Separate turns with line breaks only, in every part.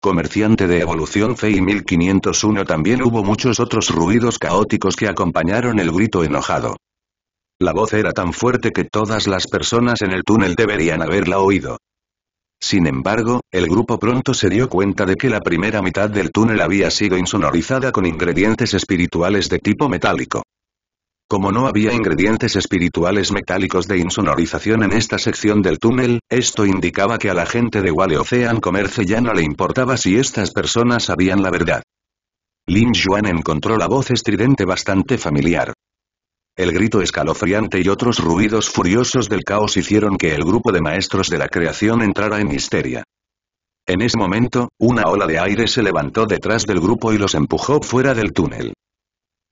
comerciante de evolución y 1501 también hubo muchos otros ruidos caóticos que acompañaron el grito enojado. La voz era tan fuerte que todas las personas en el túnel deberían haberla oído. Sin embargo, el grupo pronto se dio cuenta de que la primera mitad del túnel había sido insonorizada con ingredientes espirituales de tipo metálico. Como no había ingredientes espirituales metálicos de insonorización en esta sección del túnel, esto indicaba que a la gente de Wale Ocean ya no le importaba si estas personas sabían la verdad. Lin Yuan encontró la voz estridente bastante familiar. El grito escalofriante y otros ruidos furiosos del caos hicieron que el grupo de maestros de la creación entrara en histeria. En ese momento, una ola de aire se levantó detrás del grupo y los empujó fuera del túnel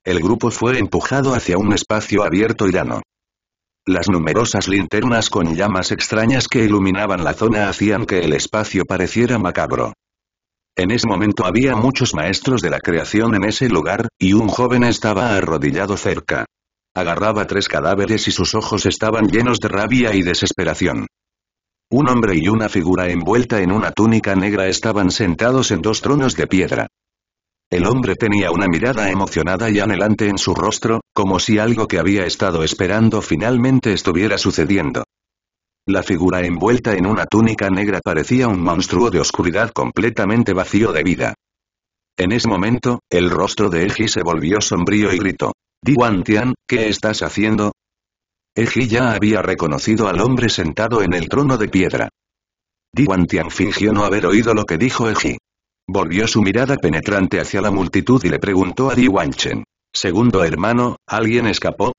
el grupo fue empujado hacia un espacio abierto y llano. Las numerosas linternas con llamas extrañas que iluminaban la zona hacían que el espacio pareciera macabro. En ese momento había muchos maestros de la creación en ese lugar, y un joven estaba arrodillado cerca. Agarraba tres cadáveres y sus ojos estaban llenos de rabia y desesperación. Un hombre y una figura envuelta en una túnica negra estaban sentados en dos tronos de piedra. El hombre tenía una mirada emocionada y anhelante en su rostro, como si algo que había estado esperando finalmente estuviera sucediendo. La figura envuelta en una túnica negra parecía un monstruo de oscuridad completamente vacío de vida. En ese momento, el rostro de Eji se volvió sombrío y gritó. Diwan Tian, ¿qué estás haciendo? Eji ya había reconocido al hombre sentado en el trono de piedra. Diwan Tian fingió no haber oído lo que dijo Eji. Volvió su mirada penetrante hacia la multitud y le preguntó a Di Wanchen. Segundo hermano, ¿alguien escapó?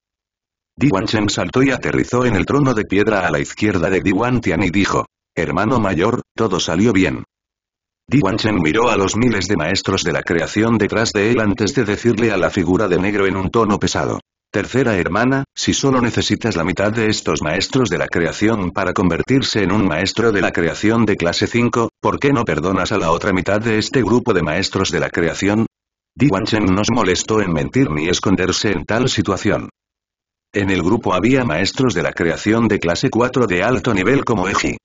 Di Wanchen saltó y aterrizó en el trono de piedra a la izquierda de Di Wantian y dijo. Hermano mayor, todo salió bien. Di Wanchen miró a los miles de maestros de la creación detrás de él antes de decirle a la figura de negro en un tono pesado. Tercera hermana, si solo necesitas la mitad de estos maestros de la creación para convertirse en un maestro de la creación de clase 5, ¿por qué no perdonas a la otra mitad de este grupo de maestros de la creación? Diwanchen no se molestó en mentir ni esconderse en tal situación. En el grupo había maestros de la creación de clase 4 de alto nivel como Eji,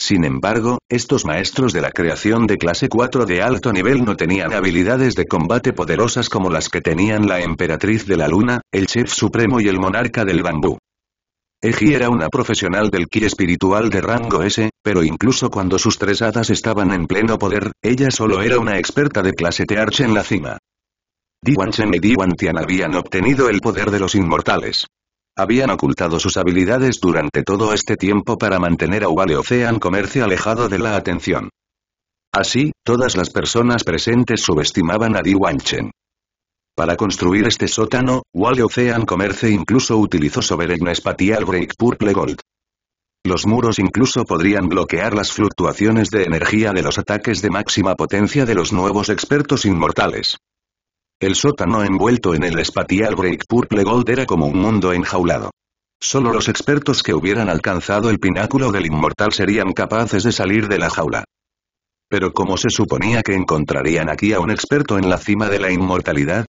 sin embargo, estos maestros de la creación de clase 4 de alto nivel no tenían habilidades de combate poderosas como las que tenían la emperatriz de la luna, el chef supremo y el monarca del bambú. Eji era una profesional del ki espiritual de rango S, pero incluso cuando sus tres hadas estaban en pleno poder, ella solo era una experta de clase arch en la cima. Diwan Chen y Diwan Tian habían obtenido el poder de los inmortales. Habían ocultado sus habilidades durante todo este tiempo para mantener a Wale Ocean Comercio alejado de la atención. Así, todas las personas presentes subestimaban a Di Wanchen. Para construir este sótano, Wale Ocean Comerce incluso utilizó Sovereign Spatial Break Purple Gold. Los muros incluso podrían bloquear las fluctuaciones de energía de los ataques de máxima potencia de los nuevos expertos inmortales. El sótano envuelto en el espatial Break Purple Gold era como un mundo enjaulado. Solo los expertos que hubieran alcanzado el pináculo del inmortal serían capaces de salir de la jaula. Pero como se suponía que encontrarían aquí a un experto en la cima de la inmortalidad,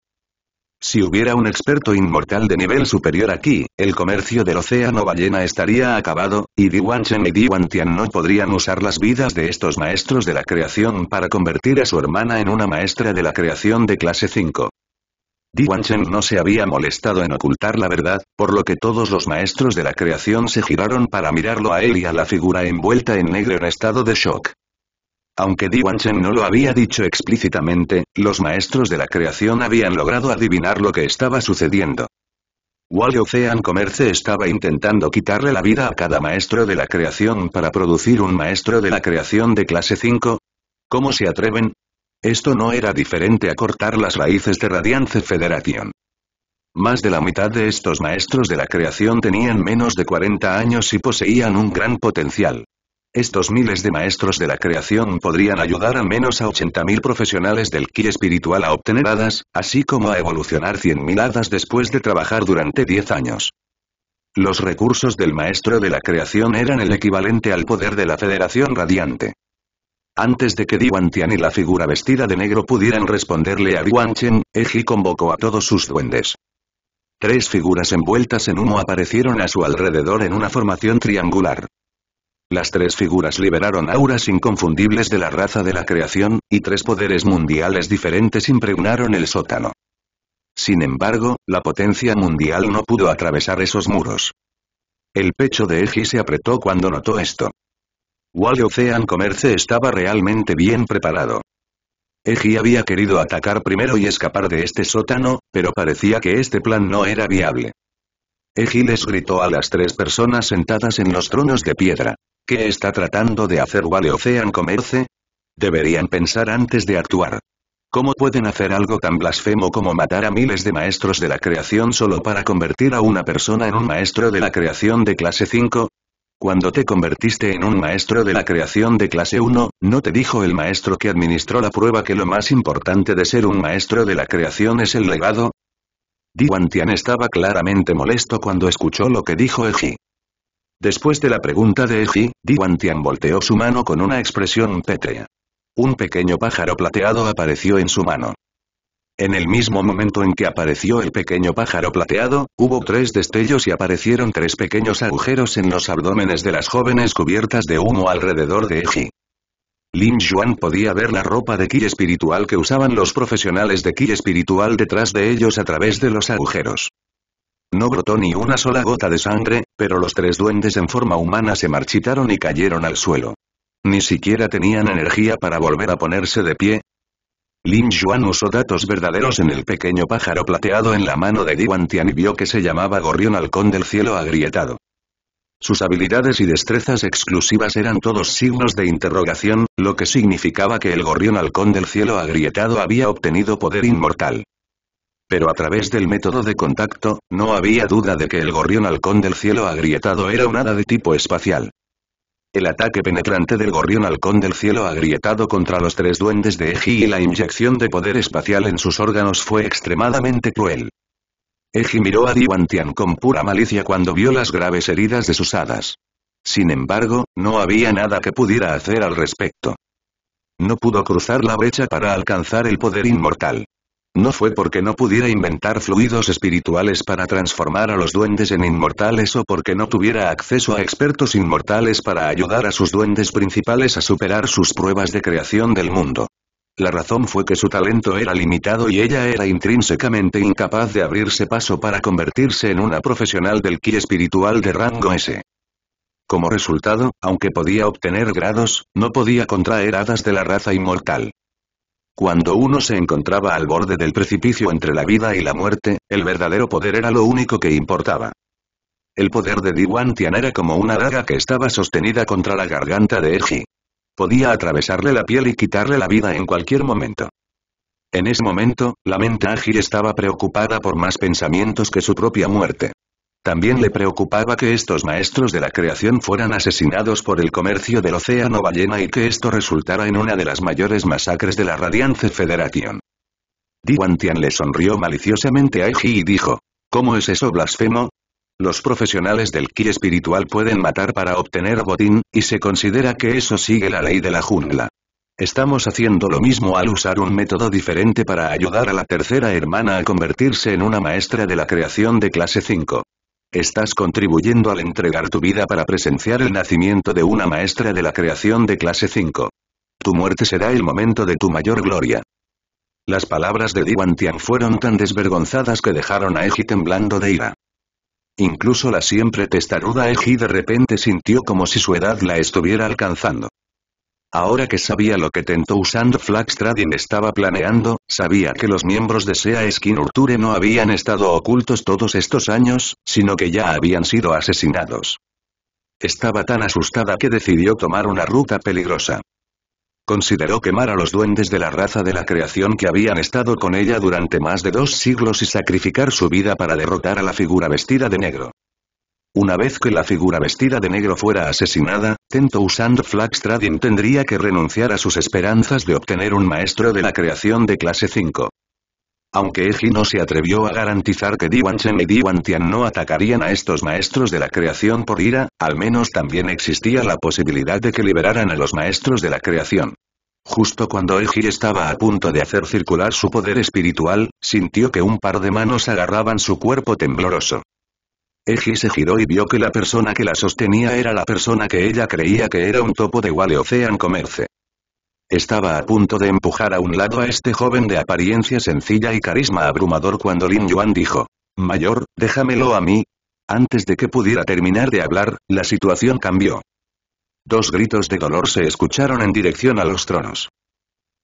si hubiera un experto inmortal de nivel superior aquí, el comercio del océano ballena estaría acabado, y Di Chen y Diwan Tian no podrían usar las vidas de estos maestros de la creación para convertir a su hermana en una maestra de la creación de clase 5. Di Chen no se había molestado en ocultar la verdad, por lo que todos los maestros de la creación se giraron para mirarlo a él y a la figura envuelta en negro en estado de shock. Aunque Diwanchen no lo había dicho explícitamente, los maestros de la creación habían logrado adivinar lo que estaba sucediendo. Wall Ocean Commerce estaba intentando quitarle la vida a cada maestro de la creación para producir un maestro de la creación de clase 5. ¿Cómo se atreven? Esto no era diferente a cortar las raíces de Radiance Federation. Más de la mitad de estos maestros de la creación tenían menos de 40 años y poseían un gran potencial. Estos miles de maestros de la creación podrían ayudar a menos a 80.000 profesionales del ki espiritual a obtener hadas, así como a evolucionar 100.000 hadas después de trabajar durante 10 años. Los recursos del maestro de la creación eran el equivalente al poder de la Federación Radiante. Antes de que Diwan Tian y la figura vestida de negro pudieran responderle a Diwan Chen, Eji convocó a todos sus duendes. Tres figuras envueltas en humo aparecieron a su alrededor en una formación triangular. Las tres figuras liberaron auras inconfundibles de la raza de la creación, y tres poderes mundiales diferentes impregnaron el sótano. Sin embargo, la potencia mundial no pudo atravesar esos muros. El pecho de Eji se apretó cuando notó esto. Wall Ocean Comerce estaba realmente bien preparado. Eji había querido atacar primero y escapar de este sótano, pero parecía que este plan no era viable. Eji les gritó a las tres personas sentadas en los tronos de piedra. ¿Qué está tratando de hacer Vale Ocean Deberían pensar antes de actuar. ¿Cómo pueden hacer algo tan blasfemo como matar a miles de maestros de la creación solo para convertir a una persona en un maestro de la creación de clase 5? Cuando te convertiste en un maestro de la creación de clase 1, ¿no te dijo el maestro que administró la prueba que lo más importante de ser un maestro de la creación es el legado? Diwantian estaba claramente molesto cuando escuchó lo que dijo Eji. Después de la pregunta de Eji, Tian volteó su mano con una expresión pétrea. Un pequeño pájaro plateado apareció en su mano. En el mismo momento en que apareció el pequeño pájaro plateado, hubo tres destellos y aparecieron tres pequeños agujeros en los abdómenes de las jóvenes cubiertas de humo alrededor de Eji. Lin Yuan podía ver la ropa de ki espiritual que usaban los profesionales de ki espiritual detrás de ellos a través de los agujeros. No brotó ni una sola gota de sangre, pero los tres duendes en forma humana se marchitaron y cayeron al suelo. Ni siquiera tenían energía para volver a ponerse de pie. Lin Yuan usó datos verdaderos en el pequeño pájaro plateado en la mano de Diwan Tian y vio que se llamaba Gorrión Halcón del Cielo Agrietado. Sus habilidades y destrezas exclusivas eran todos signos de interrogación, lo que significaba que el gorrión halcón del cielo agrietado había obtenido poder inmortal pero a través del método de contacto, no había duda de que el gorrión halcón del cielo agrietado era un hada de tipo espacial. El ataque penetrante del gorrión halcón del cielo agrietado contra los tres duendes de Eji y la inyección de poder espacial en sus órganos fue extremadamente cruel. Eji miró a Diwantian con pura malicia cuando vio las graves heridas de sus hadas. Sin embargo, no había nada que pudiera hacer al respecto. No pudo cruzar la brecha para alcanzar el poder inmortal. No fue porque no pudiera inventar fluidos espirituales para transformar a los duendes en inmortales o porque no tuviera acceso a expertos inmortales para ayudar a sus duendes principales a superar sus pruebas de creación del mundo. La razón fue que su talento era limitado y ella era intrínsecamente incapaz de abrirse paso para convertirse en una profesional del ki espiritual de rango S. Como resultado, aunque podía obtener grados, no podía contraer hadas de la raza inmortal. Cuando uno se encontraba al borde del precipicio entre la vida y la muerte, el verdadero poder era lo único que importaba. El poder de Diwan Tian era como una daga que estaba sostenida contra la garganta de Eji. Podía atravesarle la piel y quitarle la vida en cualquier momento. En ese momento, la mente ágil estaba preocupada por más pensamientos que su propia muerte. También le preocupaba que estos maestros de la creación fueran asesinados por el comercio del océano ballena y que esto resultara en una de las mayores masacres de la Radiance Federation. Di Tian le sonrió maliciosamente a Eiji y dijo, ¿Cómo es eso blasfemo? Los profesionales del ki espiritual pueden matar para obtener botín, y se considera que eso sigue la ley de la jungla. Estamos haciendo lo mismo al usar un método diferente para ayudar a la tercera hermana a convertirse en una maestra de la creación de clase 5. Estás contribuyendo al entregar tu vida para presenciar el nacimiento de una maestra de la creación de clase 5. Tu muerte será el momento de tu mayor gloria. Las palabras de Diwan Tian fueron tan desvergonzadas que dejaron a Eji temblando de ira. Incluso la siempre testaruda Eji de repente sintió como si su edad la estuviera alcanzando. Ahora que sabía lo que tentó usando Flax estaba planeando, sabía que los miembros de SEA Urture no habían estado ocultos todos estos años, sino que ya habían sido asesinados. Estaba tan asustada que decidió tomar una ruta peligrosa. Consideró quemar a los duendes de la raza de la creación que habían estado con ella durante más de dos siglos y sacrificar su vida para derrotar a la figura vestida de negro. Una vez que la figura vestida de negro fuera asesinada, Tento Usand Flaxtradin tendría que renunciar a sus esperanzas de obtener un maestro de la creación de clase 5. Aunque Eji no se atrevió a garantizar que Diwan Chen y Diwan Tian no atacarían a estos maestros de la creación por ira, al menos también existía la posibilidad de que liberaran a los maestros de la creación. Justo cuando Eji estaba a punto de hacer circular su poder espiritual, sintió que un par de manos agarraban su cuerpo tembloroso. Eji se giró y vio que la persona que la sostenía era la persona que ella creía que era un topo de Wale Ocean Estaba a punto de empujar a un lado a este joven de apariencia sencilla y carisma abrumador cuando Lin Yuan dijo, «Mayor, déjamelo a mí». Antes de que pudiera terminar de hablar, la situación cambió. Dos gritos de dolor se escucharon en dirección a los tronos.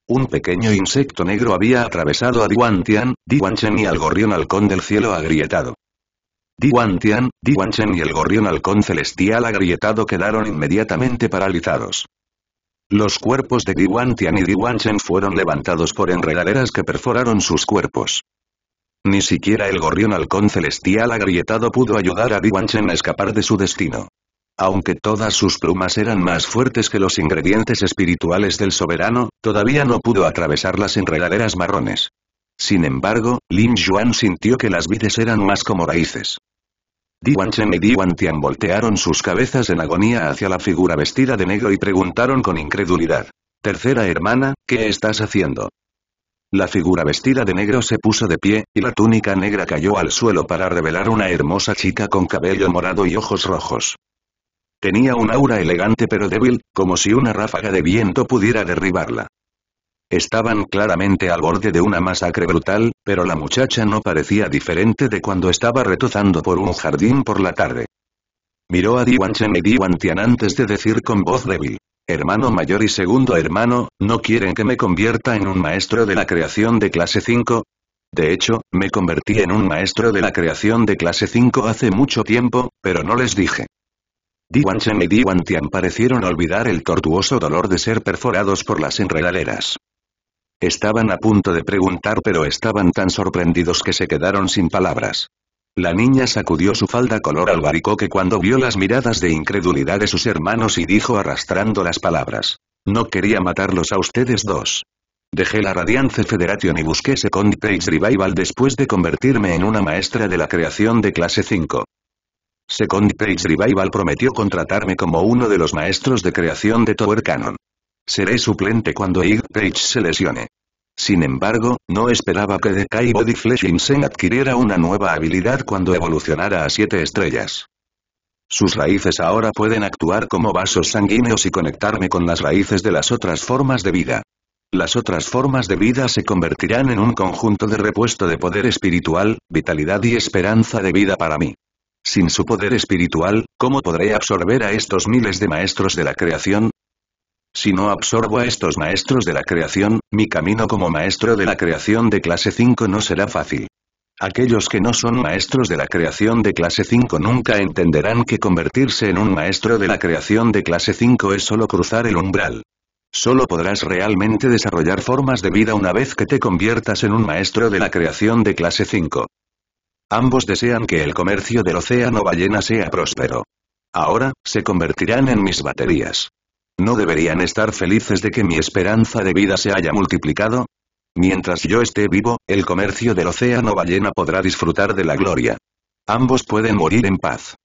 Un pequeño insecto negro había atravesado a Diwan Tian, Diwan Chen y al gorrión halcón del cielo agrietado. Diwan Tian, Diwan Chen y el gorrión halcón celestial agrietado quedaron inmediatamente paralizados. Los cuerpos de Diwan Tian y Diwan Chen fueron levantados por enredaderas que perforaron sus cuerpos. Ni siquiera el gorrión halcón celestial agrietado pudo ayudar a Diwan Chen a escapar de su destino. Aunque todas sus plumas eran más fuertes que los ingredientes espirituales del soberano, todavía no pudo atravesar las enredaderas marrones. Sin embargo, Lin Yuan sintió que las vides eran más como raíces. Di Chen y Wan Tian voltearon sus cabezas en agonía hacia la figura vestida de negro y preguntaron con incredulidad. Tercera hermana, ¿qué estás haciendo? La figura vestida de negro se puso de pie, y la túnica negra cayó al suelo para revelar una hermosa chica con cabello morado y ojos rojos. Tenía un aura elegante pero débil, como si una ráfaga de viento pudiera derribarla. Estaban claramente al borde de una masacre brutal, pero la muchacha no parecía diferente de cuando estaba retozando por un jardín por la tarde. Miró a Diwan Chen y Diwan Tian antes de decir con voz débil. Hermano mayor y segundo hermano, ¿no quieren que me convierta en un maestro de la creación de clase 5? De hecho, me convertí en un maestro de la creación de clase 5 hace mucho tiempo, pero no les dije. Di Chen y Diwan Tian parecieron olvidar el tortuoso dolor de ser perforados por las enredaderas. Estaban a punto de preguntar pero estaban tan sorprendidos que se quedaron sin palabras. La niña sacudió su falda color albaricoque cuando vio las miradas de incredulidad de sus hermanos y dijo arrastrando las palabras. No quería matarlos a ustedes dos. Dejé la Radiance Federation y busqué Second Page Revival después de convertirme en una maestra de la creación de clase 5. Second Page Revival prometió contratarme como uno de los maestros de creación de Tower Canon. Seré suplente cuando Ig Page se lesione. Sin embargo, no esperaba que Decay Body Flesh adquiriera una nueva habilidad cuando evolucionara a siete estrellas. Sus raíces ahora pueden actuar como vasos sanguíneos y conectarme con las raíces de las otras formas de vida. Las otras formas de vida se convertirán en un conjunto de repuesto de poder espiritual, vitalidad y esperanza de vida para mí. Sin su poder espiritual, ¿cómo podré absorber a estos miles de maestros de la creación? Si no absorbo a estos maestros de la creación, mi camino como maestro de la creación de clase 5 no será fácil. Aquellos que no son maestros de la creación de clase 5 nunca entenderán que convertirse en un maestro de la creación de clase 5 es solo cruzar el umbral. Solo podrás realmente desarrollar formas de vida una vez que te conviertas en un maestro de la creación de clase 5. Ambos desean que el comercio del océano ballena sea próspero. Ahora, se convertirán en mis baterías. ¿No deberían estar felices de que mi esperanza de vida se haya multiplicado? Mientras yo esté vivo, el comercio del océano ballena podrá disfrutar de la gloria. Ambos pueden morir en paz.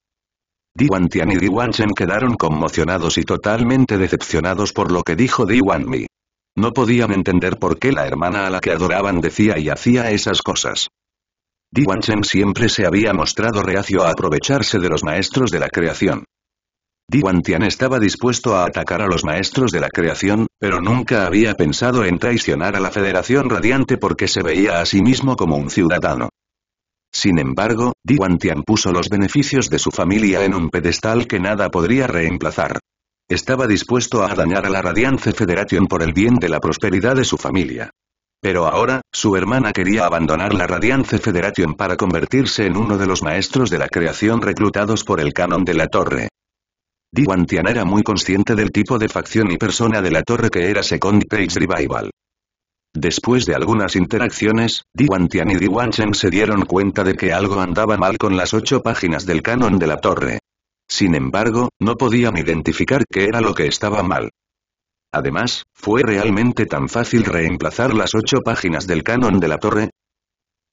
Diwan Tian y Diwan Chen quedaron conmocionados y totalmente decepcionados por lo que dijo Diwan Mi. No podían entender por qué la hermana a la que adoraban decía y hacía esas cosas. Diwan Chen siempre se había mostrado reacio a aprovecharse de los maestros de la creación. Di estaba dispuesto a atacar a los maestros de la creación, pero nunca había pensado en traicionar a la Federación Radiante porque se veía a sí mismo como un ciudadano. Sin embargo, Di puso los beneficios de su familia en un pedestal que nada podría reemplazar. Estaba dispuesto a dañar a la Radiance Federation por el bien de la prosperidad de su familia. Pero ahora, su hermana quería abandonar la Radiance Federation para convertirse en uno de los maestros de la creación reclutados por el canon de la torre. Di Tian era muy consciente del tipo de facción y persona de la torre que era Second Page Revival. Después de algunas interacciones, Di Tian y Di Chen se dieron cuenta de que algo andaba mal con las ocho páginas del canon de la torre. Sin embargo, no podían identificar qué era lo que estaba mal. Además, ¿fue realmente tan fácil reemplazar las ocho páginas del canon de la torre?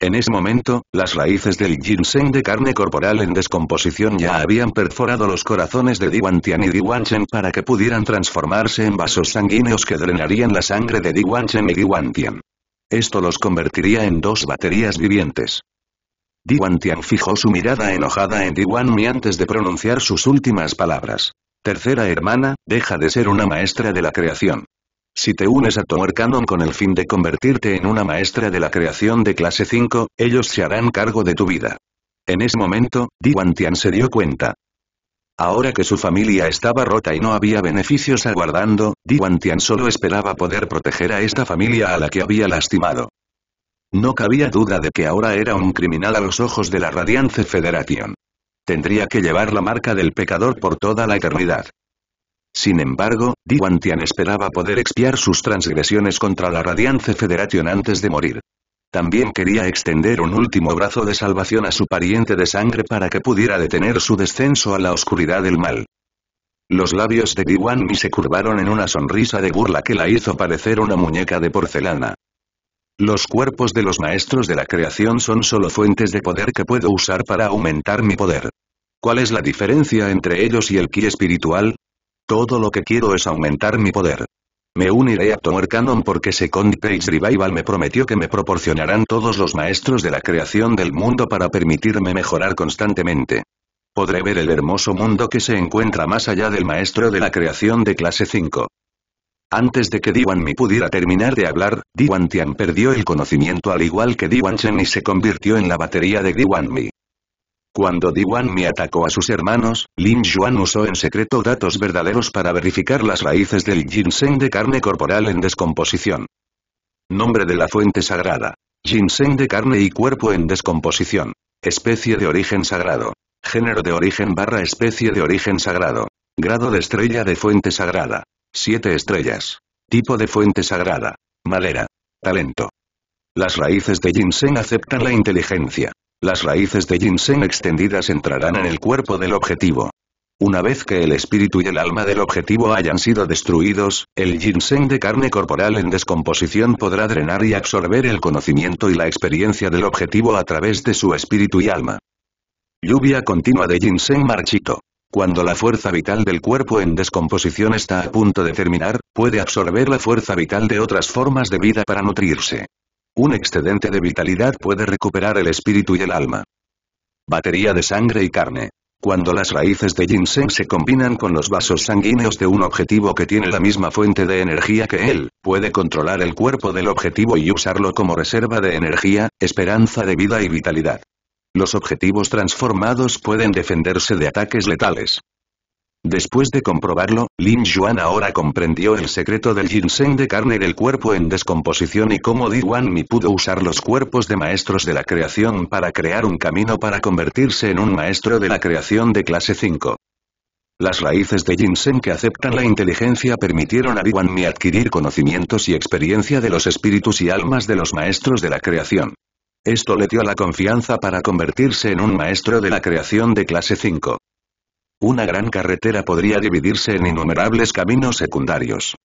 En ese momento, las raíces del ginseng de carne corporal en descomposición ya habían perforado los corazones de Diwan Tian y Diwan Chen para que pudieran transformarse en vasos sanguíneos que drenarían la sangre de Diwan Chen y Diwan Tian. Esto los convertiría en dos baterías vivientes. Diwan Tian fijó su mirada enojada en Diwan Mi antes de pronunciar sus últimas palabras. Tercera hermana, deja de ser una maestra de la creación. Si te unes a Tower Canon con el fin de convertirte en una maestra de la creación de clase 5, ellos se harán cargo de tu vida. En ese momento, Di Wantian se dio cuenta. Ahora que su familia estaba rota y no había beneficios aguardando, Di Wantian solo esperaba poder proteger a esta familia a la que había lastimado. No cabía duda de que ahora era un criminal a los ojos de la Radiance Federation. Tendría que llevar la marca del pecador por toda la eternidad. Sin embargo, Di Tian esperaba poder expiar sus transgresiones contra la Radiance Federation antes de morir. También quería extender un último brazo de salvación a su pariente de sangre para que pudiera detener su descenso a la oscuridad del mal. Los labios de Mi se curvaron en una sonrisa de burla que la hizo parecer una muñeca de porcelana. Los cuerpos de los maestros de la creación son solo fuentes de poder que puedo usar para aumentar mi poder. ¿Cuál es la diferencia entre ellos y el ki espiritual? Todo lo que quiero es aumentar mi poder. Me uniré a Tomer Canon porque Second Page Revival me prometió que me proporcionarán todos los maestros de la creación del mundo para permitirme mejorar constantemente. Podré ver el hermoso mundo que se encuentra más allá del maestro de la creación de clase 5. Antes de que Diwan Mi pudiera terminar de hablar, Diwan Tian perdió el conocimiento al igual que Diwan Chen y se convirtió en la batería de Diwan Mi. Cuando Diwan me atacó a sus hermanos, Lin Yuan usó en secreto datos verdaderos para verificar las raíces del ginseng de carne corporal en descomposición. Nombre de la fuente sagrada. Ginseng de carne y cuerpo en descomposición. Especie de origen sagrado. Género de origen barra especie de origen sagrado. Grado de estrella de fuente sagrada. Siete estrellas. Tipo de fuente sagrada. Madera. Talento. Las raíces de ginseng aceptan la inteligencia. Las raíces de ginseng extendidas entrarán en el cuerpo del objetivo. Una vez que el espíritu y el alma del objetivo hayan sido destruidos, el ginseng de carne corporal en descomposición podrá drenar y absorber el conocimiento y la experiencia del objetivo a través de su espíritu y alma. Lluvia continua de ginseng marchito. Cuando la fuerza vital del cuerpo en descomposición está a punto de terminar, puede absorber la fuerza vital de otras formas de vida para nutrirse. Un excedente de vitalidad puede recuperar el espíritu y el alma. Batería de sangre y carne. Cuando las raíces de ginseng se combinan con los vasos sanguíneos de un objetivo que tiene la misma fuente de energía que él, puede controlar el cuerpo del objetivo y usarlo como reserva de energía, esperanza de vida y vitalidad. Los objetivos transformados pueden defenderse de ataques letales. Después de comprobarlo, Lin Yuan ahora comprendió el secreto del ginseng de carne del cuerpo en descomposición y cómo Di Wan Mi pudo usar los cuerpos de maestros de la creación para crear un camino para convertirse en un maestro de la creación de clase 5. Las raíces de ginseng que aceptan la inteligencia permitieron a Di Wan Mi adquirir conocimientos y experiencia de los espíritus y almas de los maestros de la creación. Esto le dio la confianza para convertirse en un maestro de la creación de clase 5. Una gran carretera podría dividirse en innumerables caminos secundarios.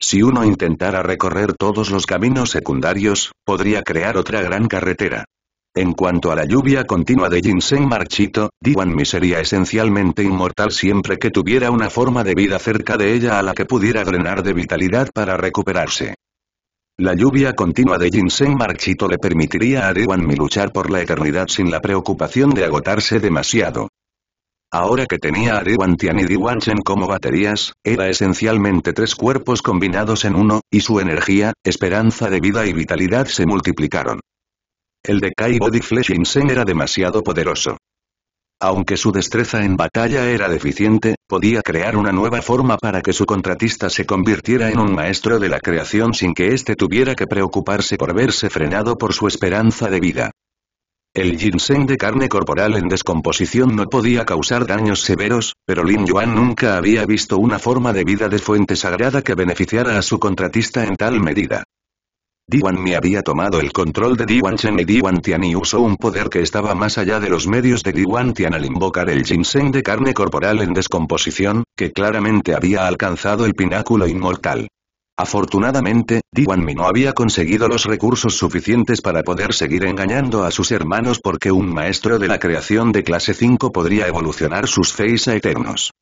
Si uno intentara recorrer todos los caminos secundarios, podría crear otra gran carretera. En cuanto a la lluvia continua de ginseng marchito, D1-Mi sería esencialmente inmortal siempre que tuviera una forma de vida cerca de ella a la que pudiera drenar de vitalidad para recuperarse. La lluvia continua de ginseng marchito le permitiría a D1-Mi luchar por la eternidad sin la preocupación de agotarse demasiado. Ahora que tenía a y Diwanchen como baterías, era esencialmente tres cuerpos combinados en uno, y su energía, esperanza de vida y vitalidad se multiplicaron. El de Kai Body Flesh Sen era demasiado poderoso. Aunque su destreza en batalla era deficiente, podía crear una nueva forma para que su contratista se convirtiera en un maestro de la creación sin que éste tuviera que preocuparse por verse frenado por su esperanza de vida. El ginseng de carne corporal en descomposición no podía causar daños severos, pero Lin Yuan nunca había visto una forma de vida de fuente sagrada que beneficiara a su contratista en tal medida. Diwan Mi había tomado el control de Diwan Chen y Diwan Tian y usó un poder que estaba más allá de los medios de Diwan Tian al invocar el ginseng de carne corporal en descomposición, que claramente había alcanzado el pináculo inmortal. Afortunadamente, Diwanmi no había conseguido los recursos suficientes para poder seguir engañando a sus hermanos porque un maestro de la creación de clase 5 podría evolucionar sus feis a eternos.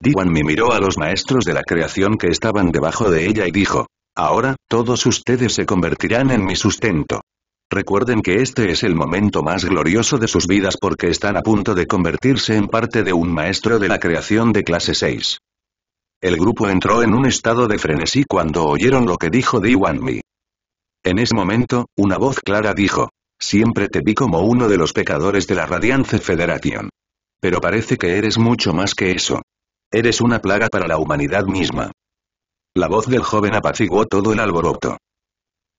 Diwanmi miró a los maestros de la creación que estaban debajo de ella y dijo, Ahora, todos ustedes se convertirán en mi sustento. Recuerden que este es el momento más glorioso de sus vidas porque están a punto de convertirse en parte de un maestro de la creación de clase 6. El grupo entró en un estado de frenesí cuando oyeron lo que dijo Di Mi. En ese momento, una voz clara dijo, siempre te vi como uno de los pecadores de la Radiance Federation. Pero parece que eres mucho más que eso. Eres una plaga para la humanidad misma. La voz del joven apaciguó todo el alboroto.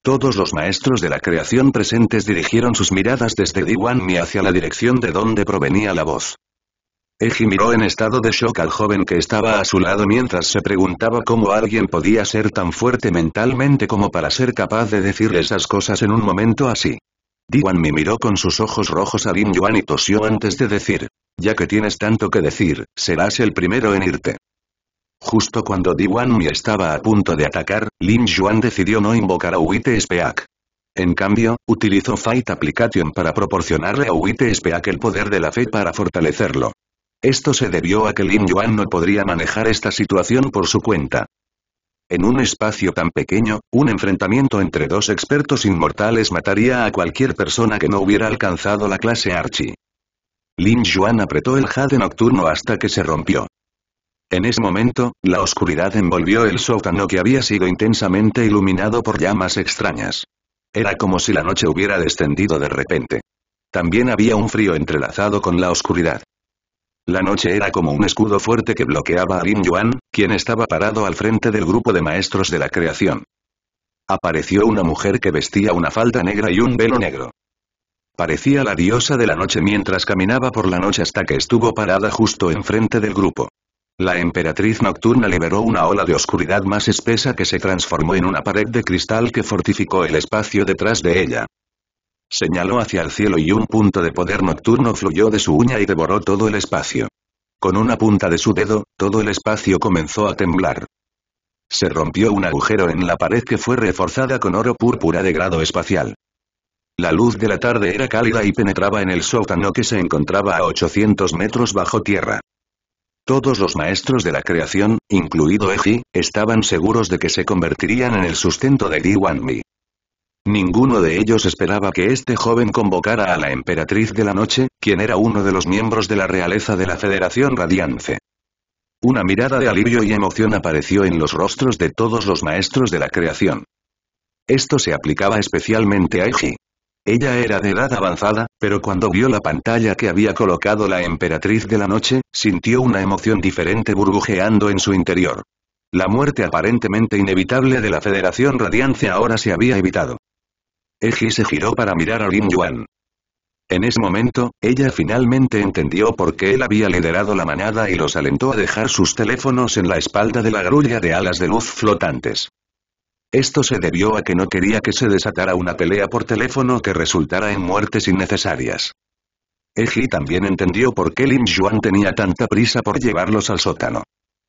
Todos los maestros de la creación presentes dirigieron sus miradas desde Mi hacia la dirección de donde provenía la voz. Eji miró en estado de shock al joven que estaba a su lado mientras se preguntaba cómo alguien podía ser tan fuerte mentalmente como para ser capaz de decir esas cosas en un momento así. Diwan Mi miró con sus ojos rojos a Lin Yuan y tosió antes de decir, ya que tienes tanto que decir, serás el primero en irte. Justo cuando Diwan Mi estaba a punto de atacar, Lin Yuan decidió no invocar a Uite Speak. En cambio, utilizó Fight Application para proporcionarle a Uite Speak el poder de la fe para fortalecerlo. Esto se debió a que Lin Yuan no podría manejar esta situación por su cuenta. En un espacio tan pequeño, un enfrentamiento entre dos expertos inmortales mataría a cualquier persona que no hubiera alcanzado la clase Archie. Lin Yuan apretó el jade nocturno hasta que se rompió. En ese momento, la oscuridad envolvió el sótano que había sido intensamente iluminado por llamas extrañas. Era como si la noche hubiera descendido de repente. También había un frío entrelazado con la oscuridad. La noche era como un escudo fuerte que bloqueaba a Lin Yuan, quien estaba parado al frente del grupo de maestros de la creación. Apareció una mujer que vestía una falda negra y un velo negro. Parecía la diosa de la noche mientras caminaba por la noche hasta que estuvo parada justo enfrente del grupo. La emperatriz nocturna liberó una ola de oscuridad más espesa que se transformó en una pared de cristal que fortificó el espacio detrás de ella. Señaló hacia el cielo y un punto de poder nocturno fluyó de su uña y devoró todo el espacio. Con una punta de su dedo, todo el espacio comenzó a temblar. Se rompió un agujero en la pared que fue reforzada con oro púrpura de grado espacial. La luz de la tarde era cálida y penetraba en el sótano que se encontraba a 800 metros bajo tierra. Todos los maestros de la creación, incluido Eji, estaban seguros de que se convertirían en el sustento de Diwanmi. Ninguno de ellos esperaba que este joven convocara a la Emperatriz de la Noche, quien era uno de los miembros de la realeza de la Federación Radiance. Una mirada de alivio y emoción apareció en los rostros de todos los maestros de la creación. Esto se aplicaba especialmente a Eiji. Ella era de edad avanzada, pero cuando vio la pantalla que había colocado la emperatriz de la noche, sintió una emoción diferente burbujeando en su interior. La muerte aparentemente inevitable de la Federación Radiance ahora se había evitado. Eji se giró para mirar a Lin Yuan. En ese momento, ella finalmente entendió por qué él había liderado la manada y los alentó a dejar sus teléfonos en la espalda de la grulla de alas de luz flotantes. Esto se debió a que no quería que se desatara una pelea por teléfono que resultara en muertes innecesarias. Eji también entendió por qué Lin Yuan tenía tanta prisa por llevarlos al sótano.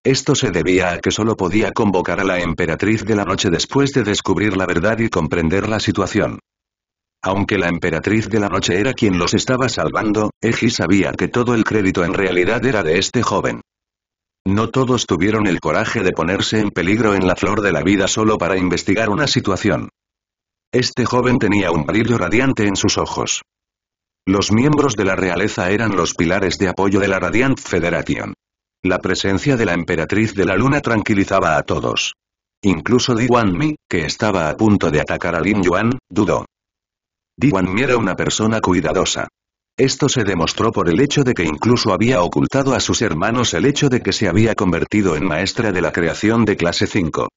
Esto se debía a que solo podía convocar a la emperatriz de la noche después de descubrir la verdad y comprender la situación. Aunque la emperatriz de la noche era quien los estaba salvando, Eji sabía que todo el crédito en realidad era de este joven. No todos tuvieron el coraje de ponerse en peligro en la flor de la vida solo para investigar una situación. Este joven tenía un brillo radiante en sus ojos. Los miembros de la realeza eran los pilares de apoyo de la Radiant Federation. La presencia de la emperatriz de la luna tranquilizaba a todos. Incluso Di Mi, que estaba a punto de atacar a Lin Yuan, dudó. Di Mi era una persona cuidadosa. Esto se demostró por el hecho de que incluso había ocultado a sus hermanos el hecho de que se había convertido en maestra de la creación de clase 5.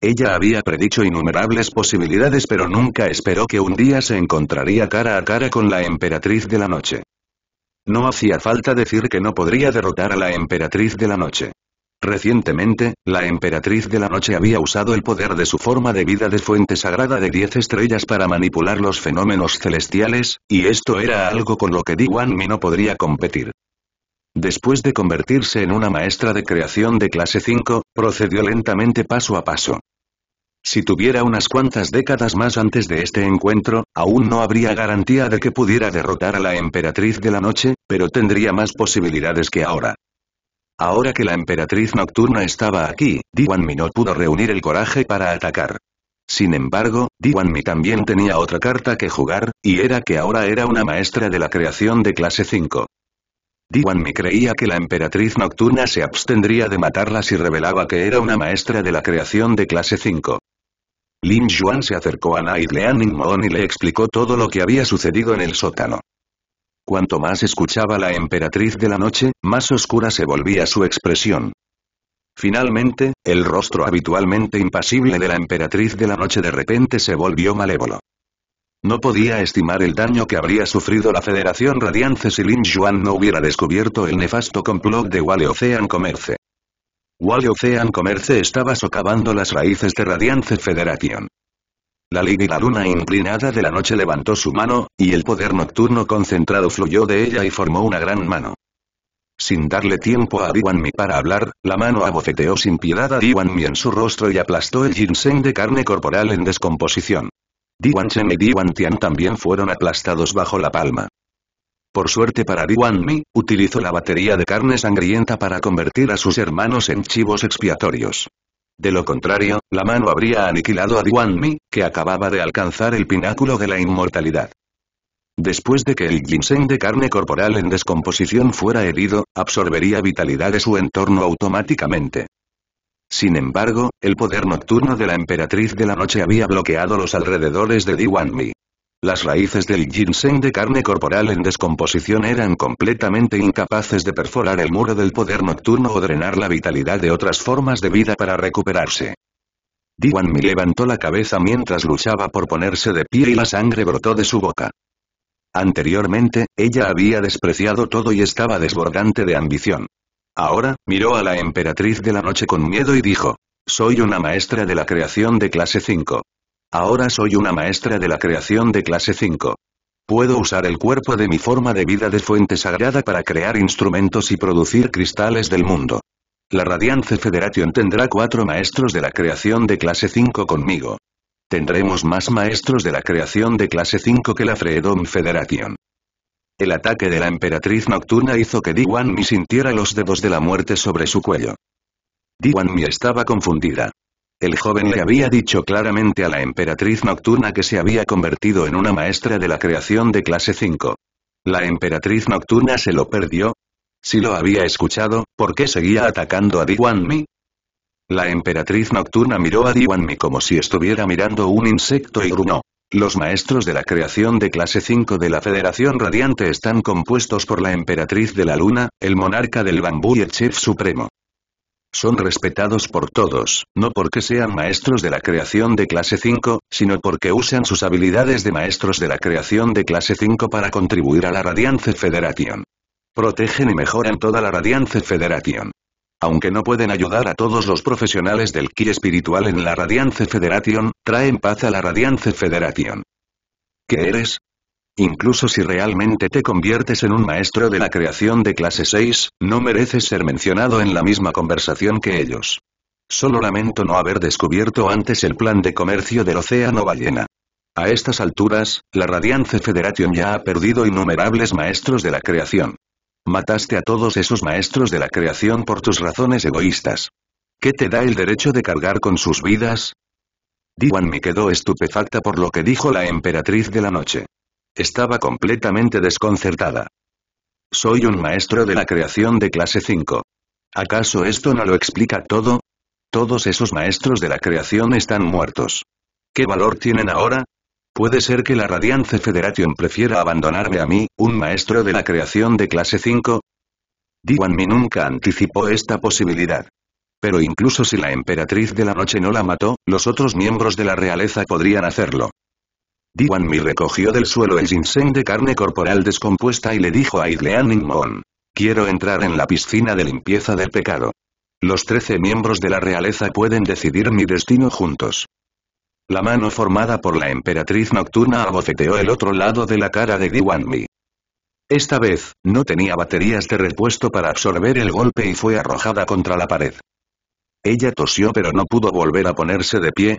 Ella había predicho innumerables posibilidades pero nunca esperó que un día se encontraría cara a cara con la emperatriz de la noche. No hacía falta decir que no podría derrotar a la Emperatriz de la Noche. Recientemente, la Emperatriz de la Noche había usado el poder de su forma de vida de fuente sagrada de 10 estrellas para manipular los fenómenos celestiales, y esto era algo con lo que mi no podría competir. Después de convertirse en una maestra de creación de clase 5, procedió lentamente paso a paso. Si tuviera unas cuantas décadas más antes de este encuentro, aún no habría garantía de que pudiera derrotar a la Emperatriz de la Noche, pero tendría más posibilidades que ahora. Ahora que la Emperatriz Nocturna estaba aquí, Mi no pudo reunir el coraje para atacar. Sin embargo, Mi también tenía otra carta que jugar, y era que ahora era una maestra de la creación de clase 5. Mi creía que la emperatriz nocturna se abstendría de matarla si revelaba que era una maestra de la creación de clase 5. Lin Yuan se acercó a Naid Leaning Moon y le explicó todo lo que había sucedido en el sótano. Cuanto más escuchaba la emperatriz de la noche, más oscura se volvía su expresión. Finalmente, el rostro habitualmente impasible de la emperatriz de la noche de repente se volvió malévolo. No podía estimar el daño que habría sufrido la Federación Radiance si Lin Yuan no hubiera descubierto el nefasto complot de Wale Ocean Wall Ocean Commerce estaba socavando las raíces de Radiance Federation. La la luna inclinada de la noche levantó su mano, y el poder nocturno concentrado fluyó de ella y formó una gran mano. Sin darle tiempo a Mi para hablar, la mano abofeteó sin piedad a Mi en su rostro y aplastó el ginseng de carne corporal en descomposición. Diwan Chen y Diwan Tian también fueron aplastados bajo la palma. Por suerte para Mi, utilizó la batería de carne sangrienta para convertir a sus hermanos en chivos expiatorios. De lo contrario, la mano habría aniquilado a Mi, que acababa de alcanzar el pináculo de la inmortalidad. Después de que el ginseng de carne corporal en descomposición fuera herido, absorbería vitalidad de su entorno automáticamente. Sin embargo, el poder nocturno de la emperatriz de la noche había bloqueado los alrededores de Mi. Las raíces del ginseng de carne corporal en descomposición eran completamente incapaces de perforar el muro del poder nocturno o drenar la vitalidad de otras formas de vida para recuperarse. Diwan Mi levantó la cabeza mientras luchaba por ponerse de pie y la sangre brotó de su boca. Anteriormente, ella había despreciado todo y estaba desbordante de ambición. Ahora, miró a la emperatriz de la noche con miedo y dijo, soy una maestra de la creación de clase 5. Ahora soy una maestra de la creación de clase 5. Puedo usar el cuerpo de mi forma de vida de fuente sagrada para crear instrumentos y producir cristales del mundo. La Radiance Federation tendrá cuatro maestros de la creación de clase 5 conmigo. Tendremos más maestros de la creación de clase 5 que la Freedom Federation. El ataque de la emperatriz nocturna hizo que Diwan Mi sintiera los dedos de la muerte sobre su cuello. Diwan Mi estaba confundida. El joven le había dicho claramente a la emperatriz nocturna que se había convertido en una maestra de la creación de clase 5. La emperatriz nocturna se lo perdió. Si lo había escuchado, ¿por qué seguía atacando a Diwanmi? La emperatriz nocturna miró a Diwanmi como si estuviera mirando un insecto y grunó. Los maestros de la creación de clase 5 de la Federación Radiante están compuestos por la Emperatriz de la Luna, el Monarca del Bambú y el Chef Supremo. Son respetados por todos, no porque sean maestros de la creación de clase 5, sino porque usan sus habilidades de maestros de la creación de clase 5 para contribuir a la Radiance Federation. Protegen y mejoran toda la Radiance Federation. Aunque no pueden ayudar a todos los profesionales del ki espiritual en la Radiance Federation, traen paz a la Radiance Federation. ¿Qué eres? Incluso si realmente te conviertes en un maestro de la creación de clase 6, no mereces ser mencionado en la misma conversación que ellos. Solo lamento no haber descubierto antes el plan de comercio del océano ballena. A estas alturas, la Radiance Federation ya ha perdido innumerables maestros de la creación. Mataste a todos esos maestros de la creación por tus razones egoístas. ¿Qué te da el derecho de cargar con sus vidas? Diwan me quedó estupefacta por lo que dijo la emperatriz de la noche. Estaba completamente desconcertada. Soy un maestro de la creación de clase 5. ¿Acaso esto no lo explica todo? Todos esos maestros de la creación están muertos. ¿Qué valor tienen ahora? Puede ser que la Radiance Federation prefiera abandonarme a mí, un maestro de la creación de clase 5. Diwanmi nunca anticipó esta posibilidad. Pero incluso si la emperatriz de la noche no la mató, los otros miembros de la realeza podrían hacerlo. Diwan Mi recogió del suelo el ginseng de carne corporal descompuesta y le dijo a Idlean Ningmon. Quiero entrar en la piscina de limpieza del pecado. Los trece miembros de la realeza pueden decidir mi destino juntos. La mano formada por la emperatriz nocturna abofeteó el otro lado de la cara de Diwan Mi. Esta vez, no tenía baterías de repuesto para absorber el golpe y fue arrojada contra la pared. Ella tosió pero no pudo volver a ponerse de pie,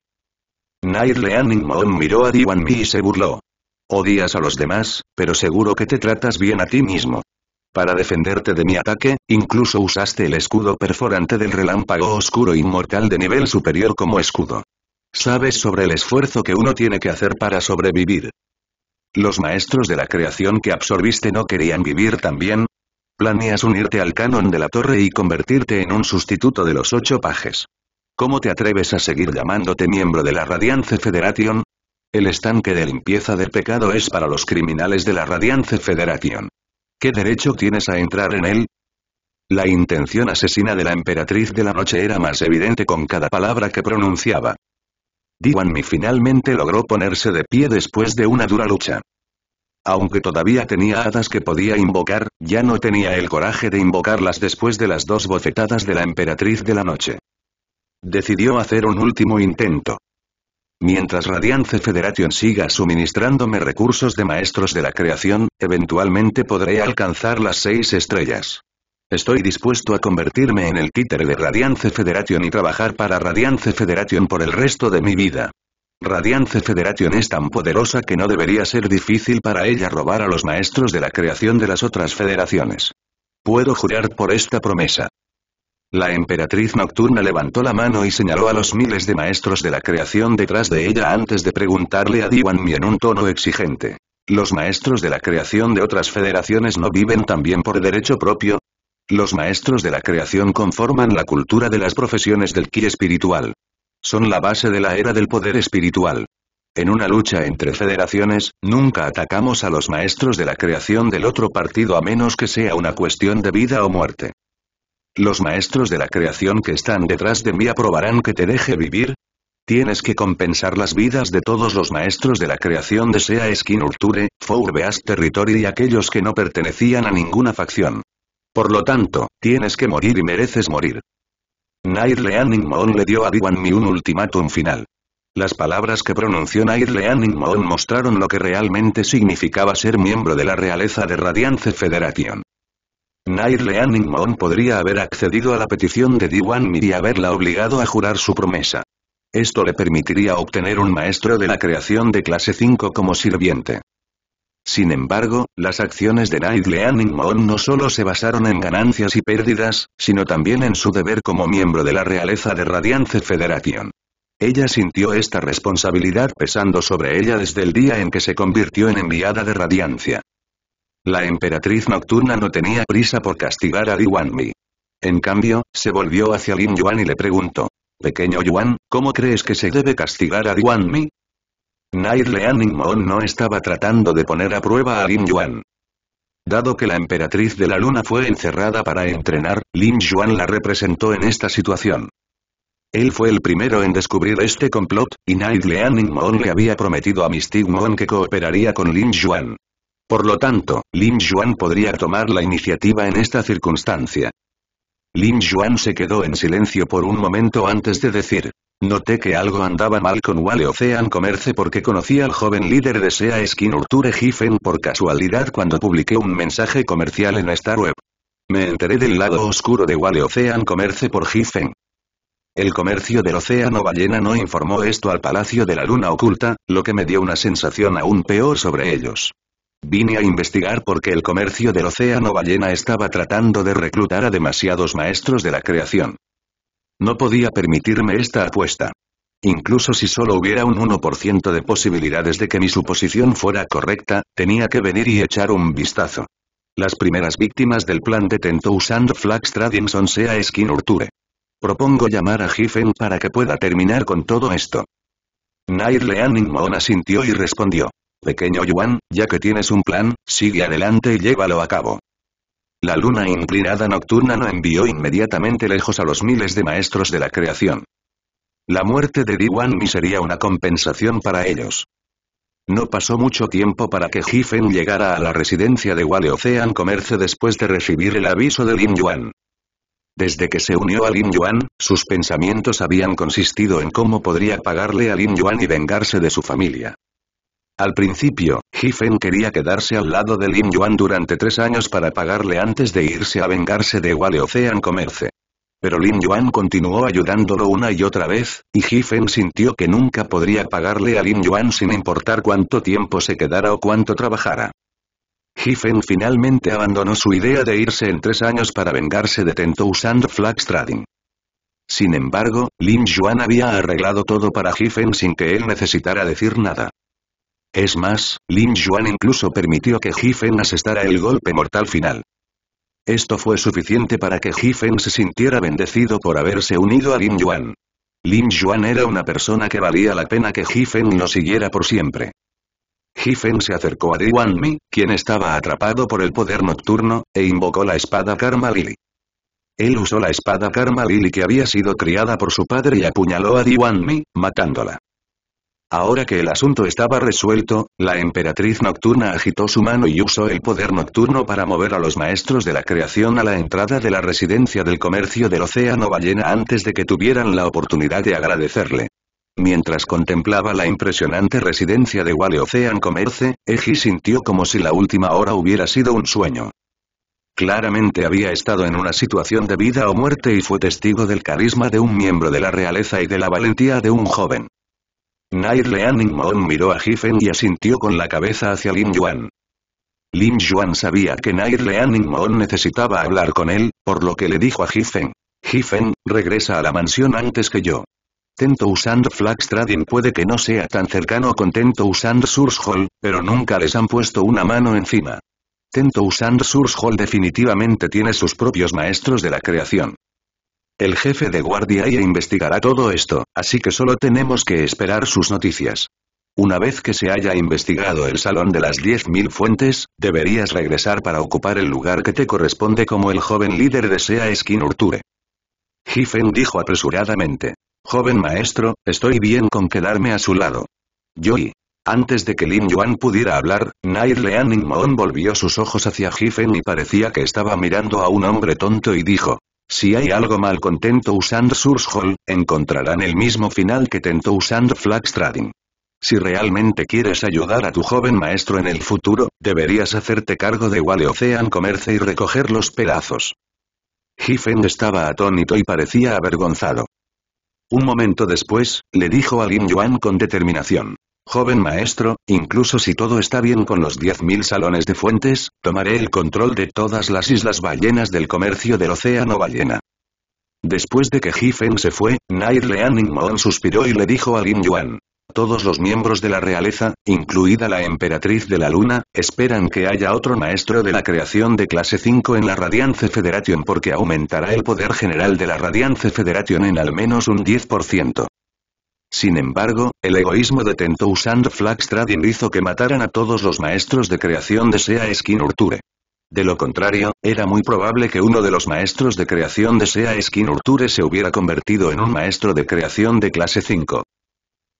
Nair Leaning Moon miró a Diwan y se burló. Odias a los demás, pero seguro que te tratas bien a ti mismo. Para defenderte de mi ataque, incluso usaste el escudo perforante del relámpago oscuro inmortal de nivel superior como escudo. Sabes sobre el esfuerzo que uno tiene que hacer para sobrevivir. ¿Los maestros de la creación que absorbiste no querían vivir también? ¿Planeas unirte al canon de la torre y convertirte en un sustituto de los ocho pajes? ¿Cómo te atreves a seguir llamándote miembro de la Radiance Federation? El estanque de limpieza del pecado es para los criminales de la Radiance Federation. ¿Qué derecho tienes a entrar en él? La intención asesina de la emperatriz de la noche era más evidente con cada palabra que pronunciaba. Diwanmi finalmente logró ponerse de pie después de una dura lucha. Aunque todavía tenía hadas que podía invocar, ya no tenía el coraje de invocarlas después de las dos bofetadas de la emperatriz de la noche decidió hacer un último intento. Mientras Radiance Federation siga suministrándome recursos de maestros de la creación, eventualmente podré alcanzar las seis estrellas. Estoy dispuesto a convertirme en el títere de Radiance Federation y trabajar para Radiance Federation por el resto de mi vida. Radiance Federation es tan poderosa que no debería ser difícil para ella robar a los maestros de la creación de las otras federaciones. Puedo jurar por esta promesa. La emperatriz nocturna levantó la mano y señaló a los miles de maestros de la creación detrás de ella antes de preguntarle a Diwan Mi en un tono exigente. ¿Los maestros de la creación de otras federaciones no viven también por derecho propio? Los maestros de la creación conforman la cultura de las profesiones del ki espiritual. Son la base de la era del poder espiritual. En una lucha entre federaciones, nunca atacamos a los maestros de la creación del otro partido a menos que sea una cuestión de vida o muerte. Los maestros de la creación que están detrás de mí aprobarán que te deje vivir. Tienes que compensar las vidas de todos los maestros de la creación de Sea Urture, Fourbeas Territory y aquellos que no pertenecían a ninguna facción. Por lo tanto, tienes que morir y mereces morir. Nair Leaning Moon le dio a Diwan Mi un ultimátum final. Las palabras que pronunció Nair Leaning Moon mostraron lo que realmente significaba ser miembro de la realeza de Radiance Federation. Nair Leaning Moon podría haber accedido a la petición de Diwan Mir y haberla obligado a jurar su promesa. Esto le permitiría obtener un maestro de la creación de clase 5 como sirviente. Sin embargo, las acciones de Night Leaning Moon no solo se basaron en ganancias y pérdidas, sino también en su deber como miembro de la realeza de Radiance Federation. Ella sintió esta responsabilidad pesando sobre ella desde el día en que se convirtió en enviada de Radiancia. La emperatriz nocturna no tenía prisa por castigar a Li Mi. En cambio, se volvió hacia Lin Yuan y le preguntó. Pequeño Yuan, ¿cómo crees que se debe castigar a Li Mi? Nair Leaning Moon no estaba tratando de poner a prueba a Lin Yuan. Dado que la emperatriz de la luna fue encerrada para entrenar, Lin Yuan la representó en esta situación. Él fue el primero en descubrir este complot, y Night Leaning Moon le había prometido a misty Moon que cooperaría con Lin Yuan. Por lo tanto, Lin Yuan podría tomar la iniciativa en esta circunstancia. Lin Yuan se quedó en silencio por un momento antes de decir. Noté que algo andaba mal con Wale Ocean Commerce porque conocí al joven líder de SEA Skin Urture Jifen por casualidad cuando publiqué un mensaje comercial en Star web. Me enteré del lado oscuro de Wale Ocean Commerce por Jifen. El comercio del océano ballena no informó esto al Palacio de la Luna Oculta, lo que me dio una sensación aún peor sobre ellos. Vine a investigar porque el comercio del océano ballena estaba tratando de reclutar a demasiados maestros de la creación. No podía permitirme esta apuesta. Incluso si solo hubiera un 1% de posibilidades de que mi suposición fuera correcta, tenía que venir y echar un vistazo. Las primeras víctimas del plan detentó usando Flax Tradinson sea Skin Urture. Propongo llamar a Giffen para que pueda terminar con todo esto. Nair Leaning asintió y respondió. Pequeño Yuan, ya que tienes un plan, sigue adelante y llévalo a cabo. La luna inclinada nocturna no envió inmediatamente lejos a los miles de maestros de la creación. La muerte de Mi sería una compensación para ellos. No pasó mucho tiempo para que Jifen llegara a la residencia de Wale Ocean Comerce después de recibir el aviso de Lin Yuan. Desde que se unió a Lin Yuan, sus pensamientos habían consistido en cómo podría pagarle a Lin Yuan y vengarse de su familia. Al principio, Jifen quería quedarse al lado de Lin Yuan durante tres años para pagarle antes de irse a vengarse de Wale Ocean Comerce. Pero Lin Yuan continuó ayudándolo una y otra vez, y Jifen sintió que nunca podría pagarle a Lin Yuan sin importar cuánto tiempo se quedara o cuánto trabajara. Jifen finalmente abandonó su idea de irse en tres años para vengarse de Tento usando Flax Trading. Sin embargo, Lin Yuan había arreglado todo para Jifen sin que él necesitara decir nada. Es más, Lin Yuan incluso permitió que Giffen asestara el golpe mortal final. Esto fue suficiente para que Giffen se sintiera bendecido por haberse unido a Lin Yuan. Lin Yuan era una persona que valía la pena que Giffen lo siguiera por siempre. Jifen se acercó a Di Mi, quien estaba atrapado por el poder nocturno, e invocó la espada Karma Lily. Él usó la espada Karma Lily que había sido criada por su padre y apuñaló a Di Mi, matándola. Ahora que el asunto estaba resuelto, la emperatriz nocturna agitó su mano y usó el poder nocturno para mover a los maestros de la creación a la entrada de la residencia del comercio del océano ballena antes de que tuvieran la oportunidad de agradecerle. Mientras contemplaba la impresionante residencia de Wale Ocean Comerce, Eji sintió como si la última hora hubiera sido un sueño. Claramente había estado en una situación de vida o muerte y fue testigo del carisma de un miembro de la realeza y de la valentía de un joven. Nair Leaning Moon miró a Jifen y asintió con la cabeza hacia Lin Yuan. Lin Yuan sabía que Nair Leaning Moon necesitaba hablar con él, por lo que le dijo a Jifen. Jifen, regresa a la mansión antes que yo. Tento usando Flax puede que no sea tan cercano con Tento usando Source Hall, pero nunca les han puesto una mano encima. Tento usando Source Hall definitivamente tiene sus propios maestros de la creación. El jefe de guardia ya investigará todo esto, así que solo tenemos que esperar sus noticias. Una vez que se haya investigado el salón de las 10.000 fuentes, deberías regresar para ocupar el lugar que te corresponde como el joven líder de SEA Skin Urture. Jifen dijo apresuradamente. Joven maestro, estoy bien con quedarme a su lado. y... Antes de que Lin Yuan pudiera hablar, Nair Leaning Moon volvió sus ojos hacia Jifen y parecía que estaba mirando a un hombre tonto y dijo, si hay algo mal con usando Source Hall, encontrarán el mismo final que tentó usando Flag Si realmente quieres ayudar a tu joven maestro en el futuro, deberías hacerte cargo de Wale Ocean y recoger los pedazos. Hifeng estaba atónito y parecía avergonzado. Un momento después, le dijo a Lin Yuan con determinación. Joven maestro, incluso si todo está bien con los 10.000 salones de fuentes, tomaré el control de todas las islas ballenas del comercio del océano ballena. Después de que Jifen se fue, Nair Leaning suspiró y le dijo a Lin Yuan. Todos los miembros de la realeza, incluida la emperatriz de la luna, esperan que haya otro maestro de la creación de clase 5 en la Radiance Federation porque aumentará el poder general de la Radiance Federation en al menos un 10%. Sin embargo, el egoísmo de Tento usando Flagstradin hizo que mataran a todos los maestros de creación de Sea Skin Urture. De lo contrario, era muy probable que uno de los maestros de creación de Sea Skin Urture se hubiera convertido en un maestro de creación de clase 5.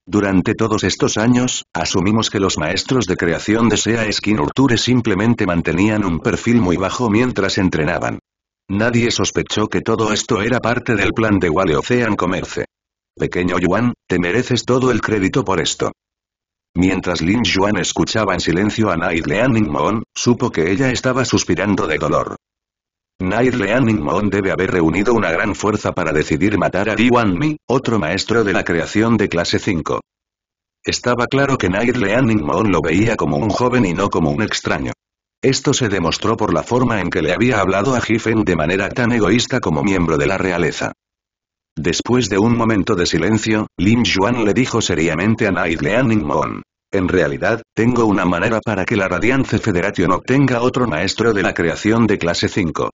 Durante todos estos años, asumimos que los maestros de creación de Sea Skin Urture simplemente mantenían un perfil muy bajo mientras entrenaban. Nadie sospechó que todo esto era parte del plan de Waleocean Commerce. Pequeño Yuan, te mereces todo el crédito por esto. Mientras Lin Yuan escuchaba en silencio a Night Leaning Moon, supo que ella estaba suspirando de dolor. Night Leaning Moon debe haber reunido una gran fuerza para decidir matar a Wan Mi, otro maestro de la creación de clase 5. Estaba claro que Night Leaning Moon lo veía como un joven y no como un extraño. Esto se demostró por la forma en que le había hablado a Giffen de manera tan egoísta como miembro de la realeza. Después de un momento de silencio, Lin Yuan le dijo seriamente a Night Leaning Moon. En realidad, tengo una manera para que la Radiance Federation obtenga otro maestro de la creación de clase 5.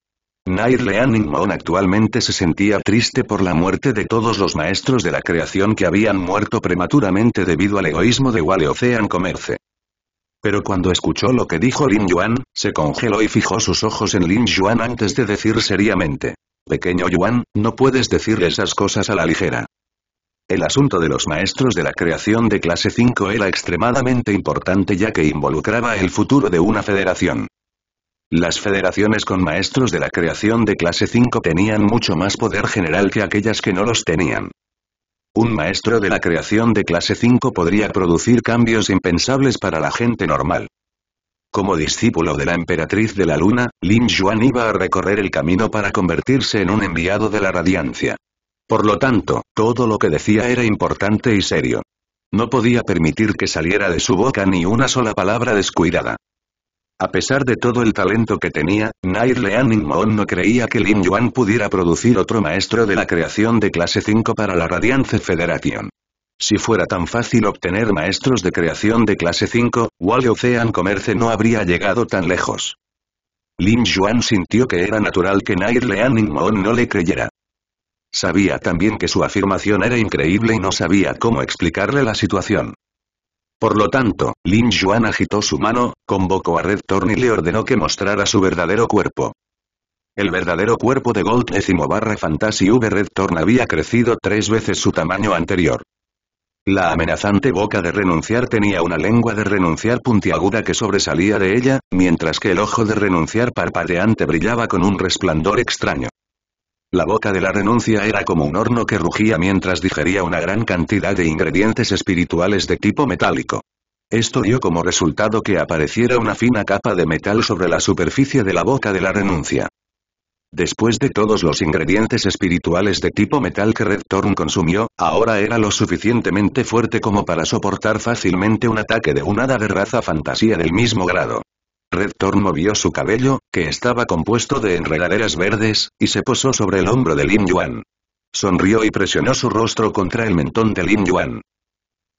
Night Leaning Moon actualmente se sentía triste por la muerte de todos los maestros de la creación que habían muerto prematuramente debido al egoísmo de Wale Ocean Commerce. Pero cuando escuchó lo que dijo Lin Yuan, se congeló y fijó sus ojos en Lin Yuan antes de decir seriamente. Pequeño Yuan, no puedes decir esas cosas a la ligera. El asunto de los maestros de la creación de clase 5 era extremadamente importante ya que involucraba el futuro de una federación. Las federaciones con maestros de la creación de clase 5 tenían mucho más poder general que aquellas que no los tenían. Un maestro de la creación de clase 5 podría producir cambios impensables para la gente normal. Como discípulo de la emperatriz de la luna, Lin Yuan iba a recorrer el camino para convertirse en un enviado de la radiancia. Por lo tanto, todo lo que decía era importante y serio. No podía permitir que saliera de su boca ni una sola palabra descuidada. A pesar de todo el talento que tenía, Nair Leaning Moon no creía que Lin Yuan pudiera producir otro maestro de la creación de clase 5 para la Radiance Federación. Si fuera tan fácil obtener maestros de creación de clase 5, Wall Ocean Commerce no habría llegado tan lejos. Lin Yuan sintió que era natural que Nair Leaning Moon no le creyera. Sabía también que su afirmación era increíble y no sabía cómo explicarle la situación. Por lo tanto, Lin Yuan agitó su mano, convocó a Red Torn y le ordenó que mostrara su verdadero cuerpo. El verdadero cuerpo de Gold décimo barra Fantasy V Red Thorn había crecido tres veces su tamaño anterior. La amenazante boca de renunciar tenía una lengua de renunciar puntiaguda que sobresalía de ella, mientras que el ojo de renunciar parpadeante brillaba con un resplandor extraño. La boca de la renuncia era como un horno que rugía mientras digería una gran cantidad de ingredientes espirituales de tipo metálico. Esto dio como resultado que apareciera una fina capa de metal sobre la superficie de la boca de la renuncia. Después de todos los ingredientes espirituales de tipo metal que Red Thorn consumió, ahora era lo suficientemente fuerte como para soportar fácilmente un ataque de un hada de raza fantasía del mismo grado. Red Thorn movió su cabello, que estaba compuesto de enredaderas verdes, y se posó sobre el hombro de Lin Yuan. Sonrió y presionó su rostro contra el mentón de Lin Yuan.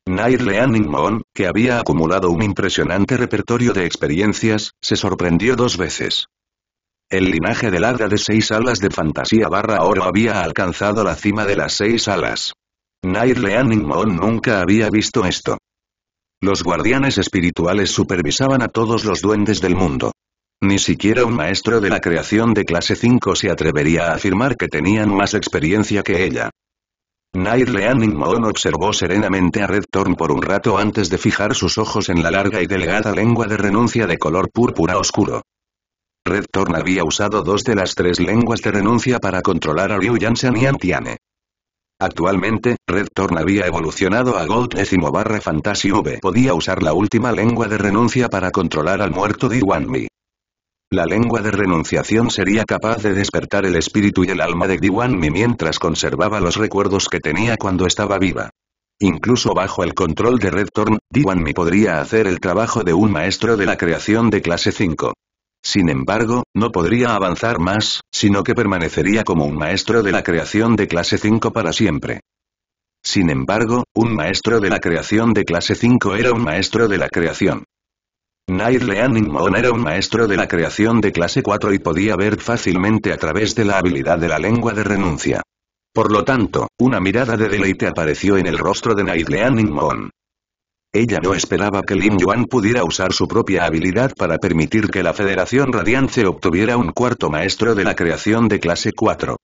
Nair Lean Mon, que había acumulado un impresionante repertorio de experiencias, se sorprendió dos veces. El linaje de larga de seis alas de fantasía barra oro había alcanzado la cima de las seis alas. Nair Leaning nunca había visto esto. Los guardianes espirituales supervisaban a todos los duendes del mundo. Ni siquiera un maestro de la creación de clase 5 se atrevería a afirmar que tenían más experiencia que ella. Nair Leaning Moon observó serenamente a Red Thorn por un rato antes de fijar sus ojos en la larga y delgada lengua de renuncia de color púrpura oscuro. Red Torn había usado dos de las tres lenguas de renuncia para controlar a Ryu Yanshan y Antiane. Actualmente, Red Torn había evolucionado a Gold X barra Fantasy V. Podía usar la última lengua de renuncia para controlar al muerto Wan me La lengua de renunciación sería capaz de despertar el espíritu y el alma de D1-Me mientras conservaba los recuerdos que tenía cuando estaba viva. Incluso bajo el control de Red Torn, me podría hacer el trabajo de un maestro de la creación de clase 5. Sin embargo, no podría avanzar más, sino que permanecería como un maestro de la creación de clase 5 para siempre. Sin embargo, un maestro de la creación de clase 5 era un maestro de la creación. Nair Leaning Moon era un maestro de la creación de clase 4 y podía ver fácilmente a través de la habilidad de la lengua de renuncia. Por lo tanto, una mirada de deleite apareció en el rostro de Nair Leaning Moon. Ella no esperaba que Lin Yuan pudiera usar su propia habilidad para permitir que la Federación Radiance obtuviera un cuarto maestro de la creación de clase 4.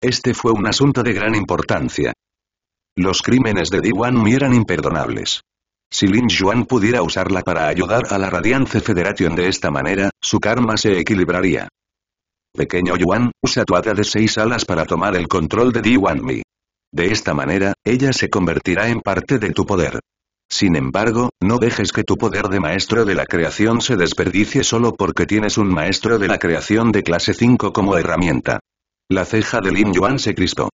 Este fue un asunto de gran importancia. Los crímenes de Di Mi eran imperdonables. Si Lin Yuan pudiera usarla para ayudar a la Radiance Federation de esta manera, su karma se equilibraría. Pequeño Yuan, usa tu hada de seis alas para tomar el control de Di Mi. De esta manera, ella se convertirá en parte de tu poder. Sin embargo, no dejes que tu poder de maestro de la creación se desperdicie solo porque tienes un maestro de la creación de clase 5 como herramienta. La ceja de Lin Yuan se crispó.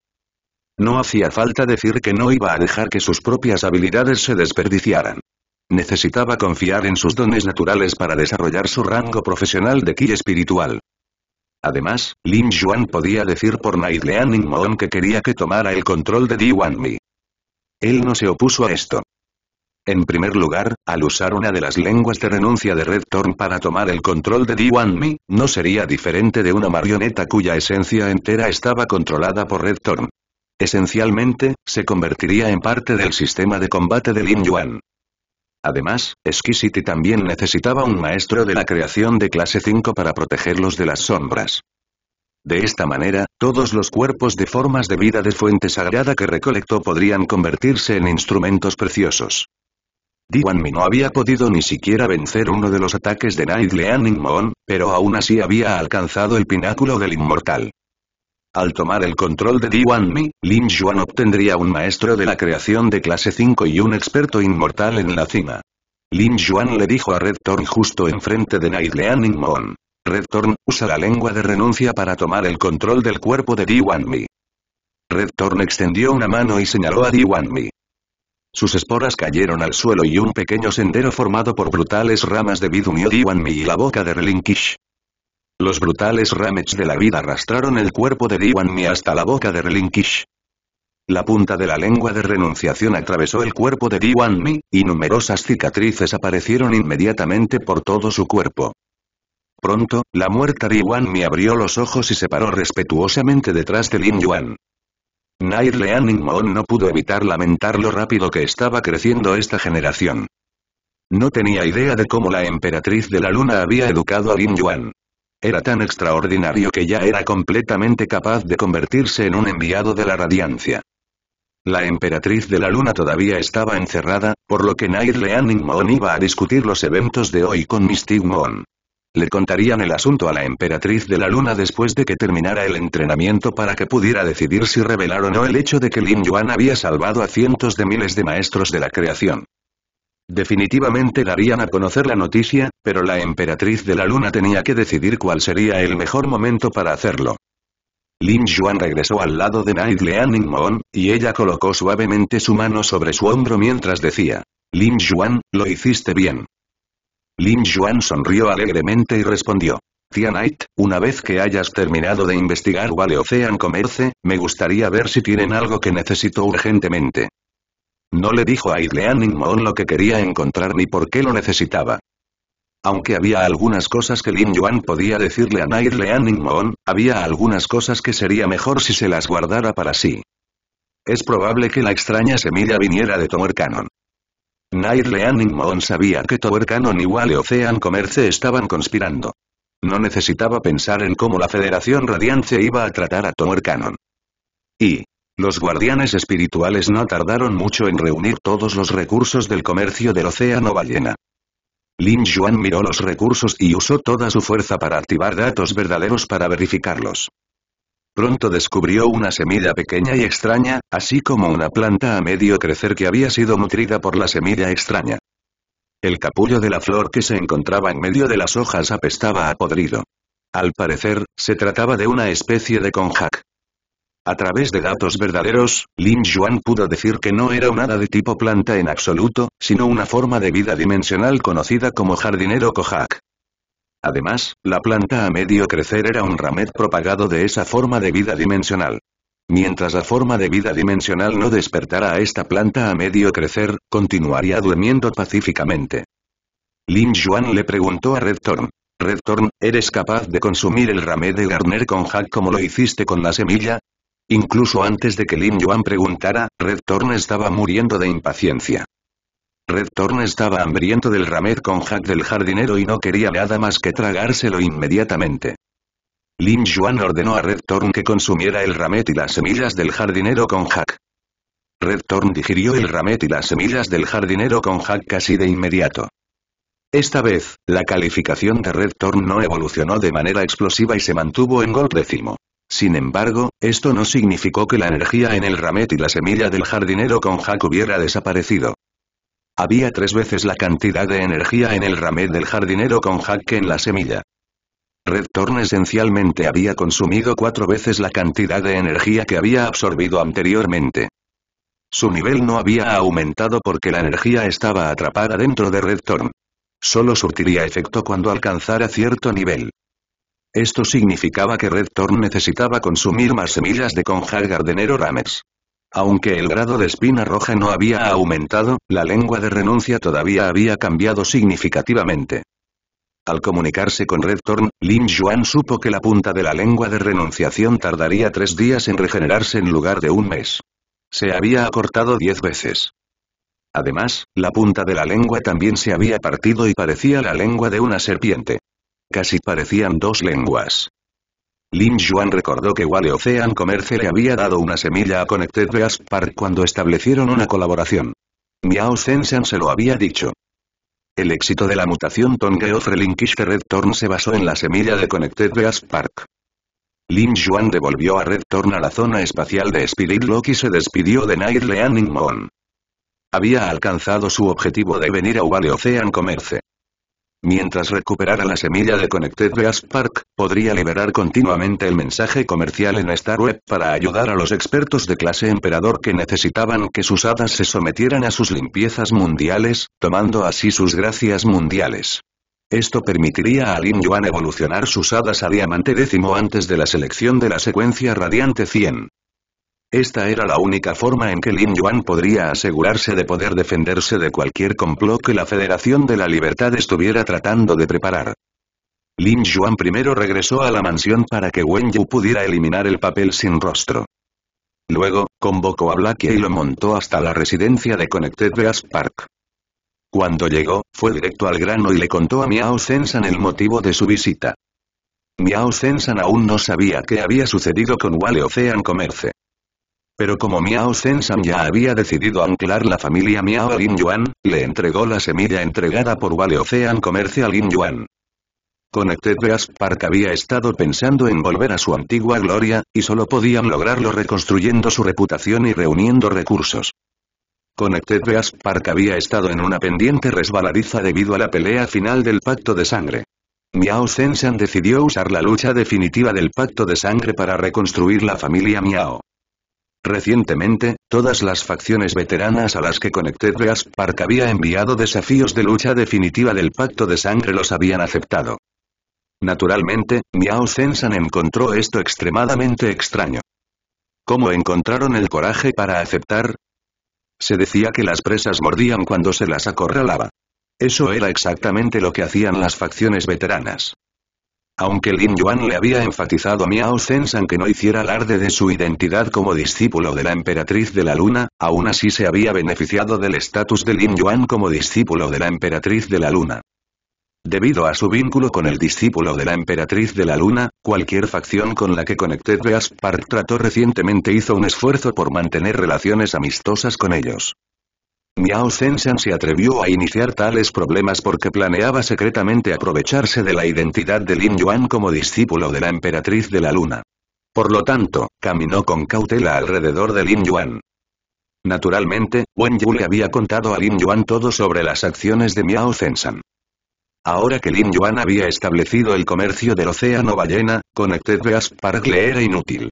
No hacía falta decir que no iba a dejar que sus propias habilidades se desperdiciaran. Necesitaba confiar en sus dones naturales para desarrollar su rango profesional de ki espiritual. Además, Lin Yuan podía decir por Night Ning Moon que quería que tomara el control de Di Mi. Él no se opuso a esto. En primer lugar, al usar una de las lenguas de renuncia de Red Thorn para tomar el control de Diwanmi, no sería diferente de una marioneta cuya esencia entera estaba controlada por Red Thorn. Esencialmente, se convertiría en parte del sistema de combate de Lin Yuan. Además, Exquisite también necesitaba un maestro de la creación de clase 5 para protegerlos de las sombras. De esta manera, todos los cuerpos de formas de vida de fuente sagrada que recolectó podrían convertirse en instrumentos preciosos. Mi no había podido ni siquiera vencer uno de los ataques de Night Leaning Moon, pero aún así había alcanzado el pináculo del inmortal. Al tomar el control de Mi, Lin Yuan obtendría un maestro de la creación de clase 5 y un experto inmortal en la cima. Lin Yuan le dijo a Red Thorn justo enfrente de Night Leaning Moon. Red Thorn usa la lengua de renuncia para tomar el control del cuerpo de Mi". Red Thorn extendió una mano y señaló a Mi. Sus esporas cayeron al suelo y un pequeño sendero formado por brutales ramas de diwan Diwanmi y la boca de Relinquish. Los brutales ramets de la vida arrastraron el cuerpo de Mi hasta la boca de Relinquish. La punta de la lengua de renunciación atravesó el cuerpo de Mi y numerosas cicatrices aparecieron inmediatamente por todo su cuerpo. Pronto, la muerta Mi abrió los ojos y se paró respetuosamente detrás de Lin Yuan. Nair Leaning Moon no pudo evitar lamentar lo rápido que estaba creciendo esta generación. No tenía idea de cómo la emperatriz de la luna había educado a Lin Yuan. Era tan extraordinario que ya era completamente capaz de convertirse en un enviado de la radiancia. La emperatriz de la luna todavía estaba encerrada, por lo que Nair Leaning Moon iba a discutir los eventos de hoy con Mystic Moon. Le contarían el asunto a la emperatriz de la luna después de que terminara el entrenamiento para que pudiera decidir si revelar o no el hecho de que Lin Yuan había salvado a cientos de miles de maestros de la creación. Definitivamente darían a conocer la noticia, pero la emperatriz de la luna tenía que decidir cuál sería el mejor momento para hacerlo. Lin Yuan regresó al lado de Night Leaning Moon, y ella colocó suavemente su mano sobre su hombro mientras decía, Lin Yuan, lo hiciste bien. Lin Yuan sonrió alegremente y respondió. Tia una vez que hayas terminado de investigar Vale Ocean Commerce, me gustaría ver si tienen algo que necesito urgentemente. No le dijo a Ning Moon lo que quería encontrar ni por qué lo necesitaba. Aunque había algunas cosas que Lin Yuan podía decirle a Nair Moon, había algunas cosas que sería mejor si se las guardara para sí. Es probable que la extraña semilla viniera de Tomer Cannon. Night Leaning Moon sabía que Tower Cannon y Wale Ocean Commerce estaban conspirando. No necesitaba pensar en cómo la Federación Radiance iba a tratar a Tower Cannon. Y, los guardianes espirituales no tardaron mucho en reunir todos los recursos del comercio del océano ballena. Lin Yuan miró los recursos y usó toda su fuerza para activar datos verdaderos para verificarlos. Pronto descubrió una semilla pequeña y extraña, así como una planta a medio crecer que había sido nutrida por la semilla extraña. El capullo de la flor que se encontraba en medio de las hojas apestaba a podrido. Al parecer, se trataba de una especie de conjac. A través de datos verdaderos, Lin Yuan pudo decir que no era nada de tipo planta en absoluto, sino una forma de vida dimensional conocida como jardinero cojac Además, la planta a medio crecer era un ramet propagado de esa forma de vida dimensional. Mientras la forma de vida dimensional no despertara a esta planta a medio crecer, continuaría durmiendo pacíficamente. Lin Yuan le preguntó a Red Thorn. Red Thorn, ¿eres capaz de consumir el ramet de Garner con Hack como lo hiciste con la semilla? Incluso antes de que Lin Yuan preguntara, Red Thorn estaba muriendo de impaciencia. Red Torn estaba hambriento del ramet con Jack del jardinero y no quería nada más que tragárselo inmediatamente. Lin Yuan ordenó a Red Torn que consumiera el ramet y las semillas del jardinero con Jack. Red Torn digirió el ramet y las semillas del jardinero con Jack casi de inmediato. Esta vez, la calificación de Red Torn no evolucionó de manera explosiva y se mantuvo en gol décimo. Sin embargo, esto no significó que la energía en el ramet y la semilla del jardinero con Jack hubiera desaparecido. Había tres veces la cantidad de energía en el ramet del jardinero con jaque en la semilla. Red esencialmente había consumido cuatro veces la cantidad de energía que había absorbido anteriormente. Su nivel no había aumentado porque la energía estaba atrapada dentro de Red Torn. Solo surtiría efecto cuando alcanzara cierto nivel. Esto significaba que Red necesitaba consumir más semillas de jack Gardenero Rames. Aunque el grado de espina roja no había aumentado, la lengua de renuncia todavía había cambiado significativamente. Al comunicarse con Red Thorn, Lin Yuan supo que la punta de la lengua de renunciación tardaría tres días en regenerarse en lugar de un mes. Se había acortado diez veces. Además, la punta de la lengua también se había partido y parecía la lengua de una serpiente. Casi parecían dos lenguas. Lin Yuan recordó que Wale Ocean Commerce le había dado una semilla a Connected Beast Park cuando establecieron una colaboración. Miao Zenshan se lo había dicho. El éxito de la mutación Tongue of Relinquish de Red Torn se basó en la semilla de Connected Beast Park. Lin Juan devolvió a Red Torn a la zona espacial de Spirit Lock y se despidió de Night Leaning Moon. Había alcanzado su objetivo de venir a Wale Ocean Commerce. Mientras recuperara la semilla de Connected Beas Park, podría liberar continuamente el mensaje comercial en Star Web para ayudar a los expertos de clase emperador que necesitaban que sus hadas se sometieran a sus limpiezas mundiales, tomando así sus gracias mundiales. Esto permitiría a Lin Yuan evolucionar sus hadas a diamante décimo antes de la selección de la secuencia radiante 100. Esta era la única forma en que Lin Yuan podría asegurarse de poder defenderse de cualquier complot que la Federación de la Libertad estuviera tratando de preparar. Lin Yuan primero regresó a la mansión para que Wen Yu pudiera eliminar el papel sin rostro. Luego, convocó a Blackie y lo montó hasta la residencia de Connected Beast Park. Cuando llegó, fue directo al grano y le contó a Miao Zensan el motivo de su visita. Miao Zensan aún no sabía qué había sucedido con Wale Ocean Commerce. Pero como Miao Sensan ya había decidido anclar la familia Miao a Lin Yuan, le entregó la semilla entregada por Vale Ocean Comercial Lin Yuan. Connected Beast Park había estado pensando en volver a su antigua gloria, y solo podían lograrlo reconstruyendo su reputación y reuniendo recursos. Connected Beast Park había estado en una pendiente resbaladiza debido a la pelea final del Pacto de Sangre. Miao Sensan decidió usar la lucha definitiva del Pacto de Sangre para reconstruir la familia Miao. Recientemente, todas las facciones veteranas a las que conecté Park había enviado desafíos de lucha definitiva del Pacto de Sangre los habían aceptado. Naturalmente, Miao Zensan encontró esto extremadamente extraño. ¿Cómo encontraron el coraje para aceptar? Se decía que las presas mordían cuando se las acorralaba. Eso era exactamente lo que hacían las facciones veteranas. Aunque Lin Yuan le había enfatizado a Miao Sensan que no hiciera alarde de su identidad como discípulo de la emperatriz de la luna, aún así se había beneficiado del estatus de Lin Yuan como discípulo de la emperatriz de la luna. Debido a su vínculo con el discípulo de la emperatriz de la luna, cualquier facción con la que Connected Beast Park trató recientemente hizo un esfuerzo por mantener relaciones amistosas con ellos. Miao Zenshan se atrevió a iniciar tales problemas porque planeaba secretamente aprovecharse de la identidad de Lin Yuan como discípulo de la emperatriz de la luna. Por lo tanto, caminó con cautela alrededor de Lin Yuan. Naturalmente, Wen Yu le había contado a Lin Yuan todo sobre las acciones de Miao Zenshan. Ahora que Lin Yuan había establecido el comercio del océano ballena, Connected Beast Park le era inútil.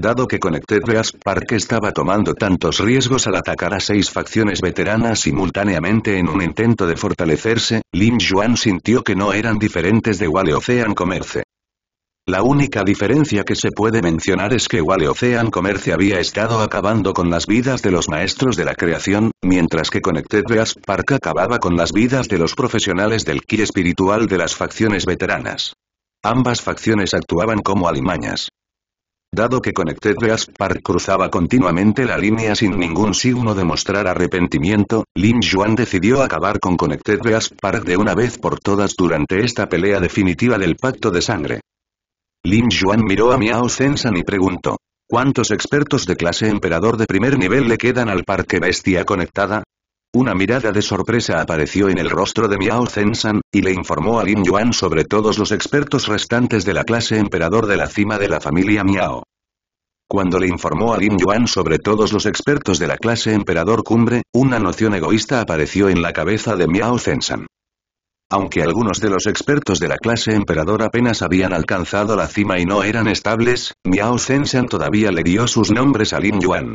Dado que Connected Beast Park estaba tomando tantos riesgos al atacar a seis facciones veteranas simultáneamente en un intento de fortalecerse, Lin Yuan sintió que no eran diferentes de Wale Ocean Commerce. La única diferencia que se puede mencionar es que Wale Ocean Commerce había estado acabando con las vidas de los maestros de la creación, mientras que Connected Beast Park acababa con las vidas de los profesionales del ki espiritual de las facciones veteranas. Ambas facciones actuaban como alimañas. Dado que Connected Park cruzaba continuamente la línea sin ningún signo de mostrar arrepentimiento, Lin Yuan decidió acabar con Connected Park de una vez por todas durante esta pelea definitiva del Pacto de Sangre. Lin Yuan miró a Miao Zensan y preguntó. ¿Cuántos expertos de clase emperador de primer nivel le quedan al parque bestia conectada? Una mirada de sorpresa apareció en el rostro de Miao Zensan, y le informó a Lin Yuan sobre todos los expertos restantes de la clase emperador de la cima de la familia Miao. Cuando le informó a Lin Yuan sobre todos los expertos de la clase emperador cumbre, una noción egoísta apareció en la cabeza de Miao Zensan. Aunque algunos de los expertos de la clase emperador apenas habían alcanzado la cima y no eran estables, Miao Zensan todavía le dio sus nombres a Lin Yuan.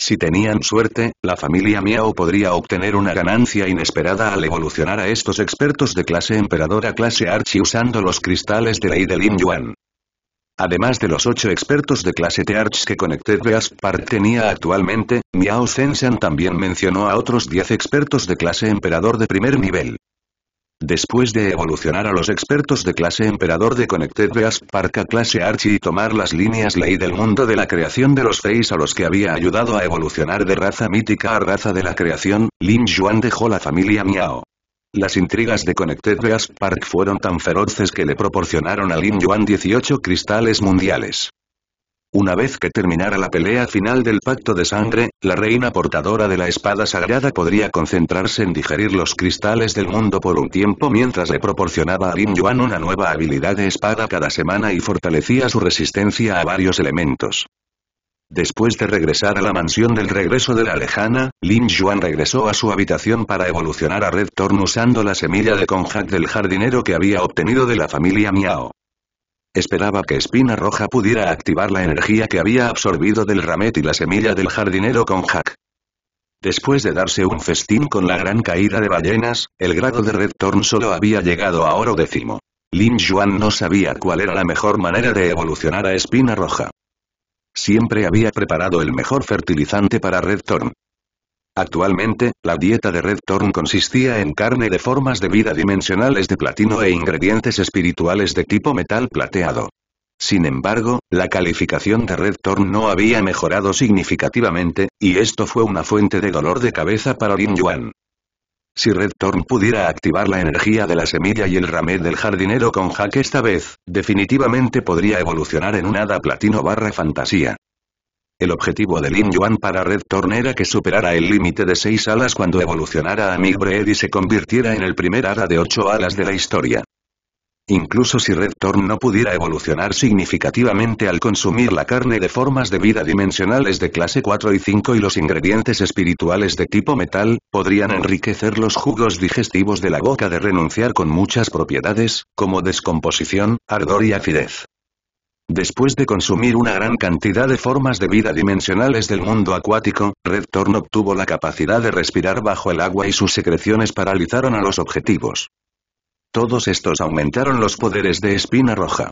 Si tenían suerte, la familia Miao podría obtener una ganancia inesperada al evolucionar a estos expertos de clase emperador a clase Archie usando los cristales de ley del Yuan. Además de los ocho expertos de clase T-Arch que Connected Beaspar tenía actualmente, Miao Zenshan también mencionó a otros 10 expertos de clase emperador de primer nivel. Después de evolucionar a los expertos de clase Emperador de Connected Park a clase Archie y tomar las líneas ley del mundo de la creación de los feis a los que había ayudado a evolucionar de raza mítica a raza de la creación, Lin Yuan dejó la familia Miao. Las intrigas de Connected Beast Park fueron tan feroces que le proporcionaron a Lin Yuan 18 cristales mundiales. Una vez que terminara la pelea final del Pacto de Sangre, la reina portadora de la espada sagrada podría concentrarse en digerir los cristales del mundo por un tiempo mientras le proporcionaba a Lin Yuan una nueva habilidad de espada cada semana y fortalecía su resistencia a varios elementos. Después de regresar a la mansión del regreso de la lejana, Lin Yuan regresó a su habitación para evolucionar a Red Torn usando la semilla de Konjac del jardinero que había obtenido de la familia Miao. Esperaba que Espina Roja pudiera activar la energía que había absorbido del ramet y la semilla del jardinero con Jack. Después de darse un festín con la gran caída de ballenas, el grado de Red Thorn solo había llegado a oro décimo. Lin Yuan no sabía cuál era la mejor manera de evolucionar a Espina Roja. Siempre había preparado el mejor fertilizante para Red Thorn. Actualmente, la dieta de Red Thorn consistía en carne de formas de vida dimensionales de platino e ingredientes espirituales de tipo metal plateado. Sin embargo, la calificación de Red Thorn no había mejorado significativamente, y esto fue una fuente de dolor de cabeza para Lin Yuan. Si Red Thorn pudiera activar la energía de la semilla y el ramé del jardinero con hack esta vez, definitivamente podría evolucionar en un hada platino barra fantasía. El objetivo de Lin Yuan para Red Torn era que superara el límite de seis alas cuando evolucionara a Breed y se convirtiera en el primer ara de ocho alas de la historia. Incluso si Red Torn no pudiera evolucionar significativamente al consumir la carne de formas de vida dimensionales de clase 4 y 5 y los ingredientes espirituales de tipo metal, podrían enriquecer los jugos digestivos de la boca de renunciar con muchas propiedades, como descomposición, ardor y acidez. Después de consumir una gran cantidad de formas de vida dimensionales del mundo acuático, Red Thorn obtuvo la capacidad de respirar bajo el agua y sus secreciones paralizaron a los objetivos. Todos estos aumentaron los poderes de Espina Roja.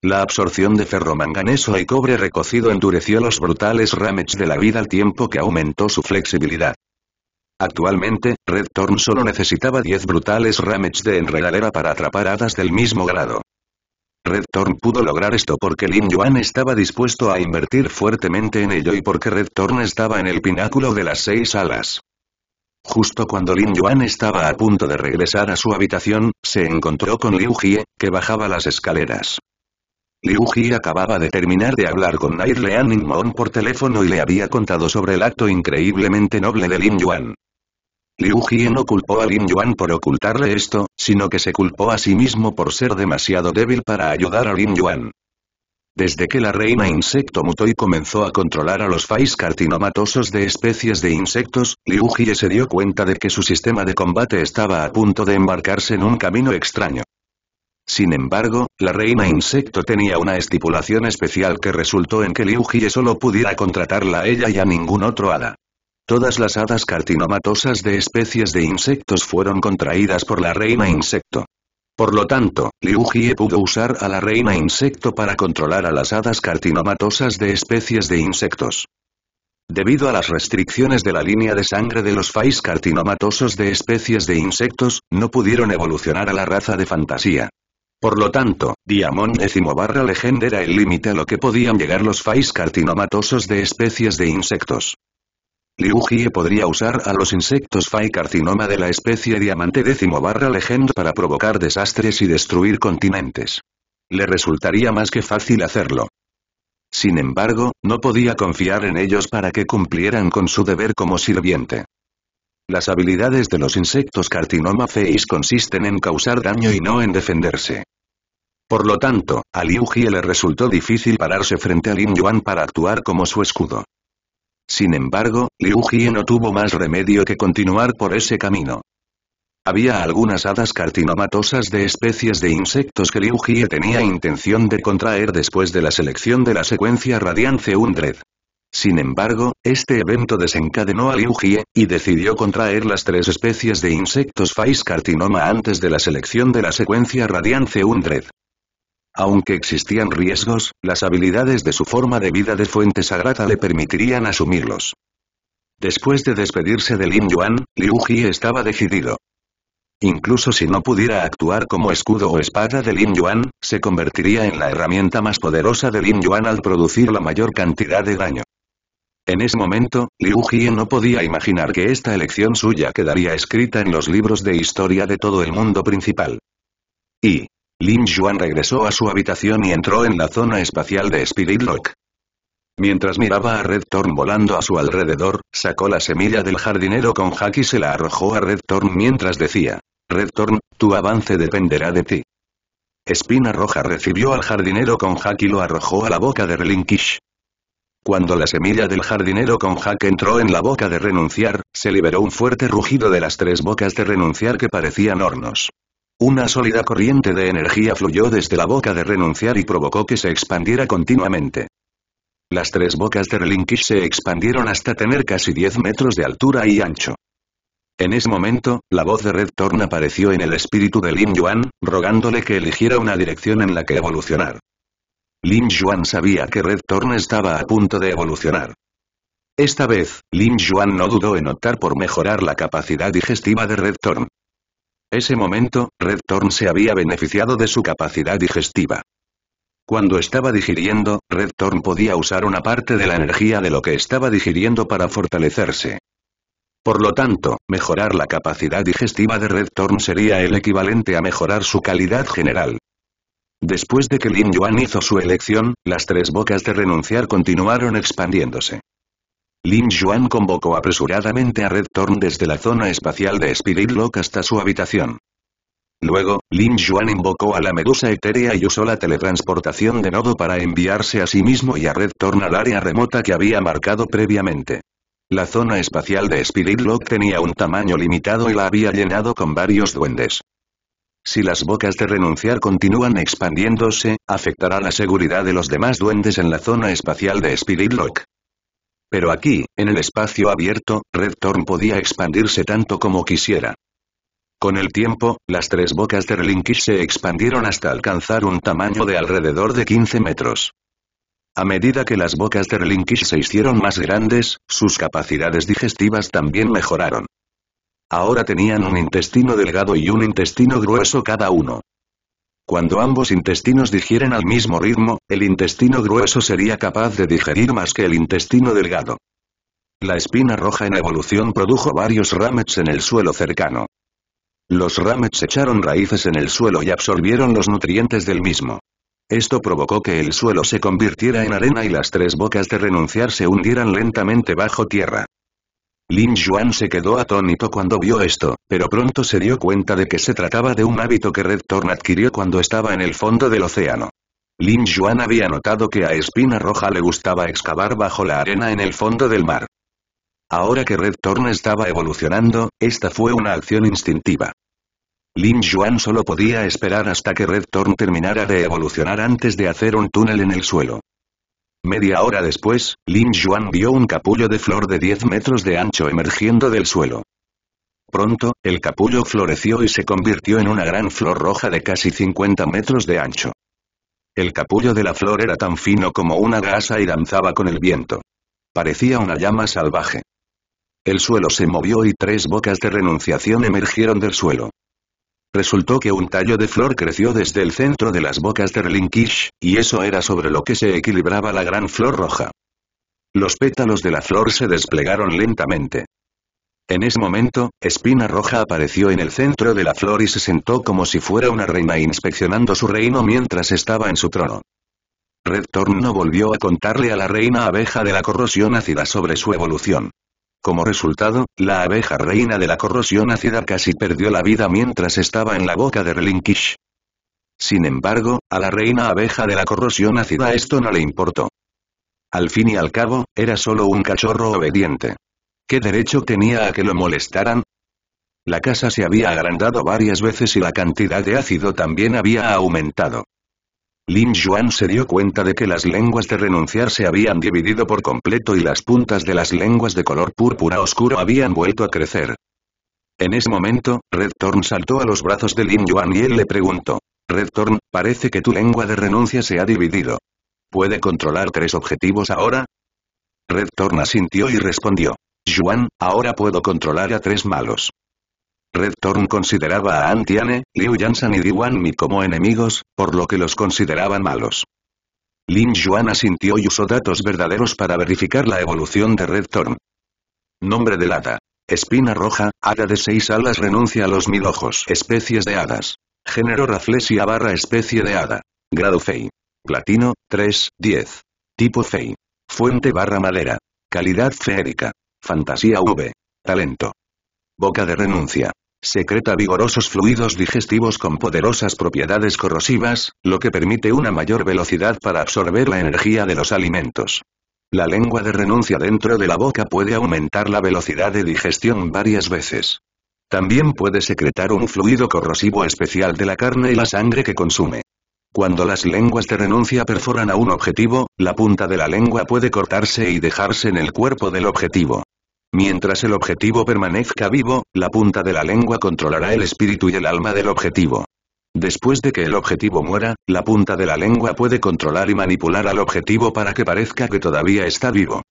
La absorción de ferromanganeso y cobre recocido endureció los brutales ramets de la vida al tiempo que aumentó su flexibilidad. Actualmente, Red Torn solo necesitaba 10 brutales ramets de enredadera para atrapar hadas del mismo grado. Red Thorn pudo lograr esto porque Lin Yuan estaba dispuesto a invertir fuertemente en ello y porque Red Thorn estaba en el pináculo de las seis alas. Justo cuando Lin Yuan estaba a punto de regresar a su habitación, se encontró con Liu Jie, que bajaba las escaleras. Liu Jie acababa de terminar de hablar con Nair Lean por teléfono y le había contado sobre el acto increíblemente noble de Lin Yuan. Liu Jie no culpó a Lin Yuan por ocultarle esto, sino que se culpó a sí mismo por ser demasiado débil para ayudar a Lin Yuan. Desde que la reina insecto mutó y comenzó a controlar a los fais cartinomatosos de especies de insectos, Liu Jie se dio cuenta de que su sistema de combate estaba a punto de embarcarse en un camino extraño. Sin embargo, la reina insecto tenía una estipulación especial que resultó en que Liu Jie solo pudiera contratarla a ella y a ningún otro hada. Todas las hadas cartinomatosas de especies de insectos fueron contraídas por la reina insecto. Por lo tanto, Liu pudo usar a la reina insecto para controlar a las hadas cartinomatosas de especies de insectos. Debido a las restricciones de la línea de sangre de los fais cartinomatosos de especies de insectos, no pudieron evolucionar a la raza de fantasía. Por lo tanto, Diamond X barra legend era el límite a lo que podían llegar los fais cartinomatosos de especies de insectos. Liu Jie podría usar a los insectos Fai carcinoma de la especie diamante décimo barra legend para provocar desastres y destruir continentes. Le resultaría más que fácil hacerlo. Sin embargo, no podía confiar en ellos para que cumplieran con su deber como sirviente. Las habilidades de los insectos Carcinoma feis consisten en causar daño y no en defenderse. Por lo tanto, a Liu Jie le resultó difícil pararse frente a Lin Yuan para actuar como su escudo. Sin embargo, Liu Jie no tuvo más remedio que continuar por ese camino. Había algunas hadas cartinomatosas de especies de insectos que Liu Jie tenía intención de contraer después de la selección de la secuencia Radiance Undred. Sin embargo, este evento desencadenó a Liu Jie, y decidió contraer las tres especies de insectos Fais cartinoma antes de la selección de la secuencia Radiance Undred. Aunque existían riesgos, las habilidades de su forma de vida de fuente sagrada le permitirían asumirlos. Después de despedirse de Lin Yuan, Liu Ji estaba decidido. Incluso si no pudiera actuar como escudo o espada de Lin Yuan, se convertiría en la herramienta más poderosa de Lin Yuan al producir la mayor cantidad de daño. En ese momento, Liu Jie no podía imaginar que esta elección suya quedaría escrita en los libros de historia de todo el mundo principal. Y, Lin Yuan regresó a su habitación y entró en la zona espacial de Spirit Rock. Mientras miraba a Red Torn volando a su alrededor, sacó la semilla del jardinero con hack y se la arrojó a Red Torn mientras decía, Red Torn, tu avance dependerá de ti. Espina Roja recibió al jardinero con hack y lo arrojó a la boca de Relinquish. Cuando la semilla del jardinero con Jack entró en la boca de renunciar, se liberó un fuerte rugido de las tres bocas de renunciar que parecían hornos. Una sólida corriente de energía fluyó desde la boca de renunciar y provocó que se expandiera continuamente. Las tres bocas de relinquish se expandieron hasta tener casi 10 metros de altura y ancho. En ese momento, la voz de Red Thorn apareció en el espíritu de Lin Yuan, rogándole que eligiera una dirección en la que evolucionar. Lin Yuan sabía que Red Thorn estaba a punto de evolucionar. Esta vez, Lin Yuan no dudó en optar por mejorar la capacidad digestiva de Red Thorn ese momento, Red Thorn se había beneficiado de su capacidad digestiva. Cuando estaba digiriendo, Red Thorn podía usar una parte de la energía de lo que estaba digiriendo para fortalecerse. Por lo tanto, mejorar la capacidad digestiva de Red Thorn sería el equivalente a mejorar su calidad general. Después de que Lin Yuan hizo su elección, las tres bocas de renunciar continuaron expandiéndose. Lin Yuan convocó apresuradamente a Red Thorn desde la zona espacial de Spirit Lock hasta su habitación. Luego, Lin Yuan invocó a la medusa etérea y usó la teletransportación de nodo para enviarse a sí mismo y a Red Torn al área remota que había marcado previamente. La zona espacial de Spirit Lock tenía un tamaño limitado y la había llenado con varios duendes. Si las bocas de renunciar continúan expandiéndose, afectará la seguridad de los demás duendes en la zona espacial de Spirit Lock. Pero aquí, en el espacio abierto, Red Thorn podía expandirse tanto como quisiera. Con el tiempo, las tres bocas de Relinkish se expandieron hasta alcanzar un tamaño de alrededor de 15 metros. A medida que las bocas de Relinkish se hicieron más grandes, sus capacidades digestivas también mejoraron. Ahora tenían un intestino delgado y un intestino grueso cada uno. Cuando ambos intestinos digieren al mismo ritmo, el intestino grueso sería capaz de digerir más que el intestino delgado. La espina roja en evolución produjo varios ramets en el suelo cercano. Los ramets echaron raíces en el suelo y absorbieron los nutrientes del mismo. Esto provocó que el suelo se convirtiera en arena y las tres bocas de renunciar se hundieran lentamente bajo tierra. Lin Yuan se quedó atónito cuando vio esto, pero pronto se dio cuenta de que se trataba de un hábito que Red Thorn adquirió cuando estaba en el fondo del océano. Lin Yuan había notado que a Espina Roja le gustaba excavar bajo la arena en el fondo del mar. Ahora que Red Thorn estaba evolucionando, esta fue una acción instintiva. Lin Yuan solo podía esperar hasta que Red Thorn terminara de evolucionar antes de hacer un túnel en el suelo. Media hora después, Lin Yuan vio un capullo de flor de 10 metros de ancho emergiendo del suelo. Pronto, el capullo floreció y se convirtió en una gran flor roja de casi 50 metros de ancho. El capullo de la flor era tan fino como una gasa y danzaba con el viento. Parecía una llama salvaje. El suelo se movió y tres bocas de renunciación emergieron del suelo. Resultó que un tallo de flor creció desde el centro de las bocas de Relinquish, y eso era sobre lo que se equilibraba la gran flor roja. Los pétalos de la flor se desplegaron lentamente. En ese momento, Espina Roja apareció en el centro de la flor y se sentó como si fuera una reina inspeccionando su reino mientras estaba en su trono. Red no volvió a contarle a la reina abeja de la corrosión ácida sobre su evolución. Como resultado, la abeja reina de la corrosión ácida casi perdió la vida mientras estaba en la boca de Relinquish. Sin embargo, a la reina abeja de la corrosión ácida esto no le importó. Al fin y al cabo, era solo un cachorro obediente. ¿Qué derecho tenía a que lo molestaran? La casa se había agrandado varias veces y la cantidad de ácido también había aumentado. Lin Yuan se dio cuenta de que las lenguas de renunciar se habían dividido por completo y las puntas de las lenguas de color púrpura oscuro habían vuelto a crecer. En ese momento, Red Thorn saltó a los brazos de Lin Yuan y él le preguntó. Red Thorn, parece que tu lengua de renuncia se ha dividido. ¿Puede controlar tres objetivos ahora? Red Thorn asintió y respondió. Yuan, ahora puedo controlar a tres malos. Red Thorn consideraba a Antiane, Liu Yansan y Diwan como enemigos, por lo que los consideraban malos. Lin Yuan asintió y usó datos verdaderos para verificar la evolución de Red Thorn. Nombre del hada. Espina roja, hada de seis alas renuncia a los mil ojos. Especies de hadas. Género Raflesia barra especie de hada. Grado Fei. Platino, 3, 10. Tipo Fei. Fuente barra madera. Calidad feérica. Fantasía V. Talento. Boca de renuncia. Secreta vigorosos fluidos digestivos con poderosas propiedades corrosivas, lo que permite una mayor velocidad para absorber la energía de los alimentos. La lengua de renuncia dentro de la boca puede aumentar la velocidad de digestión varias veces. También puede secretar un fluido corrosivo especial de la carne y la sangre que consume. Cuando las lenguas de renuncia perforan a un objetivo, la punta de la lengua puede cortarse y dejarse en el cuerpo del objetivo. Mientras el objetivo permanezca vivo, la punta de la lengua controlará el espíritu y el alma del objetivo. Después de que el objetivo muera, la punta de la lengua puede controlar y manipular al objetivo para que parezca que todavía está vivo.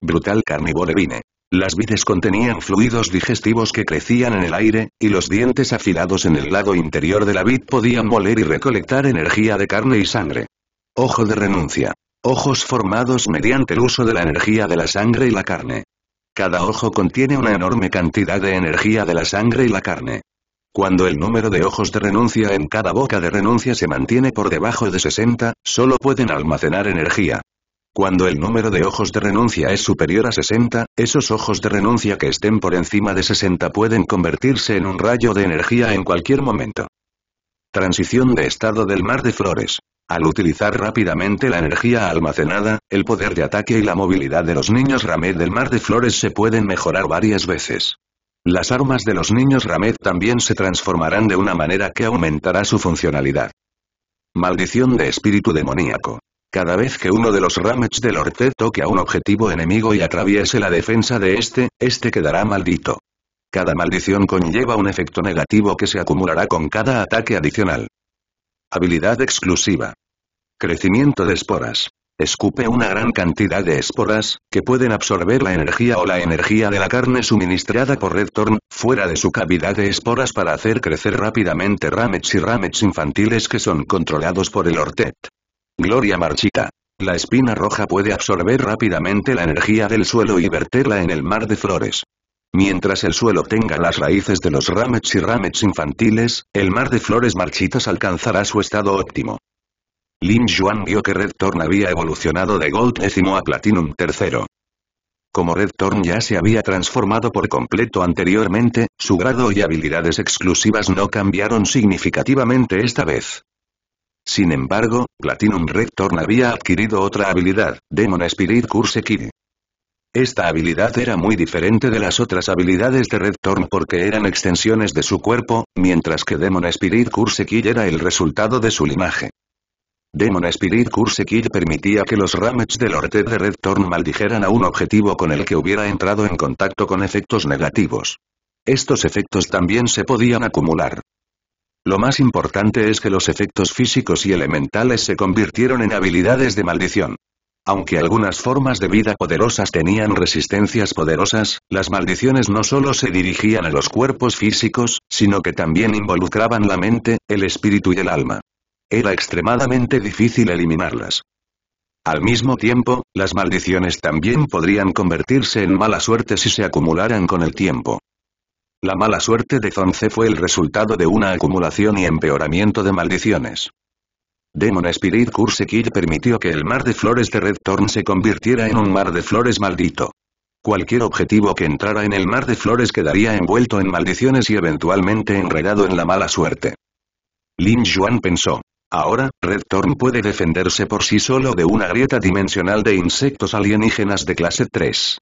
Brutal carnívoro vine. Las vides contenían fluidos digestivos que crecían en el aire, y los dientes afilados en el lado interior de la vid podían moler y recolectar energía de carne y sangre. Ojo de renuncia. Ojos formados mediante el uso de la energía de la sangre y la carne. Cada ojo contiene una enorme cantidad de energía de la sangre y la carne. Cuando el número de ojos de renuncia en cada boca de renuncia se mantiene por debajo de 60, solo pueden almacenar energía. Cuando el número de ojos de renuncia es superior a 60, esos ojos de renuncia que estén por encima de 60 pueden convertirse en un rayo de energía en cualquier momento. Transición de estado del mar de flores. Al utilizar rápidamente la energía almacenada, el poder de ataque y la movilidad de los niños Ramet del Mar de Flores se pueden mejorar varias veces. Las armas de los niños Ramet también se transformarán de una manera que aumentará su funcionalidad. Maldición de espíritu demoníaco. Cada vez que uno de los Ramets del Orte toque a un objetivo enemigo y atraviese la defensa de este, este quedará maldito. Cada maldición conlleva un efecto negativo que se acumulará con cada ataque adicional. Habilidad exclusiva. Crecimiento de esporas. Escupe una gran cantidad de esporas, que pueden absorber la energía o la energía de la carne suministrada por Red fuera de su cavidad de esporas para hacer crecer rápidamente ramets y ramets infantiles que son controlados por el Ortet. Gloria marchita. La espina roja puede absorber rápidamente la energía del suelo y verterla en el mar de flores. Mientras el suelo tenga las raíces de los ramets y ramets infantiles, el mar de flores marchitas alcanzará su estado óptimo. Lin Yuan vio que Red Thorn había evolucionado de Gold décimo a Platinum tercero. Como Red Thorn ya se había transformado por completo anteriormente, su grado y habilidades exclusivas no cambiaron significativamente esta vez. Sin embargo, Platinum Red Thorn había adquirido otra habilidad, Demon Spirit Curse Kiri. Esta habilidad era muy diferente de las otras habilidades de Red Torn porque eran extensiones de su cuerpo, mientras que Demon Spirit Curse Kill era el resultado de su linaje. Demon Spirit Curse Kill permitía que los Ramets del Orte de Red Torn maldijeran a un objetivo con el que hubiera entrado en contacto con efectos negativos. Estos efectos también se podían acumular. Lo más importante es que los efectos físicos y elementales se convirtieron en habilidades de maldición. Aunque algunas formas de vida poderosas tenían resistencias poderosas, las maldiciones no solo se dirigían a los cuerpos físicos, sino que también involucraban la mente, el espíritu y el alma. Era extremadamente difícil eliminarlas. Al mismo tiempo, las maldiciones también podrían convertirse en mala suerte si se acumularan con el tiempo. La mala suerte de Zonce fue el resultado de una acumulación y empeoramiento de maldiciones. Demon Spirit Curse Kill permitió que el mar de flores de Red Thorn se convirtiera en un mar de flores maldito. Cualquier objetivo que entrara en el mar de flores quedaría envuelto en maldiciones y eventualmente enredado en la mala suerte. Lin Yuan pensó. Ahora, Red Thorn puede defenderse por sí solo de una grieta dimensional de insectos alienígenas de clase 3.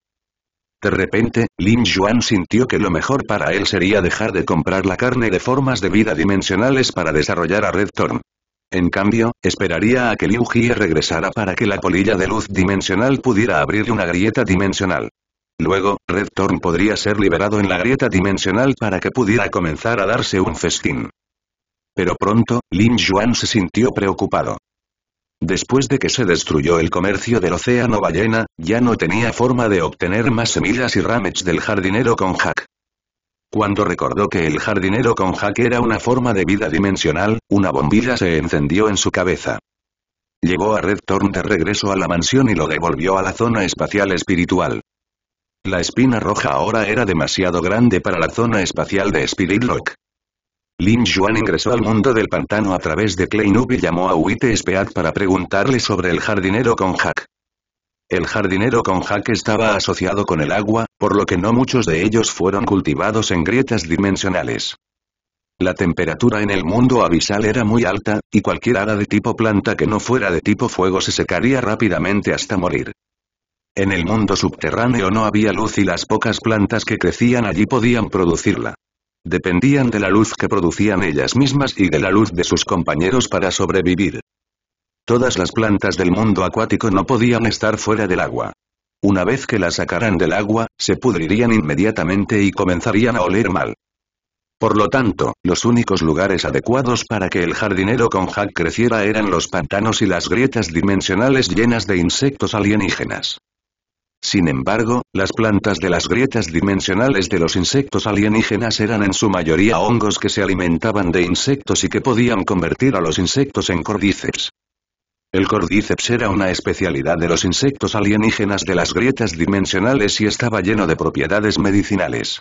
De repente, Lin Yuan sintió que lo mejor para él sería dejar de comprar la carne de formas de vida dimensionales para desarrollar a Red Thorn. En cambio, esperaría a que Liu Jie regresara para que la polilla de luz dimensional pudiera abrir una grieta dimensional. Luego, Red Thorn podría ser liberado en la grieta dimensional para que pudiera comenzar a darse un festín. Pero pronto, Lin Yuan se sintió preocupado. Después de que se destruyó el comercio del océano ballena, ya no tenía forma de obtener más semillas y ramets del jardinero con hack. Cuando recordó que el jardinero con hack era una forma de vida dimensional, una bombilla se encendió en su cabeza. Llevó a Red Thorn de regreso a la mansión y lo devolvió a la zona espacial espiritual. La espina roja ahora era demasiado grande para la zona espacial de Spirit Lock. Lin Yuan ingresó al mundo del pantano a través de Noob y llamó a Witte Spead para preguntarle sobre el jardinero con Hack. El jardinero con jaque estaba asociado con el agua, por lo que no muchos de ellos fueron cultivados en grietas dimensionales. La temperatura en el mundo abisal era muy alta, y cualquier ara de tipo planta que no fuera de tipo fuego se secaría rápidamente hasta morir. En el mundo subterráneo no había luz y las pocas plantas que crecían allí podían producirla. Dependían de la luz que producían ellas mismas y de la luz de sus compañeros para sobrevivir. Todas las plantas del mundo acuático no podían estar fuera del agua. Una vez que la sacaran del agua, se pudrirían inmediatamente y comenzarían a oler mal. Por lo tanto, los únicos lugares adecuados para que el jardinero con Hack creciera eran los pantanos y las grietas dimensionales llenas de insectos alienígenas. Sin embargo, las plantas de las grietas dimensionales de los insectos alienígenas eran en su mayoría hongos que se alimentaban de insectos y que podían convertir a los insectos en cordíceps. El cordíceps era una especialidad de los insectos alienígenas de las grietas dimensionales y estaba lleno de propiedades medicinales.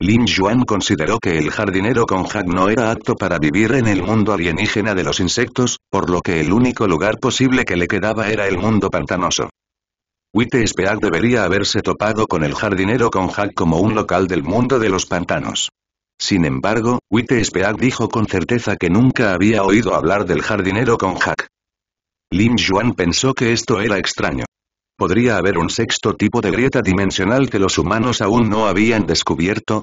Lin Yuan consideró que el jardinero con Hack no era apto para vivir en el mundo alienígena de los insectos, por lo que el único lugar posible que le quedaba era el mundo pantanoso. Witte Speak debería haberse topado con el jardinero con Hack como un local del mundo de los pantanos. Sin embargo, Witte Speak dijo con certeza que nunca había oído hablar del jardinero con Hack. Lin Yuan pensó que esto era extraño. ¿Podría haber un sexto tipo de grieta dimensional que los humanos aún no habían descubierto?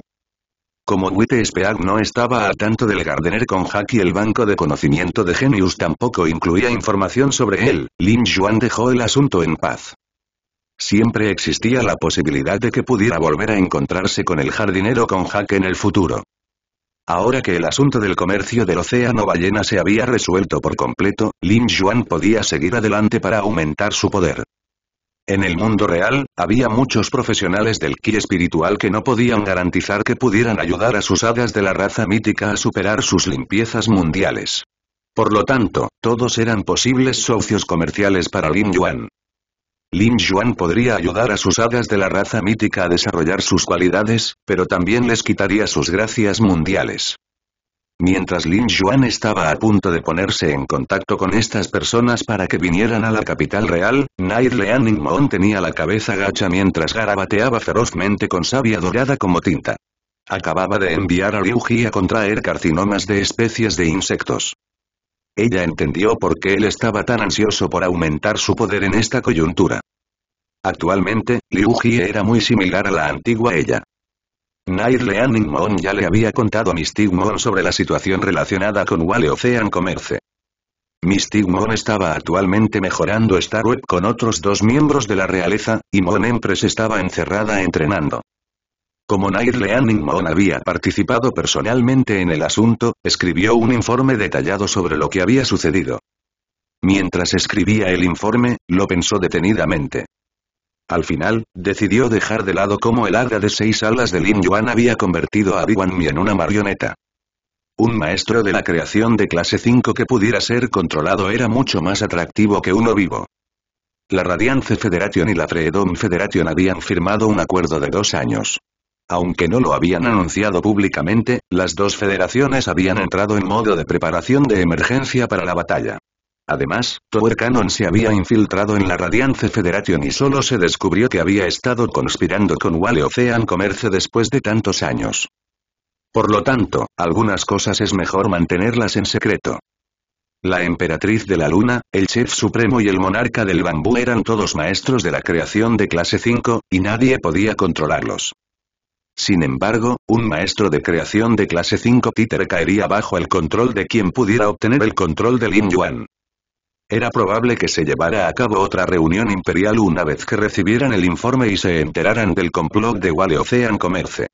Como Witte Speag no estaba a tanto del Gardener con y el banco de conocimiento de Genius tampoco incluía información sobre él, Lin Yuan dejó el asunto en paz. Siempre existía la posibilidad de que pudiera volver a encontrarse con el jardinero con Jack en el futuro. Ahora que el asunto del comercio del océano ballena se había resuelto por completo, Lin Yuan podía seguir adelante para aumentar su poder. En el mundo real, había muchos profesionales del ki espiritual que no podían garantizar que pudieran ayudar a sus hadas de la raza mítica a superar sus limpiezas mundiales. Por lo tanto, todos eran posibles socios comerciales para Lin Yuan. Lin Yuan podría ayudar a sus hadas de la raza mítica a desarrollar sus cualidades, pero también les quitaría sus gracias mundiales. Mientras Lin Yuan estaba a punto de ponerse en contacto con estas personas para que vinieran a la capital real, Nair Leaning Moon tenía la cabeza gacha mientras garabateaba ferozmente con savia dorada como tinta. Acababa de enviar a Liu a contraer carcinomas de especies de insectos. Ella entendió por qué él estaba tan ansioso por aumentar su poder en esta coyuntura. Actualmente, Liu Ji era muy similar a la antigua ella. Nair y Moon ya le había contado a Mystic sobre la situación relacionada con Wale Ocean Commerce. Mystic estaba actualmente mejorando Star Web con otros dos miembros de la realeza, y Mon Empress estaba encerrada entrenando. Como Nair Leaning Moon había participado personalmente en el asunto, escribió un informe detallado sobre lo que había sucedido. Mientras escribía el informe, lo pensó detenidamente. Al final, decidió dejar de lado cómo el hada de seis alas de Lin Yuan había convertido a Diwan Mi en una marioneta. Un maestro de la creación de clase 5 que pudiera ser controlado era mucho más atractivo que uno vivo. La Radiance Federation y la Freedom Federation habían firmado un acuerdo de dos años. Aunque no lo habían anunciado públicamente, las dos federaciones habían entrado en modo de preparación de emergencia para la batalla. Además, Tower Cannon se había infiltrado en la Radiance Federation y solo se descubrió que había estado conspirando con Wale Ocean Commerce después de tantos años. Por lo tanto, algunas cosas es mejor mantenerlas en secreto. La emperatriz de la luna, el chef supremo y el monarca del bambú eran todos maestros de la creación de clase 5, y nadie podía controlarlos. Sin embargo, un maestro de creación de clase 5 títere caería bajo el control de quien pudiera obtener el control de Lin Yuan. Era probable que se llevara a cabo otra reunión imperial una vez que recibieran el informe y se enteraran del complot de Wale Ocean Commerce.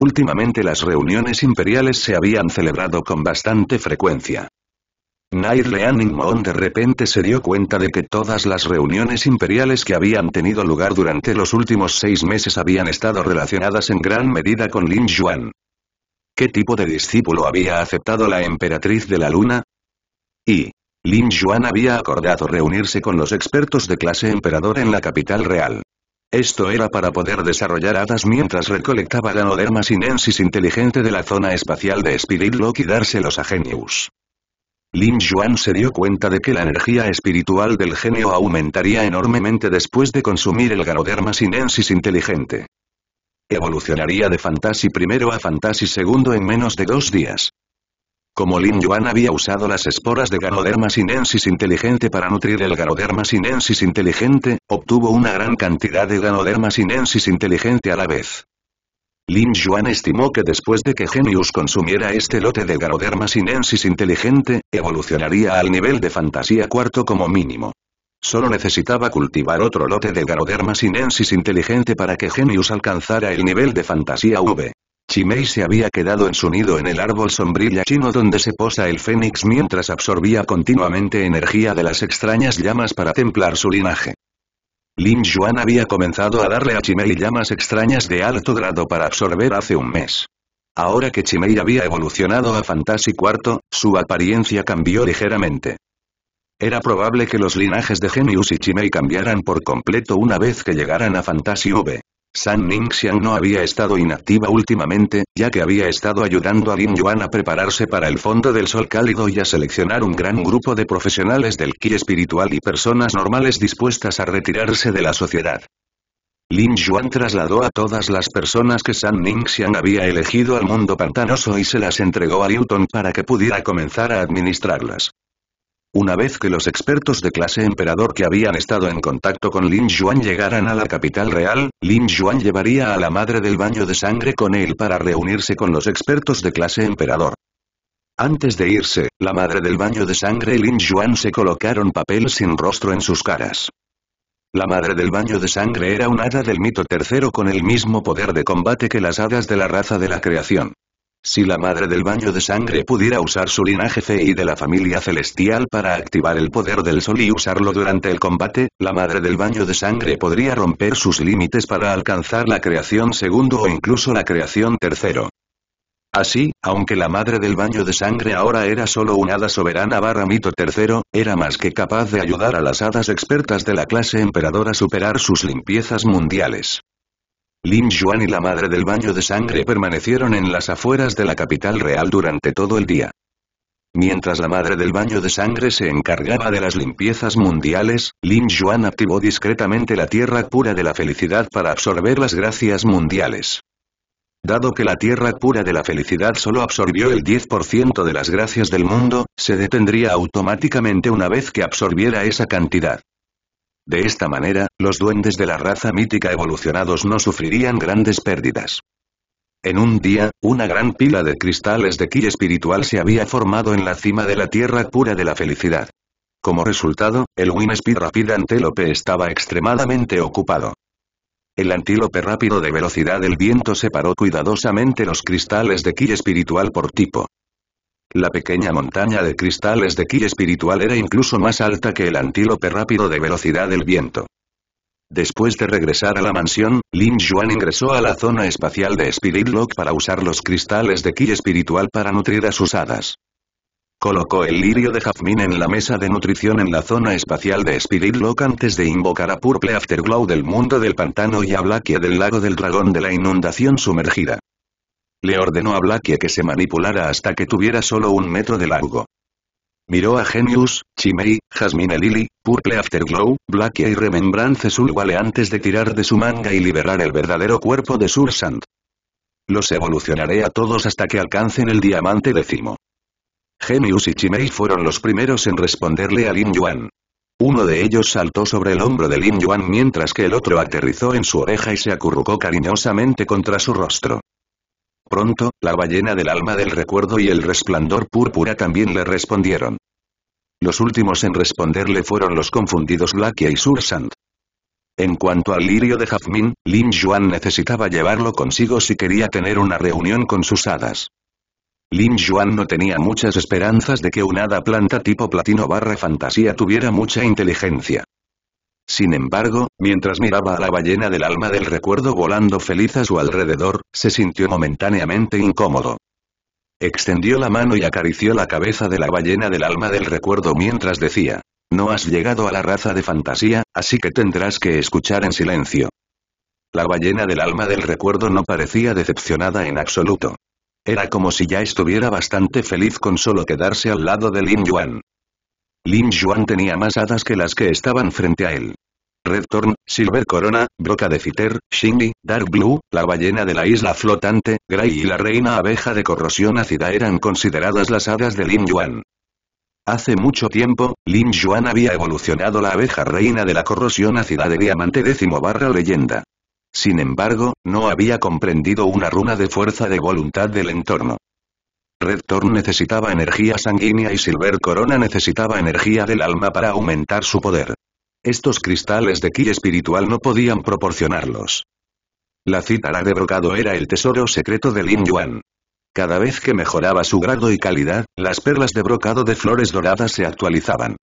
Últimamente las reuniones imperiales se habían celebrado con bastante frecuencia. Nair Leaning Moon de repente se dio cuenta de que todas las reuniones imperiales que habían tenido lugar durante los últimos seis meses habían estado relacionadas en gran medida con Lin Yuan. ¿Qué tipo de discípulo había aceptado la emperatriz de la luna? Y, Lin Yuan había acordado reunirse con los expertos de clase emperador en la capital real. Esto era para poder desarrollar hadas mientras recolectaba la ganoderma sinensis inteligente de la zona espacial de Spirit Lock y dárselos a Genius. Lin Yuan se dio cuenta de que la energía espiritual del genio aumentaría enormemente después de consumir el Ganoderma Sinensis inteligente. Evolucionaría de Fantasy primero a Fantasy segundo en menos de dos días. Como Lin Yuan había usado las esporas de Ganoderma sinensis inteligente para nutrir el Ganoderma sinensis inteligente, obtuvo una gran cantidad de Ganoderma sinensis inteligente a la vez. Lin Yuan estimó que después de que Genius consumiera este lote de Garoderma sinensis inteligente, evolucionaría al nivel de fantasía cuarto como mínimo. Solo necesitaba cultivar otro lote de Garoderma sinensis inteligente para que Genius alcanzara el nivel de fantasía V. Chimei se había quedado en su nido en el árbol sombrilla chino donde se posa el fénix mientras absorbía continuamente energía de las extrañas llamas para templar su linaje. Lin Yuan había comenzado a darle a Chimei llamas extrañas de alto grado para absorber hace un mes. Ahora que Chimei había evolucionado a Fantasy Cuarto, su apariencia cambió ligeramente. Era probable que los linajes de Genius y Chimei cambiaran por completo una vez que llegaran a Fantasy V. San Ningxian no había estado inactiva últimamente, ya que había estado ayudando a Lin Yuan a prepararse para el fondo del sol cálido y a seleccionar un gran grupo de profesionales del ki espiritual y personas normales dispuestas a retirarse de la sociedad. Lin Yuan trasladó a todas las personas que San Ningxian había elegido al mundo pantanoso y se las entregó a Newton para que pudiera comenzar a administrarlas. Una vez que los expertos de clase emperador que habían estado en contacto con Lin Yuan llegaran a la capital real, Lin Yuan llevaría a la madre del baño de sangre con él para reunirse con los expertos de clase emperador. Antes de irse, la madre del baño de sangre y Lin Yuan se colocaron papel sin rostro en sus caras. La madre del baño de sangre era un hada del mito tercero con el mismo poder de combate que las hadas de la raza de la creación. Si la madre del baño de sangre pudiera usar su linaje y de la familia celestial para activar el poder del sol y usarlo durante el combate, la madre del baño de sangre podría romper sus límites para alcanzar la creación segundo o incluso la creación tercero. Así, aunque la madre del baño de sangre ahora era solo un hada soberana barra mito tercero, era más que capaz de ayudar a las hadas expertas de la clase emperadora a superar sus limpiezas mundiales. Lin Yuan y la madre del baño de sangre permanecieron en las afueras de la capital real durante todo el día. Mientras la madre del baño de sangre se encargaba de las limpiezas mundiales, Lin Yuan activó discretamente la tierra pura de la felicidad para absorber las gracias mundiales. Dado que la tierra pura de la felicidad solo absorbió el 10% de las gracias del mundo, se detendría automáticamente una vez que absorbiera esa cantidad. De esta manera, los duendes de la raza mítica evolucionados no sufrirían grandes pérdidas. En un día, una gran pila de cristales de ki espiritual se había formado en la cima de la tierra pura de la felicidad. Como resultado, el Speed Rapid Antelope estaba extremadamente ocupado. El antílope rápido de velocidad del viento separó cuidadosamente los cristales de ki espiritual por tipo. La pequeña montaña de cristales de ki espiritual era incluso más alta que el antílope rápido de velocidad del viento. Después de regresar a la mansión, Lin Yuan ingresó a la zona espacial de Spirit Lock para usar los cristales de ki espiritual para nutrir a sus hadas. Colocó el lirio de jazmín en la mesa de nutrición en la zona espacial de Spirit Lock antes de invocar a Purple Afterglow del mundo del pantano y a Blackie del lago del dragón de la inundación sumergida. Le ordenó a Blackie que se manipulara hasta que tuviera solo un metro de largo. Miró a Genius, Chimei, Jasmine Lily, Purple Afterglow, Blackie y Remembrance Sulwale antes de tirar de su manga y liberar el verdadero cuerpo de Sursand. Los evolucionaré a todos hasta que alcancen el diamante décimo. Genius y Chimei fueron los primeros en responderle a Lin Yuan. Uno de ellos saltó sobre el hombro de Lin Yuan mientras que el otro aterrizó en su oreja y se acurrucó cariñosamente contra su rostro. Pronto, la ballena del alma del recuerdo y el resplandor púrpura también le respondieron. Los últimos en responderle fueron los confundidos Lakia y Sursand. En cuanto al lirio de jazmín, Lin Yuan necesitaba llevarlo consigo si quería tener una reunión con sus hadas. Lin Yuan no tenía muchas esperanzas de que una hada planta tipo platino barra fantasía tuviera mucha inteligencia. Sin embargo, mientras miraba a la ballena del alma del recuerdo volando feliz a su alrededor, se sintió momentáneamente incómodo. Extendió la mano y acarició la cabeza de la ballena del alma del recuerdo mientras decía, no has llegado a la raza de fantasía, así que tendrás que escuchar en silencio. La ballena del alma del recuerdo no parecía decepcionada en absoluto. Era como si ya estuviera bastante feliz con solo quedarse al lado de Lin Yuan. Lin Yuan tenía más hadas que las que estaban frente a él. Red Thorn, Silver Corona, Broca de Fiter, Shingy, Dark Blue, la ballena de la isla flotante, Gray y la reina abeja de corrosión ácida eran consideradas las hadas de Lin Yuan. Hace mucho tiempo, Lin Yuan había evolucionado la abeja reina de la corrosión ácida de diamante décimo barra leyenda. Sin embargo, no había comprendido una runa de fuerza de voluntad del entorno. Red necesitaba energía sanguínea y Silver Corona necesitaba energía del alma para aumentar su poder. Estos cristales de ki espiritual no podían proporcionarlos. La cítara de brocado era el tesoro secreto de Lin Yuan. Cada vez que mejoraba su grado y calidad, las perlas de brocado de flores doradas se actualizaban.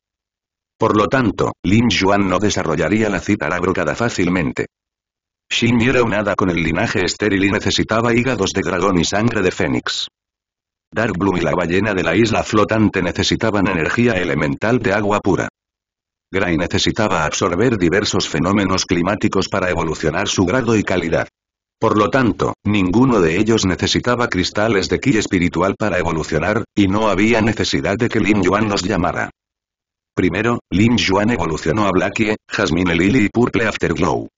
Por lo tanto, Lin Yuan no desarrollaría la cítara brocada fácilmente. Xin era un con el linaje estéril y necesitaba hígados de dragón y sangre de fénix. Dark Blue y la ballena de la isla flotante necesitaban energía elemental de agua pura. Gray necesitaba absorber diversos fenómenos climáticos para evolucionar su grado y calidad. Por lo tanto, ninguno de ellos necesitaba cristales de ki espiritual para evolucionar, y no había necesidad de que Lin Yuan los llamara. Primero, Lin Yuan evolucionó a Blackie, Jasmine Lily y Purple Afterglow.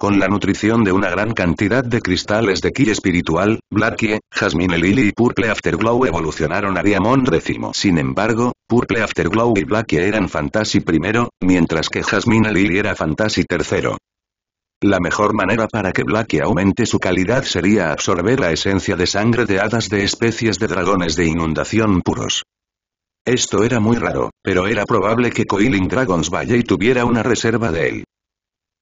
Con la nutrición de una gran cantidad de cristales de ki espiritual, Blackie, Jasmine Lily y Purple Afterglow evolucionaron a Diamond Décimo. Sin embargo, Purple Afterglow y Blackie eran Fantasy primero, mientras que Jasmine Lily era Fantasy tercero. La mejor manera para que Blackie aumente su calidad sería absorber la esencia de sangre de hadas de especies de dragones de inundación puros. Esto era muy raro, pero era probable que Coiling Dragon's Valley tuviera una reserva de él.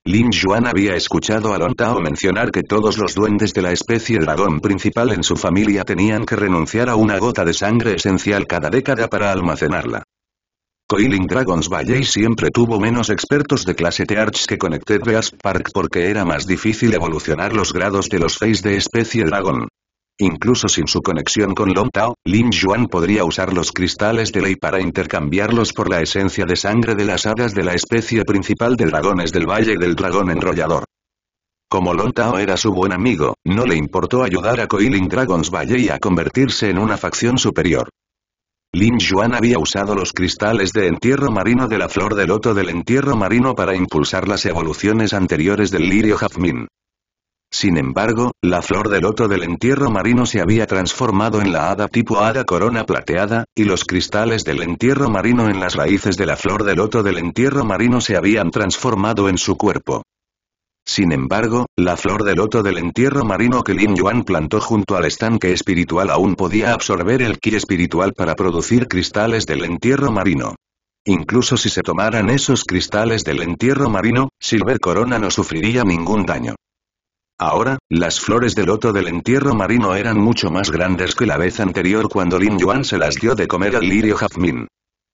Lin Yuan había escuchado a Lon Tao mencionar que todos los duendes de la especie dragón principal en su familia tenían que renunciar a una gota de sangre esencial cada década para almacenarla. Coiling Dragons Valley siempre tuvo menos expertos de clase T-Arch que Connected Beast Park porque era más difícil evolucionar los grados de los Face de especie dragón. Incluso sin su conexión con Long Tao, Lin Yuan podría usar los cristales de ley para intercambiarlos por la esencia de sangre de las hadas de la especie principal de dragones del Valle del Dragón Enrollador. Como Long Tao era su buen amigo, no le importó ayudar a Coiling Dragons Valle y a convertirse en una facción superior. Lin Yuan había usado los cristales de entierro marino de la flor de loto del entierro marino para impulsar las evoluciones anteriores del lirio jazmín. Sin embargo, la flor del loto del entierro marino se había transformado en la hada tipo hada corona plateada, y los cristales del entierro marino en las raíces de la flor del loto del entierro marino se habían transformado en su cuerpo. Sin embargo, la flor del loto del entierro marino que Lin Yuan plantó junto al estanque espiritual aún podía absorber el ki espiritual para producir cristales del entierro marino. Incluso si se tomaran esos cristales del entierro marino, Silver Corona no sufriría ningún daño. Ahora, las flores del loto del entierro marino eran mucho más grandes que la vez anterior cuando Lin Yuan se las dio de comer al lirio jazmín.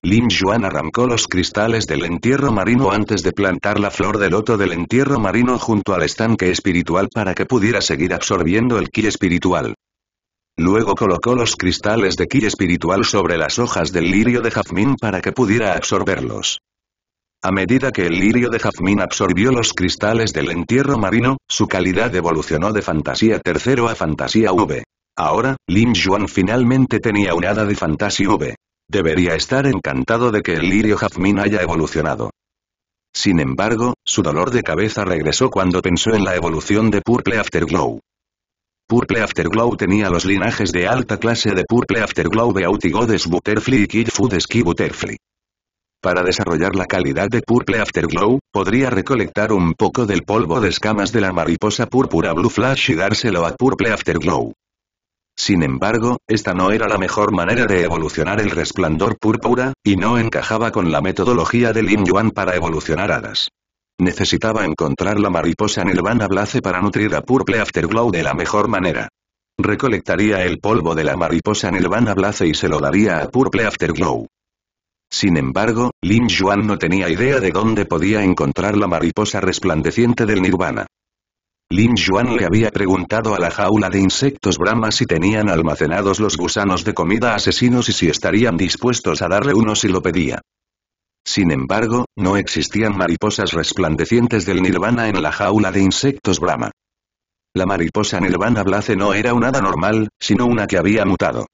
Lin Yuan arrancó los cristales del entierro marino antes de plantar la flor del loto del entierro marino junto al estanque espiritual para que pudiera seguir absorbiendo el ki espiritual. Luego colocó los cristales de ki espiritual sobre las hojas del lirio de jazmín para que pudiera absorberlos. A medida que el lirio de jazmín absorbió los cristales del entierro marino, su calidad evolucionó de fantasía tercero a fantasía V. Ahora, Lin Yuan finalmente tenía un hada de fantasía V. Debería estar encantado de que el lirio jazmín haya evolucionado. Sin embargo, su dolor de cabeza regresó cuando pensó en la evolución de Purple Afterglow. Purple Afterglow tenía los linajes de alta clase de Purple Afterglow Beauty Goddess Butterfly y Kid Food Ski Butterfly. Para desarrollar la calidad de Purple Afterglow, podría recolectar un poco del polvo de escamas de la mariposa púrpura Blue Flash y dárselo a Purple Afterglow. Sin embargo, esta no era la mejor manera de evolucionar el resplandor púrpura, y no encajaba con la metodología de Lin Yuan para evolucionar hadas. Necesitaba encontrar la mariposa Nirvana Blaze para nutrir a Purple Afterglow de la mejor manera. Recolectaría el polvo de la mariposa Nirvana Blaze y se lo daría a Purple Afterglow. Sin embargo, Lin Yuan no tenía idea de dónde podía encontrar la mariposa resplandeciente del nirvana. Lin Yuan le había preguntado a la jaula de insectos Brahma si tenían almacenados los gusanos de comida asesinos y si estarían dispuestos a darle uno si lo pedía. Sin embargo, no existían mariposas resplandecientes del nirvana en la jaula de insectos Brahma. La mariposa nirvana blaze no era un hada normal, sino una que había mutado.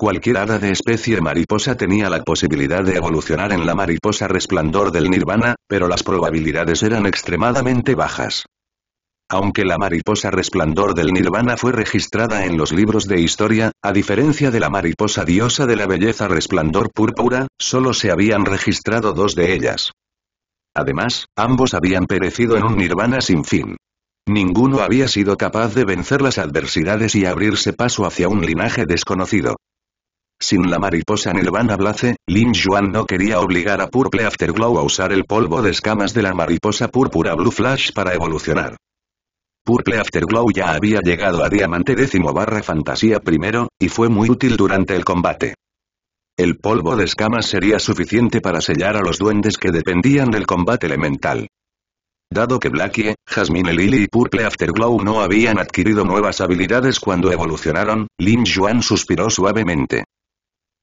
Cualquier hada de especie mariposa tenía la posibilidad de evolucionar en la mariposa resplandor del nirvana, pero las probabilidades eran extremadamente bajas. Aunque la mariposa resplandor del nirvana fue registrada en los libros de historia, a diferencia de la mariposa diosa de la belleza resplandor púrpura, solo se habían registrado dos de ellas. Además, ambos habían perecido en un nirvana sin fin. Ninguno había sido capaz de vencer las adversidades y abrirse paso hacia un linaje desconocido. Sin la mariposa Nirvana Blaze, Lin Yuan no quería obligar a Purple Afterglow a usar el polvo de escamas de la mariposa púrpura Blue Flash para evolucionar. Purple Afterglow ya había llegado a Diamante décimo barra Fantasía primero, y fue muy útil durante el combate. El polvo de escamas sería suficiente para sellar a los duendes que dependían del combate elemental. Dado que Blackie, Jasmine Lily y Purple Afterglow no habían adquirido nuevas habilidades cuando evolucionaron, Lin Yuan suspiró suavemente.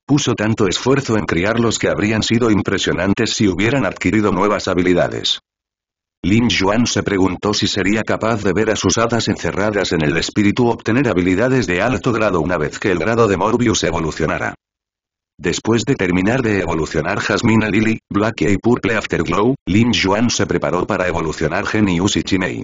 Puso tanto esfuerzo en criarlos que habrían sido impresionantes si hubieran adquirido nuevas habilidades. Lin Yuan se preguntó si sería capaz de ver a sus hadas encerradas en el espíritu obtener habilidades de alto grado una vez que el grado de Morbius evolucionara. Después de terminar de evolucionar Jasmine Lily, Black y Purple Afterglow, Lin Yuan se preparó para evolucionar Genius y Chimei.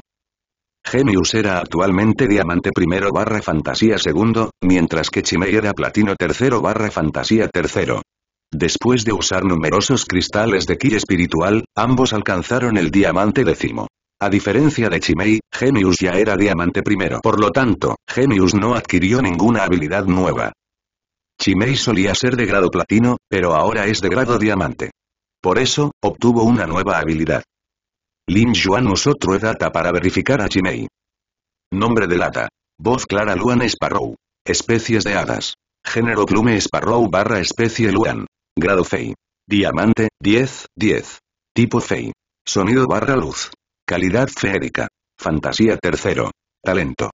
Gemius era actualmente Diamante primero barra Fantasía segundo, mientras que Chimei era Platino tercero barra Fantasía tercero. Después de usar numerosos cristales de ki espiritual, ambos alcanzaron el diamante décimo. A diferencia de Chimei, Gemius ya era diamante primero. Por lo tanto, Gemius no adquirió ninguna habilidad nueva. Chimei solía ser de grado platino, pero ahora es de grado diamante. Por eso, obtuvo una nueva habilidad. Lin Yuan usó True Data para verificar a Chimei. Nombre de lata. Voz clara Luan Sparrow. Especies de hadas. Género Plume Sparrow barra especie Luan. Grado Fey. Diamante, 10, 10. Tipo Fey. Sonido barra luz. Calidad feérica. Fantasía tercero. Talento.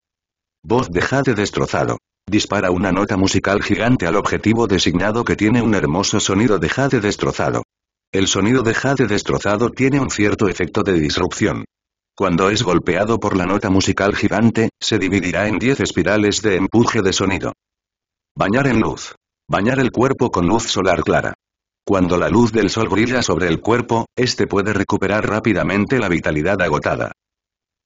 Voz de Jade destrozado. Dispara una nota musical gigante al objetivo designado que tiene un hermoso sonido de Jade destrozado. El sonido de jade destrozado tiene un cierto efecto de disrupción. Cuando es golpeado por la nota musical gigante, se dividirá en 10 espirales de empuje de sonido. Bañar en luz. Bañar el cuerpo con luz solar clara. Cuando la luz del sol brilla sobre el cuerpo, este puede recuperar rápidamente la vitalidad agotada.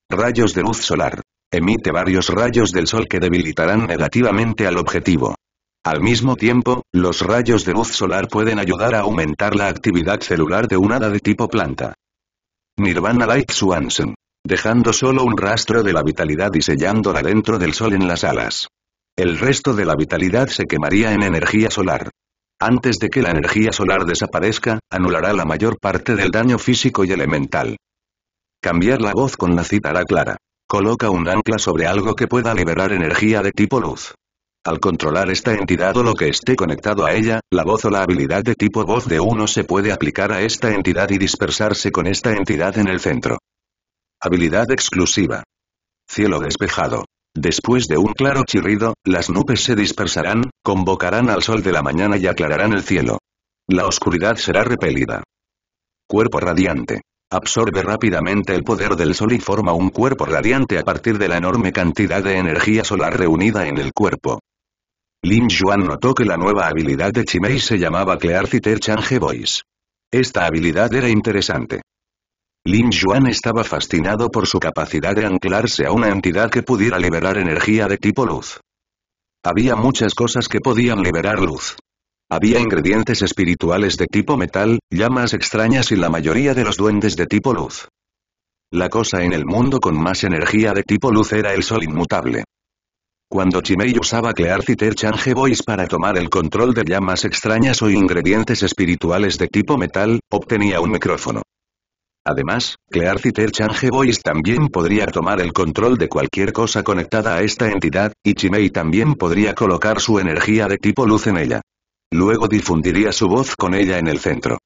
Rayos de luz solar. Emite varios rayos del sol que debilitarán negativamente al objetivo. Al mismo tiempo, los rayos de luz solar pueden ayudar a aumentar la actividad celular de un hada de tipo planta. Nirvana Light Swanson. Dejando solo un rastro de la vitalidad y sellándola dentro del sol en las alas. El resto de la vitalidad se quemaría en energía solar. Antes de que la energía solar desaparezca, anulará la mayor parte del daño físico y elemental. Cambiar la voz con la cítara clara. Coloca un ancla sobre algo que pueda liberar energía de tipo luz. Al controlar esta entidad o lo que esté conectado a ella, la voz o la habilidad de tipo voz de uno se puede aplicar a esta entidad y dispersarse con esta entidad en el centro. Habilidad exclusiva. Cielo despejado. Después de un claro chirrido, las nubes se dispersarán, convocarán al sol de la mañana y aclararán el cielo. La oscuridad será repelida. Cuerpo radiante absorbe rápidamente el poder del sol y forma un cuerpo radiante a partir de la enorme cantidad de energía solar reunida en el cuerpo. Lin Yuan notó que la nueva habilidad de Chimei se llamaba Clear Clearciter Change Voice. Esta habilidad era interesante. Lin Yuan estaba fascinado por su capacidad de anclarse a una entidad que pudiera liberar energía de tipo luz. Había muchas cosas que podían liberar luz. Había ingredientes espirituales de tipo metal, llamas extrañas y la mayoría de los duendes de tipo luz. La cosa en el mundo con más energía de tipo luz era el sol inmutable. Cuando Chimei usaba Clear Citer Change Voice para tomar el control de llamas extrañas o ingredientes espirituales de tipo metal, obtenía un micrófono. Además, Clear Citer Change Voice también podría tomar el control de cualquier cosa conectada a esta entidad, y Chimei también podría colocar su energía de tipo luz en ella. Luego difundiría su voz con ella en el centro.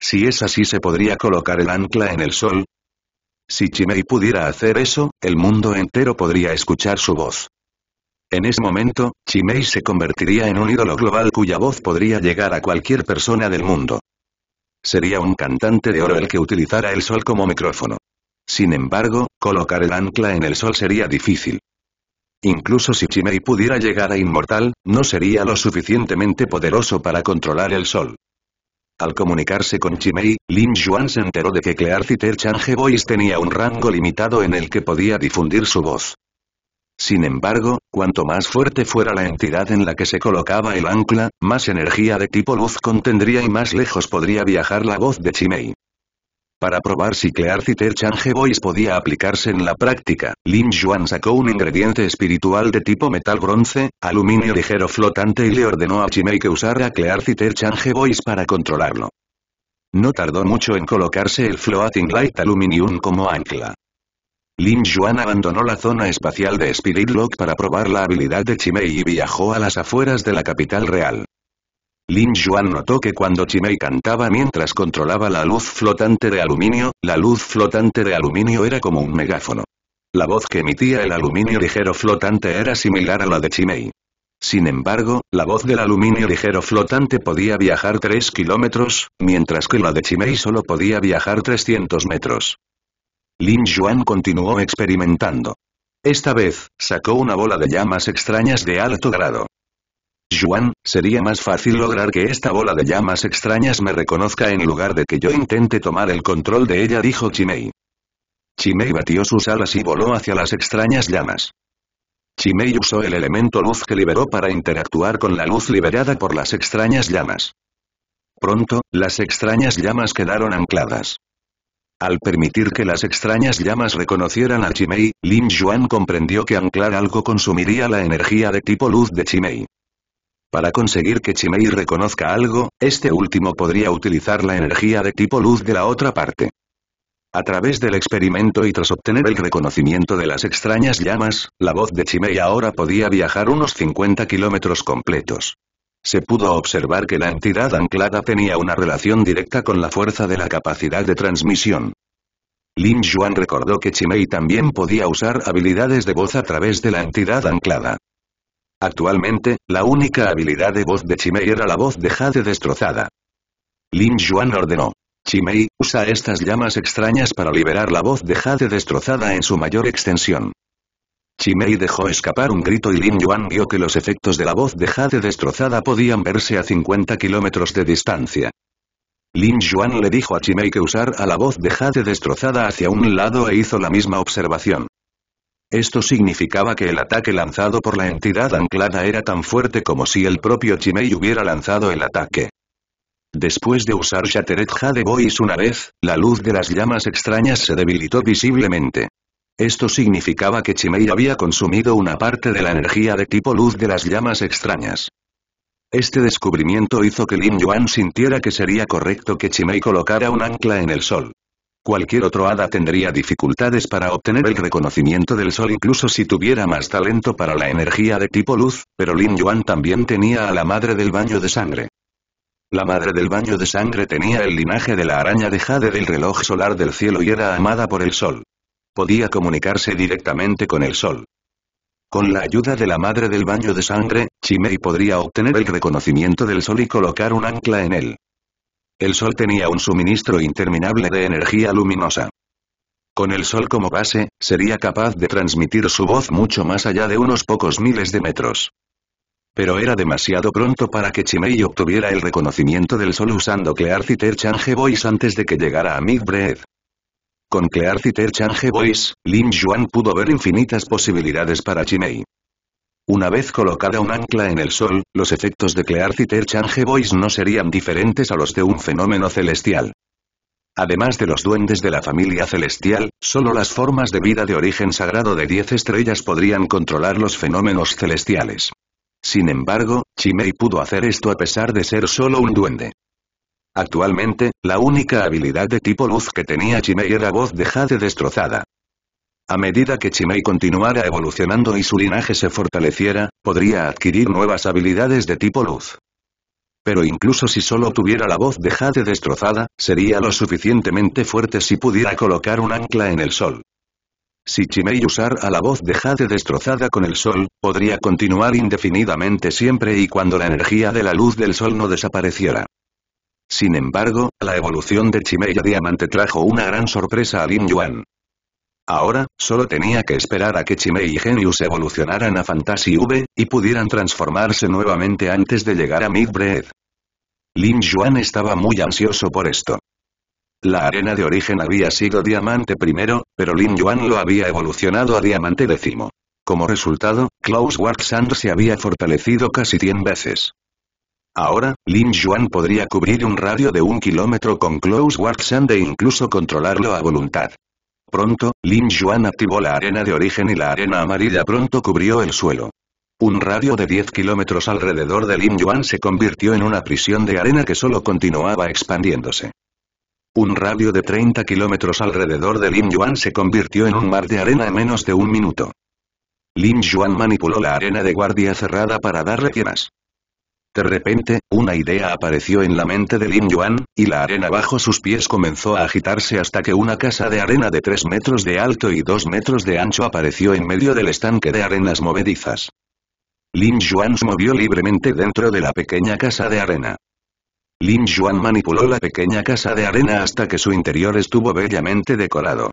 Si es así se podría colocar el ancla en el sol. Si Chimei pudiera hacer eso, el mundo entero podría escuchar su voz. En ese momento, Chimei se convertiría en un ídolo global cuya voz podría llegar a cualquier persona del mundo. Sería un cantante de oro el que utilizara el sol como micrófono. Sin embargo, colocar el ancla en el sol sería difícil. Incluso si Chimei pudiera llegar a inmortal, no sería lo suficientemente poderoso para controlar el sol. Al comunicarse con Chimei, Lin Yuan se enteró de que Clear Citer Change Boys tenía un rango limitado en el que podía difundir su voz. Sin embargo, cuanto más fuerte fuera la entidad en la que se colocaba el ancla, más energía de tipo luz contendría y más lejos podría viajar la voz de Chimei. Para probar si Clearciter Change Voice podía aplicarse en la práctica, Lin Yuan sacó un ingrediente espiritual de tipo metal bronce, aluminio ligero flotante y le ordenó a Chimei que usara Clearciter Change Voice para controlarlo. No tardó mucho en colocarse el Floating Light Aluminium como ancla. Lin Yuan abandonó la zona espacial de Spirit Lock para probar la habilidad de Chimei y viajó a las afueras de la capital real. Lin Yuan notó que cuando Chimei cantaba mientras controlaba la luz flotante de aluminio, la luz flotante de aluminio era como un megáfono. La voz que emitía el aluminio ligero flotante era similar a la de Chimei. Sin embargo, la voz del aluminio ligero flotante podía viajar 3 kilómetros, mientras que la de Chimei solo podía viajar 300 metros. Lin Yuan continuó experimentando. Esta vez, sacó una bola de llamas extrañas de alto grado. Yuan, sería más fácil lograr que esta bola de llamas extrañas me reconozca en lugar de que yo intente tomar el control de ella, dijo Chimei. Chimei batió sus alas y voló hacia las extrañas llamas. Chimei usó el elemento luz que liberó para interactuar con la luz liberada por las extrañas llamas. Pronto, las extrañas llamas quedaron ancladas. Al permitir que las extrañas llamas reconocieran a Chimei, Lin Yuan comprendió que anclar algo consumiría la energía de tipo luz de Chimei. Para conseguir que Chimei reconozca algo, este último podría utilizar la energía de tipo luz de la otra parte. A través del experimento y tras obtener el reconocimiento de las extrañas llamas, la voz de Chimei ahora podía viajar unos 50 kilómetros completos. Se pudo observar que la entidad anclada tenía una relación directa con la fuerza de la capacidad de transmisión. Lin Yuan recordó que Chimei también podía usar habilidades de voz a través de la entidad anclada. Actualmente, la única habilidad de voz de Chimei era la voz de Jade destrozada. Lin Yuan ordenó. Chimei, usa estas llamas extrañas para liberar la voz de Jade destrozada en su mayor extensión. Chimei dejó escapar un grito y Lin Yuan vio que los efectos de la voz de Jade destrozada podían verse a 50 kilómetros de distancia. Lin Yuan le dijo a Chimei que usar a la voz de Jade destrozada hacia un lado e hizo la misma observación. Esto significaba que el ataque lanzado por la entidad anclada era tan fuerte como si el propio Chimei hubiera lanzado el ataque. Después de usar Shattered Jade Voice una vez, la luz de las llamas extrañas se debilitó visiblemente. Esto significaba que Chimei había consumido una parte de la energía de tipo luz de las llamas extrañas. Este descubrimiento hizo que Lin Yuan sintiera que sería correcto que Chimei colocara un ancla en el sol. Cualquier otro hada tendría dificultades para obtener el reconocimiento del sol incluso si tuviera más talento para la energía de tipo luz, pero Lin Yuan también tenía a la madre del baño de sangre. La madre del baño de sangre tenía el linaje de la araña de jade del reloj solar del cielo y era amada por el sol. Podía comunicarse directamente con el sol. Con la ayuda de la madre del baño de sangre, Chimei podría obtener el reconocimiento del sol y colocar un ancla en él. El sol tenía un suministro interminable de energía luminosa. Con el sol como base, sería capaz de transmitir su voz mucho más allá de unos pocos miles de metros. Pero era demasiado pronto para que Chimei obtuviera el reconocimiento del sol usando Clear Citer Change Voice antes de que llegara a Midbreed. Con Clear Citer Change Voice, Lin Yuan pudo ver infinitas posibilidades para Chimei. Una vez colocada un ancla en el sol, los efectos de Clear Citer Change Voice no serían diferentes a los de un fenómeno celestial. Además de los duendes de la familia celestial, solo las formas de vida de origen sagrado de 10 estrellas podrían controlar los fenómenos celestiales. Sin embargo, Chimei pudo hacer esto a pesar de ser solo un duende. Actualmente, la única habilidad de tipo luz que tenía Chimei era voz de Jade destrozada. A medida que Chimei continuara evolucionando y su linaje se fortaleciera, podría adquirir nuevas habilidades de tipo luz. Pero incluso si solo tuviera la voz de Jade destrozada, sería lo suficientemente fuerte si pudiera colocar un ancla en el sol. Si Chimei usara la voz de Jade destrozada con el sol, podría continuar indefinidamente siempre y cuando la energía de la luz del sol no desapareciera. Sin embargo, la evolución de a Diamante trajo una gran sorpresa a Lin Yuan. Ahora, solo tenía que esperar a que Chimei y Genius evolucionaran a Fantasy V, y pudieran transformarse nuevamente antes de llegar a Midbreed. Lin Yuan estaba muy ansioso por esto. La arena de origen había sido diamante primero, pero Lin Yuan lo había evolucionado a diamante décimo. Como resultado, Klaus Sand se había fortalecido casi 100 veces. Ahora, Lin Yuan podría cubrir un radio de un kilómetro con Close Watson sand e incluso controlarlo a voluntad. Pronto, Lin Yuan activó la arena de origen y la arena amarilla pronto cubrió el suelo. Un radio de 10 kilómetros alrededor de Lin Yuan se convirtió en una prisión de arena que solo continuaba expandiéndose. Un radio de 30 kilómetros alrededor de Lin Yuan se convirtió en un mar de arena en menos de un minuto. Lin Yuan manipuló la arena de guardia cerrada para darle piernas. De repente, una idea apareció en la mente de Lin Yuan, y la arena bajo sus pies comenzó a agitarse hasta que una casa de arena de 3 metros de alto y 2 metros de ancho apareció en medio del estanque de arenas movedizas. Lin Yuan se movió libremente dentro de la pequeña casa de arena. Lin Yuan manipuló la pequeña casa de arena hasta que su interior estuvo bellamente decorado.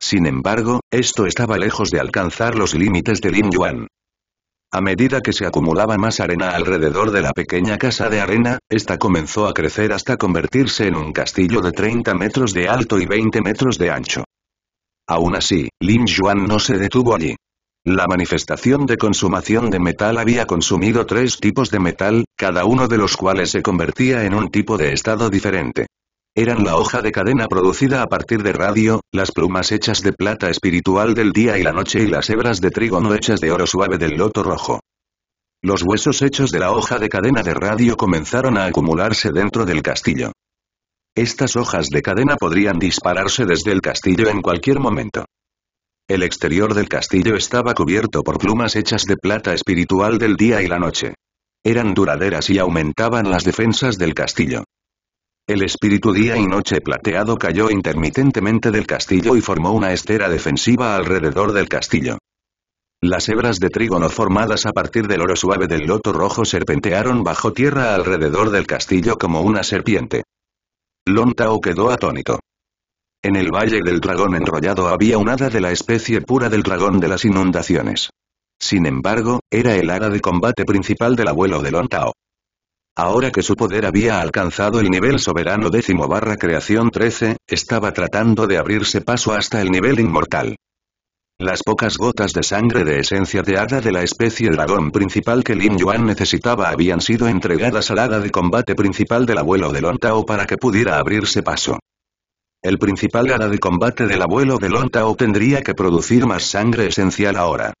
Sin embargo, esto estaba lejos de alcanzar los límites de Lin Yuan. A medida que se acumulaba más arena alrededor de la pequeña casa de arena, esta comenzó a crecer hasta convertirse en un castillo de 30 metros de alto y 20 metros de ancho. Aún así, Lin Yuan no se detuvo allí. La manifestación de consumación de metal había consumido tres tipos de metal, cada uno de los cuales se convertía en un tipo de estado diferente eran la hoja de cadena producida a partir de radio, las plumas hechas de plata espiritual del día y la noche y las hebras de trigo no hechas de oro suave del loto rojo. Los huesos hechos de la hoja de cadena de radio comenzaron a acumularse dentro del castillo. Estas hojas de cadena podrían dispararse desde el castillo en cualquier momento. El exterior del castillo estaba cubierto por plumas hechas de plata espiritual del día y la noche. Eran duraderas y aumentaban las defensas del castillo. El espíritu día y noche plateado cayó intermitentemente del castillo y formó una estera defensiva alrededor del castillo. Las hebras de trígono formadas a partir del oro suave del loto rojo serpentearon bajo tierra alrededor del castillo como una serpiente. Lontao quedó atónito. En el valle del dragón enrollado había un hada de la especie pura del dragón de las inundaciones. Sin embargo, era el hada de combate principal del abuelo de Lontao. Ahora que su poder había alcanzado el nivel soberano décimo barra creación 13, estaba tratando de abrirse paso hasta el nivel inmortal. Las pocas gotas de sangre de esencia de hada de la especie dragón principal que Lin Yuan necesitaba habían sido entregadas al hada de combate principal del abuelo de Lontao para que pudiera abrirse paso. El principal hada de combate del abuelo de Lontao tendría que producir más sangre esencial ahora.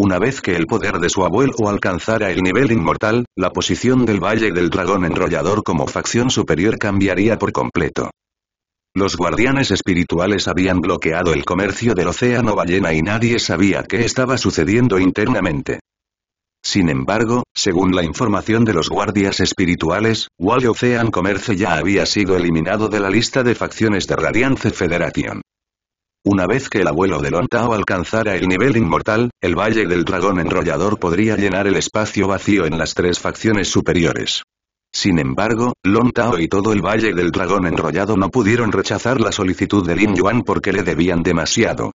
Una vez que el poder de su abuelo alcanzara el nivel inmortal, la posición del Valle del Dragón Enrollador como facción superior cambiaría por completo. Los guardianes espirituales habían bloqueado el comercio del océano ballena y nadie sabía qué estaba sucediendo internamente. Sin embargo, según la información de los guardias espirituales, Wall Ocean Commerce ya había sido eliminado de la lista de facciones de Radiance Federation. Una vez que el abuelo de Lon Tao alcanzara el nivel inmortal, el Valle del Dragón Enrollador podría llenar el espacio vacío en las tres facciones superiores. Sin embargo, Lon Tao y todo el Valle del Dragón Enrollado no pudieron rechazar la solicitud de Lin Yuan porque le debían demasiado.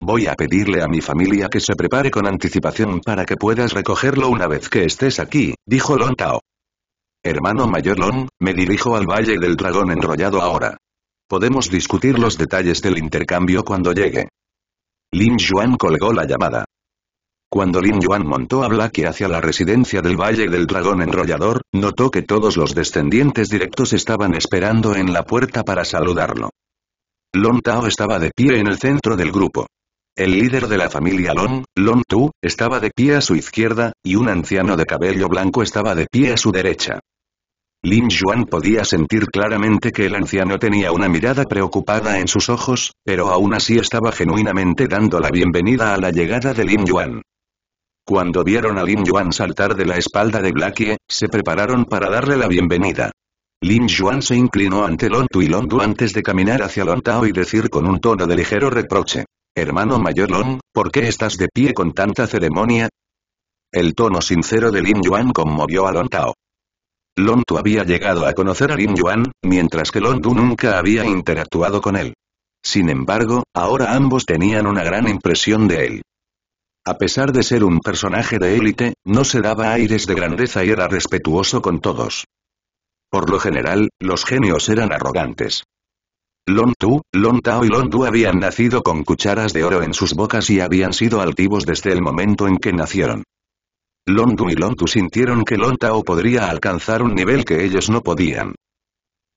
Voy a pedirle a mi familia que se prepare con anticipación para que puedas recogerlo una vez que estés aquí, dijo Lon Tao. Hermano mayor Lon, me dirijo al Valle del Dragón Enrollado ahora. Podemos discutir los detalles del intercambio cuando llegue. Lin Yuan colgó la llamada. Cuando Lin Yuan montó a Blackie hacia la residencia del Valle del Dragón Enrollador, notó que todos los descendientes directos estaban esperando en la puerta para saludarlo. Long Tao estaba de pie en el centro del grupo. El líder de la familia Long, Long Tu, estaba de pie a su izquierda, y un anciano de cabello blanco estaba de pie a su derecha. Lin Yuan podía sentir claramente que el anciano tenía una mirada preocupada en sus ojos, pero aún así estaba genuinamente dando la bienvenida a la llegada de Lin Yuan. Cuando vieron a Lin Yuan saltar de la espalda de Blackie, se prepararon para darle la bienvenida. Lin Yuan se inclinó ante Long Tu y Long antes de caminar hacia Long Tao y decir con un tono de ligero reproche. Hermano mayor Long, ¿por qué estás de pie con tanta ceremonia? El tono sincero de Lin Yuan conmovió a Lontao. Lontu había llegado a conocer a Lin Yuan, mientras que Lontu nunca había interactuado con él. Sin embargo, ahora ambos tenían una gran impresión de él. A pesar de ser un personaje de élite, no se daba aires de grandeza y era respetuoso con todos. Por lo general, los genios eran arrogantes. Lontu, Tu, Tao y Lon habían nacido con cucharas de oro en sus bocas y habían sido altivos desde el momento en que nacieron. Londu y Londu sintieron que Lontao podría alcanzar un nivel que ellos no podían.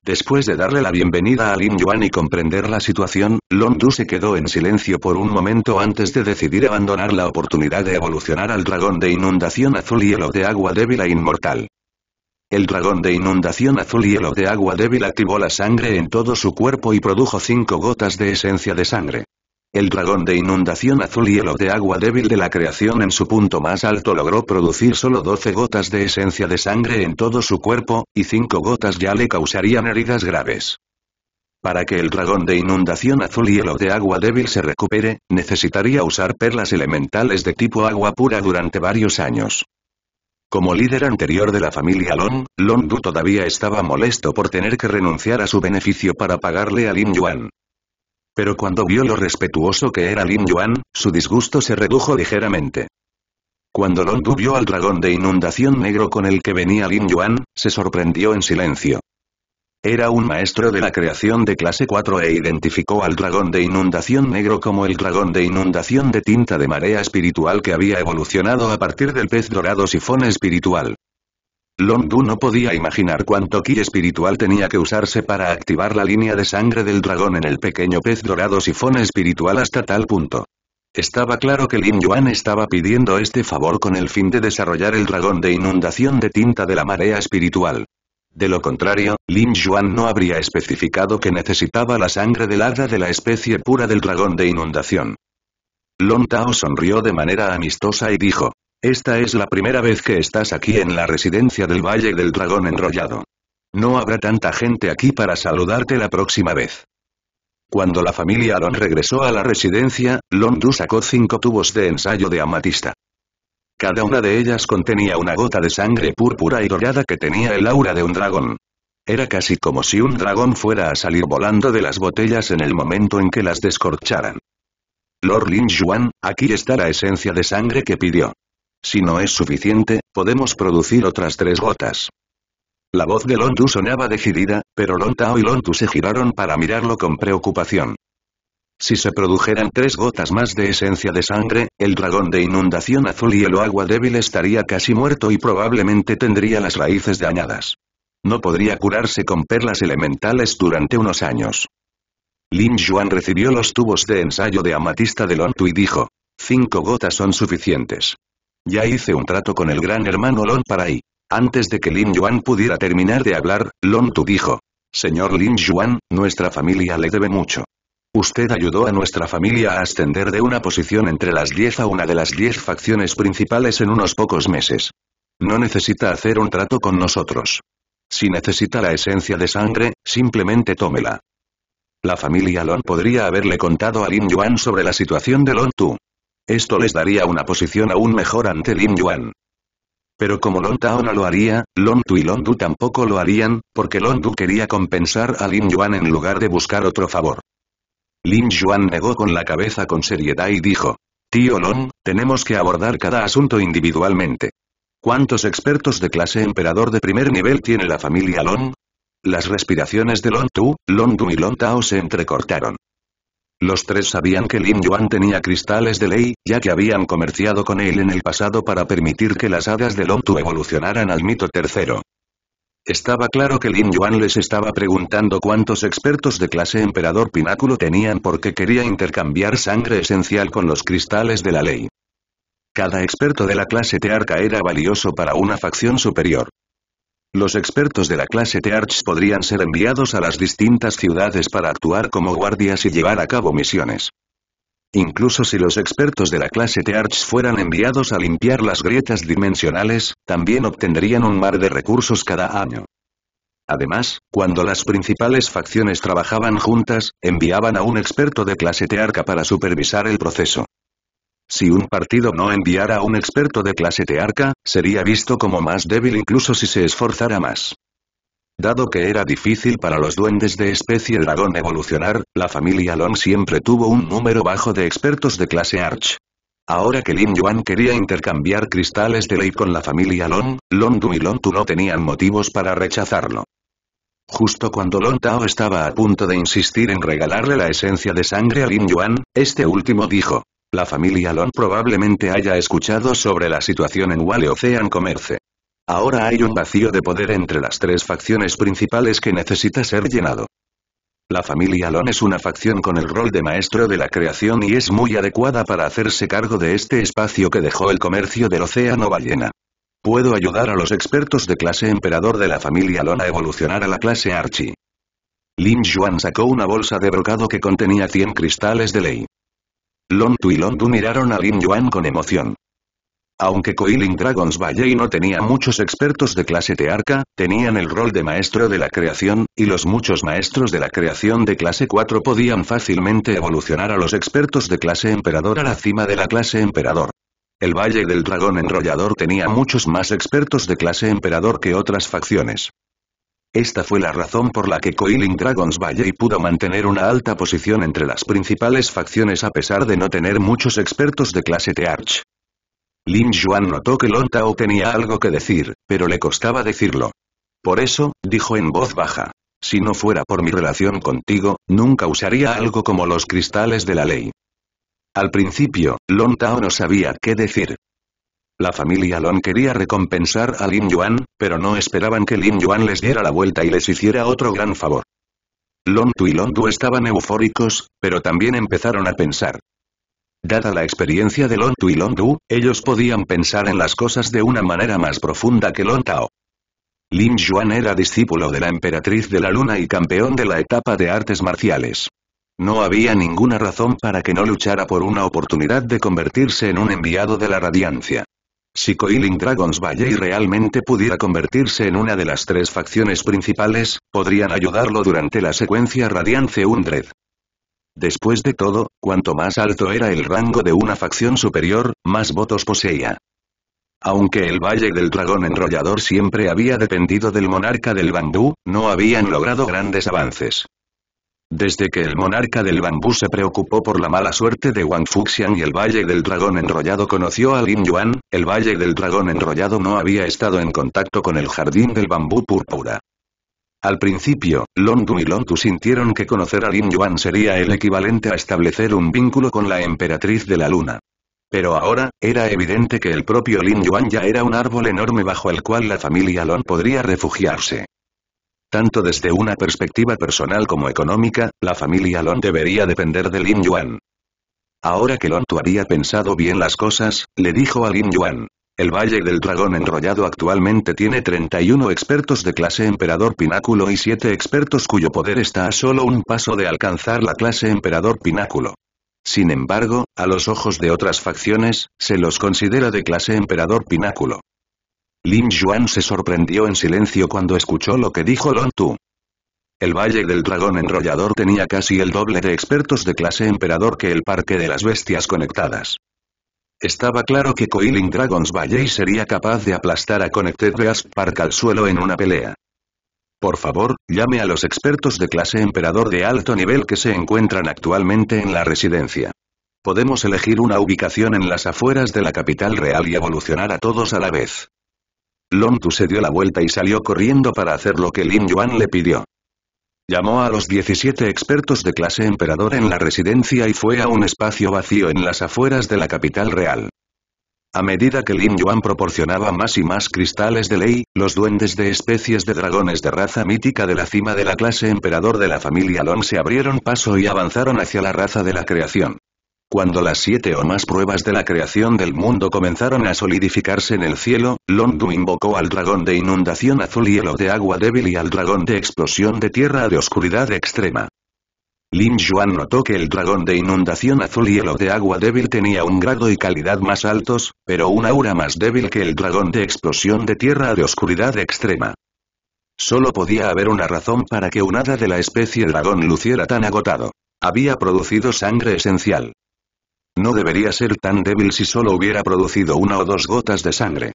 Después de darle la bienvenida a Lin Yuan y comprender la situación, Londu se quedó en silencio por un momento antes de decidir abandonar la oportunidad de evolucionar al dragón de inundación azul hielo de agua débil e inmortal. El dragón de inundación azul hielo de agua débil activó la sangre en todo su cuerpo y produjo cinco gotas de esencia de sangre. El dragón de inundación azul hielo de agua débil de la creación en su punto más alto logró producir solo 12 gotas de esencia de sangre en todo su cuerpo, y 5 gotas ya le causarían heridas graves. Para que el dragón de inundación azul hielo de agua débil se recupere, necesitaría usar perlas elementales de tipo agua pura durante varios años. Como líder anterior de la familia Long, Long Du todavía estaba molesto por tener que renunciar a su beneficio para pagarle a Lin Yuan. Pero cuando vio lo respetuoso que era Lin Yuan, su disgusto se redujo ligeramente. Cuando Longu vio al dragón de inundación negro con el que venía Lin Yuan, se sorprendió en silencio. Era un maestro de la creación de clase 4 e identificó al dragón de inundación negro como el dragón de inundación de tinta de marea espiritual que había evolucionado a partir del pez dorado sifón espiritual. Du no podía imaginar cuánto ki espiritual tenía que usarse para activar la línea de sangre del dragón en el pequeño pez dorado sifón espiritual hasta tal punto. Estaba claro que Lin Yuan estaba pidiendo este favor con el fin de desarrollar el dragón de inundación de tinta de la marea espiritual. De lo contrario, Lin Yuan no habría especificado que necesitaba la sangre del hada de la especie pura del dragón de inundación. Long Tao sonrió de manera amistosa y dijo, esta es la primera vez que estás aquí en la residencia del Valle del Dragón Enrollado. No habrá tanta gente aquí para saludarte la próxima vez. Cuando la familia Aaron regresó a la residencia, Londu sacó cinco tubos de ensayo de amatista. Cada una de ellas contenía una gota de sangre púrpura y dorada que tenía el aura de un dragón. Era casi como si un dragón fuera a salir volando de las botellas en el momento en que las descorcharan. Lord Lin Yuan, aquí está la esencia de sangre que pidió. Si no es suficiente, podemos producir otras tres gotas. La voz de Lontu sonaba decidida, pero Lontao y Lontu se giraron para mirarlo con preocupación. Si se produjeran tres gotas más de esencia de sangre, el dragón de inundación azul y el agua débil estaría casi muerto y probablemente tendría las raíces dañadas. No podría curarse con perlas elementales durante unos años. Lin Yuan recibió los tubos de ensayo de amatista de Lontu y dijo. Cinco gotas son suficientes. Ya hice un trato con el gran hermano Lon para ahí. Antes de que Lin Yuan pudiera terminar de hablar, Lon Tu dijo. Señor Lin Yuan, nuestra familia le debe mucho. Usted ayudó a nuestra familia a ascender de una posición entre las diez a una de las diez facciones principales en unos pocos meses. No necesita hacer un trato con nosotros. Si necesita la esencia de sangre, simplemente tómela. La familia Lon podría haberle contado a Lin Yuan sobre la situación de Lon Tu. Esto les daría una posición aún mejor ante Lin Yuan. Pero como Long Tao no lo haría, Long Tu y Long Du tampoco lo harían, porque Long Du quería compensar a Lin Yuan en lugar de buscar otro favor. Lin Yuan negó con la cabeza con seriedad y dijo, Tío Long, tenemos que abordar cada asunto individualmente. ¿Cuántos expertos de clase emperador de primer nivel tiene la familia Long? Las respiraciones de Long Tu, Long Du y Long Tao se entrecortaron. Los tres sabían que Lin Yuan tenía cristales de ley, ya que habían comerciado con él en el pasado para permitir que las hadas del Tu evolucionaran al mito tercero. Estaba claro que Lin Yuan les estaba preguntando cuántos expertos de clase emperador pináculo tenían porque quería intercambiar sangre esencial con los cristales de la ley. Cada experto de la clase tearca era valioso para una facción superior. Los expertos de la clase Tearch podrían ser enviados a las distintas ciudades para actuar como guardias y llevar a cabo misiones. Incluso si los expertos de la clase Tearch fueran enviados a limpiar las grietas dimensionales, también obtendrían un mar de recursos cada año. Además, cuando las principales facciones trabajaban juntas, enviaban a un experto de clase Tearca para supervisar el proceso. Si un partido no enviara a un experto de clase tearca, sería visto como más débil incluso si se esforzara más. Dado que era difícil para los duendes de especie dragón evolucionar, la familia Long siempre tuvo un número bajo de expertos de clase Arch. Ahora que Lin Yuan quería intercambiar cristales de ley con la familia Long, Long Du y Long Tu no tenían motivos para rechazarlo. Justo cuando Long Tao estaba a punto de insistir en regalarle la esencia de sangre a Lin Yuan, este último dijo, la familia Lon probablemente haya escuchado sobre la situación en Wall Ocean Commerce. Ahora hay un vacío de poder entre las tres facciones principales que necesita ser llenado. La familia Lon es una facción con el rol de maestro de la creación y es muy adecuada para hacerse cargo de este espacio que dejó el comercio del océano ballena. Puedo ayudar a los expertos de clase emperador de la familia Lon a evolucionar a la clase Archie. Lin Yuan sacó una bolsa de brocado que contenía 100 cristales de ley. Lon Tu y Lon miraron a Lin Yuan con emoción. Aunque Coiling Dragons Valley no tenía muchos expertos de clase tearca, tenían el rol de maestro de la creación, y los muchos maestros de la creación de clase 4 podían fácilmente evolucionar a los expertos de clase emperador a la cima de la clase emperador. El Valle del Dragón Enrollador tenía muchos más expertos de clase emperador que otras facciones. Esta fue la razón por la que Coiling Dragons Valley pudo mantener una alta posición entre las principales facciones a pesar de no tener muchos expertos de clase T-Arch. Lin Yuan notó que Long Tao tenía algo que decir, pero le costaba decirlo. Por eso, dijo en voz baja. Si no fuera por mi relación contigo, nunca usaría algo como los cristales de la ley. Al principio, Long Tao no sabía qué decir. La familia Long quería recompensar a Lin Yuan, pero no esperaban que Lin Yuan les diera la vuelta y les hiciera otro gran favor. Long Tu y Long Du estaban eufóricos, pero también empezaron a pensar. Dada la experiencia de Long Tu y Long Du, ellos podían pensar en las cosas de una manera más profunda que Long Tao. Lin Yuan era discípulo de la emperatriz de la luna y campeón de la etapa de artes marciales. No había ninguna razón para que no luchara por una oportunidad de convertirse en un enviado de la radiancia. Si Coiling Dragons Valley realmente pudiera convertirse en una de las tres facciones principales, podrían ayudarlo durante la secuencia Radiance Undred. Después de todo, cuanto más alto era el rango de una facción superior, más votos poseía. Aunque el Valle del Dragón Enrollador siempre había dependido del monarca del Bandú, no habían logrado grandes avances. Desde que el monarca del bambú se preocupó por la mala suerte de Wang Fuxian y el Valle del Dragón Enrollado conoció a Lin Yuan, el Valle del Dragón Enrollado no había estado en contacto con el Jardín del Bambú Púrpura. Al principio, Londu y Tu sintieron que conocer a Lin Yuan sería el equivalente a establecer un vínculo con la emperatriz de la luna. Pero ahora, era evidente que el propio Lin Yuan ya era un árbol enorme bajo el cual la familia Long podría refugiarse tanto desde una perspectiva personal como económica, la familia Lon debería depender de Lin Yuan. Ahora que Lon Tu había pensado bien las cosas, le dijo a Lin Yuan. El Valle del Dragón Enrollado actualmente tiene 31 expertos de clase Emperador Pináculo y 7 expertos cuyo poder está a solo un paso de alcanzar la clase Emperador Pináculo. Sin embargo, a los ojos de otras facciones, se los considera de clase Emperador Pináculo. Lin Yuan se sorprendió en silencio cuando escuchó lo que dijo Long Tu. El Valle del Dragón Enrollador tenía casi el doble de expertos de clase emperador que el Parque de las Bestias Conectadas. Estaba claro que Coiling Dragons Valley sería capaz de aplastar a Connected Beast Park al suelo en una pelea. Por favor, llame a los expertos de clase emperador de alto nivel que se encuentran actualmente en la residencia. Podemos elegir una ubicación en las afueras de la capital real y evolucionar a todos a la vez. Long Tu se dio la vuelta y salió corriendo para hacer lo que Lin Yuan le pidió. Llamó a los 17 expertos de clase emperador en la residencia y fue a un espacio vacío en las afueras de la capital real. A medida que Lin Yuan proporcionaba más y más cristales de ley, los duendes de especies de dragones de raza mítica de la cima de la clase emperador de la familia Long se abrieron paso y avanzaron hacia la raza de la creación. Cuando las siete o más pruebas de la creación del mundo comenzaron a solidificarse en el cielo, Du invocó al dragón de inundación azul hielo de agua débil y al dragón de explosión de tierra de oscuridad extrema. Lin Yuan notó que el dragón de inundación azul hielo de agua débil tenía un grado y calidad más altos, pero un aura más débil que el dragón de explosión de tierra de oscuridad extrema. Solo podía haber una razón para que un hada de la especie dragón luciera tan agotado. Había producido sangre esencial. No debería ser tan débil si solo hubiera producido una o dos gotas de sangre.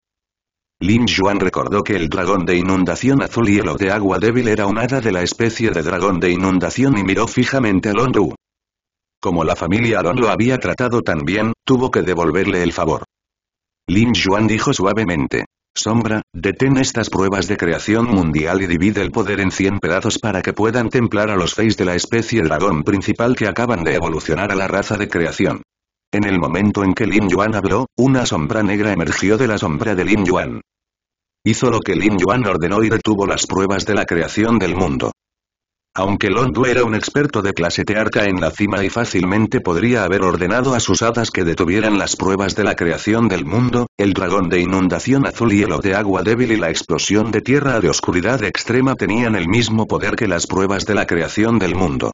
Lin Yuan recordó que el dragón de inundación azul y hielo de agua débil era un hada de la especie de dragón de inundación y miró fijamente a Long Como la familia Long lo había tratado tan bien, tuvo que devolverle el favor. Lin Yuan dijo suavemente. Sombra, detén estas pruebas de creación mundial y divide el poder en 100 pedazos para que puedan templar a los Feis de la especie dragón principal que acaban de evolucionar a la raza de creación. En el momento en que Lin Yuan habló, una sombra negra emergió de la sombra de Lin Yuan. Hizo lo que Lin Yuan ordenó y detuvo las pruebas de la creación del mundo. Aunque Londu era un experto de clase tearca en la cima y fácilmente podría haber ordenado a sus hadas que detuvieran las pruebas de la creación del mundo, el dragón de inundación azul y hielo de agua débil y la explosión de tierra de oscuridad extrema tenían el mismo poder que las pruebas de la creación del mundo.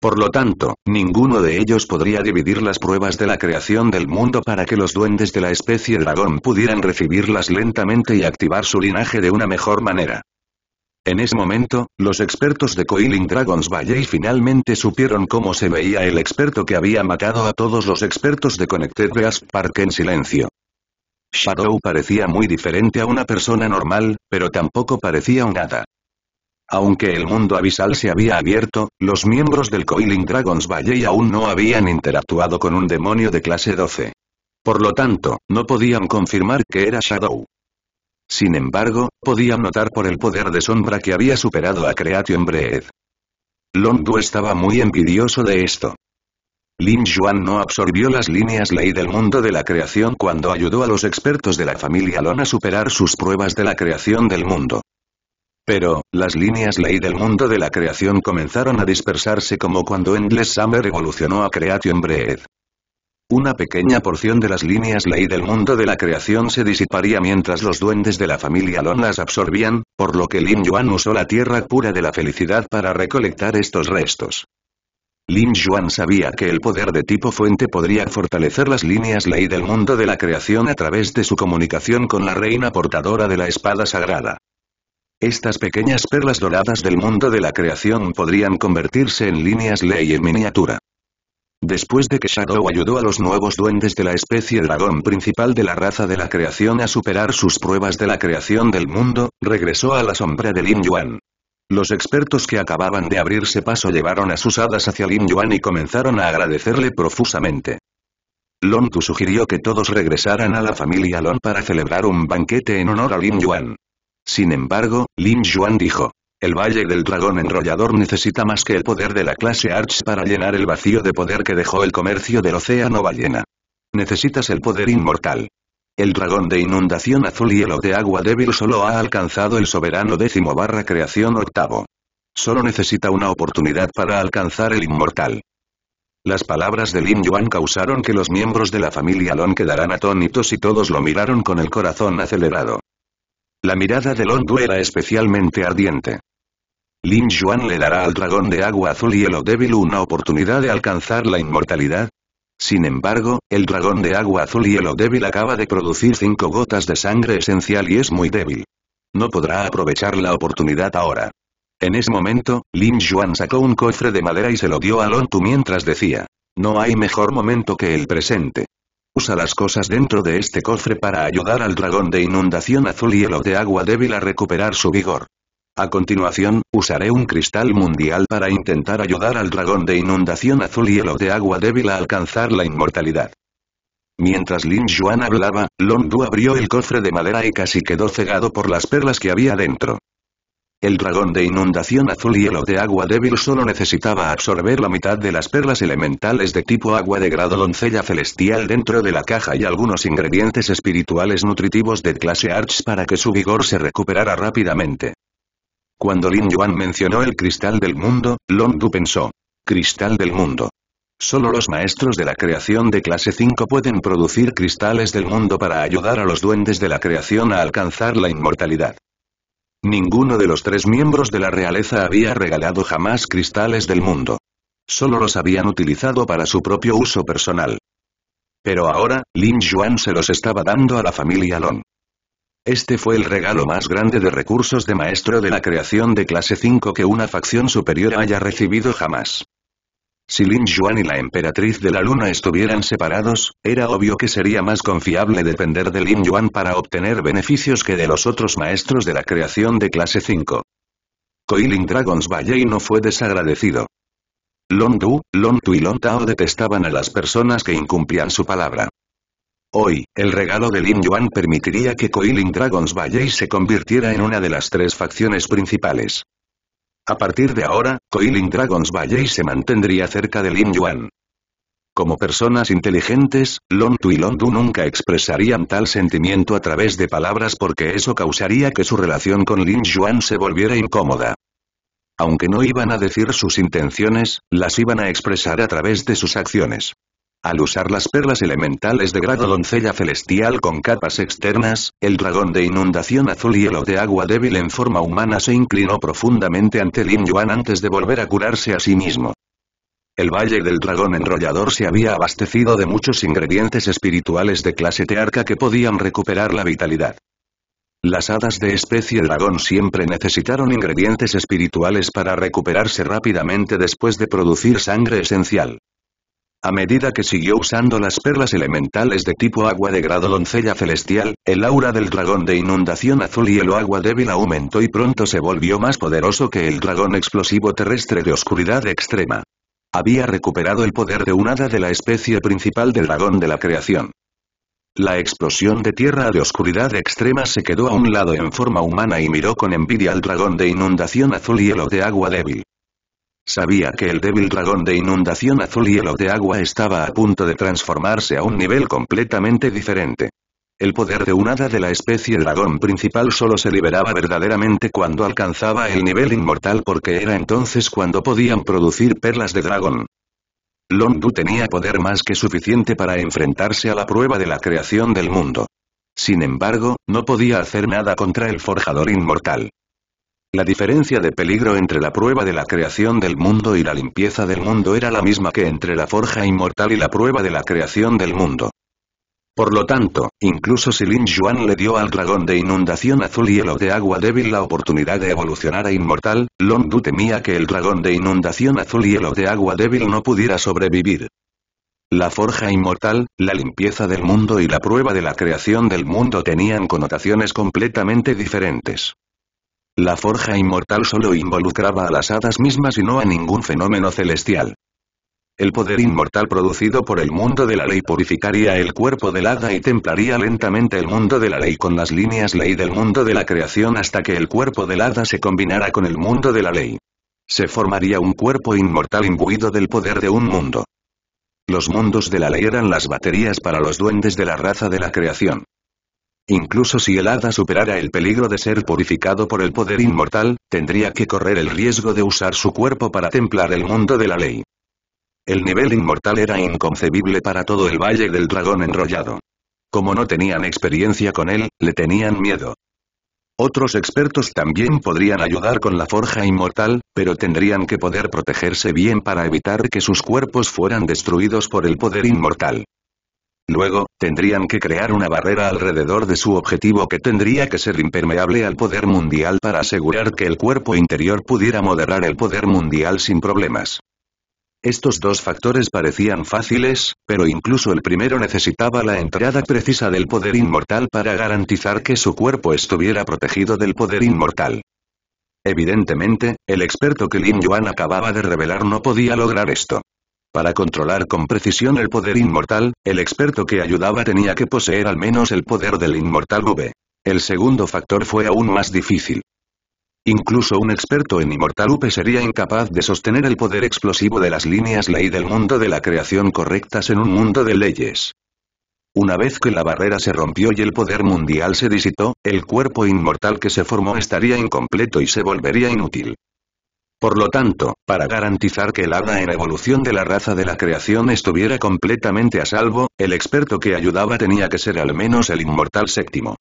Por lo tanto, ninguno de ellos podría dividir las pruebas de la creación del mundo para que los duendes de la especie dragón pudieran recibirlas lentamente y activar su linaje de una mejor manera. En ese momento, los expertos de Coiling Dragons Valley finalmente supieron cómo se veía el experto que había matado a todos los expertos de Connected Beast Park en silencio. Shadow parecía muy diferente a una persona normal, pero tampoco parecía un hada. Aunque el mundo abisal se había abierto, los miembros del Coiling Dragons Valley aún no habían interactuado con un demonio de clase 12. Por lo tanto, no podían confirmar que era Shadow. Sin embargo, podían notar por el poder de sombra que había superado a Creation Breed. Longdu estaba muy envidioso de esto. Lin Yuan no absorbió las líneas ley del mundo de la creación cuando ayudó a los expertos de la familia Lon a superar sus pruebas de la creación del mundo. Pero, las líneas ley del mundo de la creación comenzaron a dispersarse como cuando Endless Summer evolucionó a Creation Breath. Una pequeña porción de las líneas ley del mundo de la creación se disiparía mientras los duendes de la familia Lon las absorbían, por lo que Lin Yuan usó la tierra pura de la felicidad para recolectar estos restos. Lin Yuan sabía que el poder de tipo fuente podría fortalecer las líneas ley del mundo de la creación a través de su comunicación con la reina portadora de la espada sagrada. Estas pequeñas perlas doradas del mundo de la creación podrían convertirse en líneas ley en miniatura. Después de que Shadow ayudó a los nuevos duendes de la especie dragón principal de la raza de la creación a superar sus pruebas de la creación del mundo, regresó a la sombra de Lin Yuan. Los expertos que acababan de abrirse paso llevaron a sus hadas hacia Lin Yuan y comenzaron a agradecerle profusamente. Long Tu sugirió que todos regresaran a la familia Long para celebrar un banquete en honor a Lin Yuan. Sin embargo, Lin Yuan dijo. El Valle del Dragón Enrollador necesita más que el poder de la clase Arch para llenar el vacío de poder que dejó el comercio del Océano Ballena. Necesitas el poder inmortal. El dragón de inundación azul y el de agua débil solo ha alcanzado el soberano décimo barra creación octavo. Solo necesita una oportunidad para alcanzar el inmortal. Las palabras de Lin Yuan causaron que los miembros de la familia Lon quedaran atónitos y todos lo miraron con el corazón acelerado. La mirada de Londu era especialmente ardiente. Lin Yuan le dará al dragón de agua azul y hielo débil una oportunidad de alcanzar la inmortalidad. Sin embargo, el dragón de agua azul y hielo débil acaba de producir cinco gotas de sangre esencial y es muy débil. No podrá aprovechar la oportunidad ahora. En ese momento, Lin Yuan sacó un cofre de madera y se lo dio a Lontu mientras decía. No hay mejor momento que el presente. Usa las cosas dentro de este cofre para ayudar al dragón de inundación azul hielo de agua débil a recuperar su vigor. A continuación, usaré un cristal mundial para intentar ayudar al dragón de inundación azul hielo de agua débil a alcanzar la inmortalidad. Mientras Lin Yuan hablaba, Long Du abrió el cofre de madera y casi quedó cegado por las perlas que había dentro. El dragón de inundación azul hielo de agua débil solo necesitaba absorber la mitad de las perlas elementales de tipo agua de grado doncella celestial dentro de la caja y algunos ingredientes espirituales nutritivos de clase Arch para que su vigor se recuperara rápidamente. Cuando Lin Yuan mencionó el cristal del mundo, Long Du pensó. Cristal del mundo. Solo los maestros de la creación de clase 5 pueden producir cristales del mundo para ayudar a los duendes de la creación a alcanzar la inmortalidad. Ninguno de los tres miembros de la realeza había regalado jamás cristales del mundo. Solo los habían utilizado para su propio uso personal. Pero ahora, Lin Yuan se los estaba dando a la familia Long. Este fue el regalo más grande de recursos de maestro de la creación de clase 5 que una facción superior haya recibido jamás. Si Lin Yuan y la emperatriz de la luna estuvieran separados, era obvio que sería más confiable depender de Lin Yuan para obtener beneficios que de los otros maestros de la creación de clase 5. Coiling Dragons Valley no fue desagradecido. Long Du, Long Tu y Long Tao detestaban a las personas que incumplían su palabra. Hoy, el regalo de Lin Yuan permitiría que Coiling Dragons Valley se convirtiera en una de las tres facciones principales. A partir de ahora, Coiling Dragons Valley se mantendría cerca de Lin Yuan. Como personas inteligentes, Lon Tu y Lon Du nunca expresarían tal sentimiento a través de palabras porque eso causaría que su relación con Lin Yuan se volviera incómoda. Aunque no iban a decir sus intenciones, las iban a expresar a través de sus acciones. Al usar las perlas elementales de grado doncella celestial con capas externas, el dragón de inundación azul y hielo de agua débil en forma humana se inclinó profundamente ante Lin Yuan antes de volver a curarse a sí mismo. El Valle del Dragón Enrollador se había abastecido de muchos ingredientes espirituales de clase tearca que podían recuperar la vitalidad. Las hadas de especie dragón siempre necesitaron ingredientes espirituales para recuperarse rápidamente después de producir sangre esencial. A medida que siguió usando las perlas elementales de tipo agua de grado doncella celestial, el aura del dragón de inundación azul hielo agua débil aumentó y pronto se volvió más poderoso que el dragón explosivo terrestre de oscuridad extrema. Había recuperado el poder de un hada de la especie principal del dragón de la creación. La explosión de tierra de oscuridad extrema se quedó a un lado en forma humana y miró con envidia al dragón de inundación azul y hielo de agua débil. Sabía que el débil dragón de inundación azul hielo de agua estaba a punto de transformarse a un nivel completamente diferente. El poder de un hada de la especie dragón principal solo se liberaba verdaderamente cuando alcanzaba el nivel inmortal porque era entonces cuando podían producir perlas de dragón. Londu tenía poder más que suficiente para enfrentarse a la prueba de la creación del mundo. Sin embargo, no podía hacer nada contra el forjador inmortal. La diferencia de peligro entre la prueba de la creación del mundo y la limpieza del mundo era la misma que entre la forja inmortal y la prueba de la creación del mundo. Por lo tanto, incluso si Lin Yuan le dio al dragón de inundación azul y hielo de agua débil la oportunidad de evolucionar a inmortal, Long Du temía que el dragón de inundación azul y hielo de agua débil no pudiera sobrevivir. La forja inmortal, la limpieza del mundo y la prueba de la creación del mundo tenían connotaciones completamente diferentes. La forja inmortal solo involucraba a las hadas mismas y no a ningún fenómeno celestial. El poder inmortal producido por el mundo de la ley purificaría el cuerpo del hada y templaría lentamente el mundo de la ley con las líneas ley del mundo de la creación hasta que el cuerpo del hada se combinara con el mundo de la ley. Se formaría un cuerpo inmortal imbuido del poder de un mundo. Los mundos de la ley eran las baterías para los duendes de la raza de la creación. Incluso si el hada superara el peligro de ser purificado por el poder inmortal, tendría que correr el riesgo de usar su cuerpo para templar el mundo de la ley. El nivel inmortal era inconcebible para todo el Valle del Dragón Enrollado. Como no tenían experiencia con él, le tenían miedo. Otros expertos también podrían ayudar con la forja inmortal, pero tendrían que poder protegerse bien para evitar que sus cuerpos fueran destruidos por el poder inmortal. Luego, tendrían que crear una barrera alrededor de su objetivo que tendría que ser impermeable al poder mundial para asegurar que el cuerpo interior pudiera moderar el poder mundial sin problemas. Estos dos factores parecían fáciles, pero incluso el primero necesitaba la entrada precisa del poder inmortal para garantizar que su cuerpo estuviera protegido del poder inmortal. Evidentemente, el experto que Lin Yuan acababa de revelar no podía lograr esto. Para controlar con precisión el poder inmortal, el experto que ayudaba tenía que poseer al menos el poder del inmortal V. El segundo factor fue aún más difícil. Incluso un experto en Inmortal UP sería incapaz de sostener el poder explosivo de las líneas ley del mundo de la creación correctas en un mundo de leyes. Una vez que la barrera se rompió y el poder mundial se disitó, el cuerpo inmortal que se formó estaría incompleto y se volvería inútil. Por lo tanto, para garantizar que el hada en evolución de la raza de la creación estuviera completamente a salvo, el experto que ayudaba tenía que ser al menos el inmortal séptimo.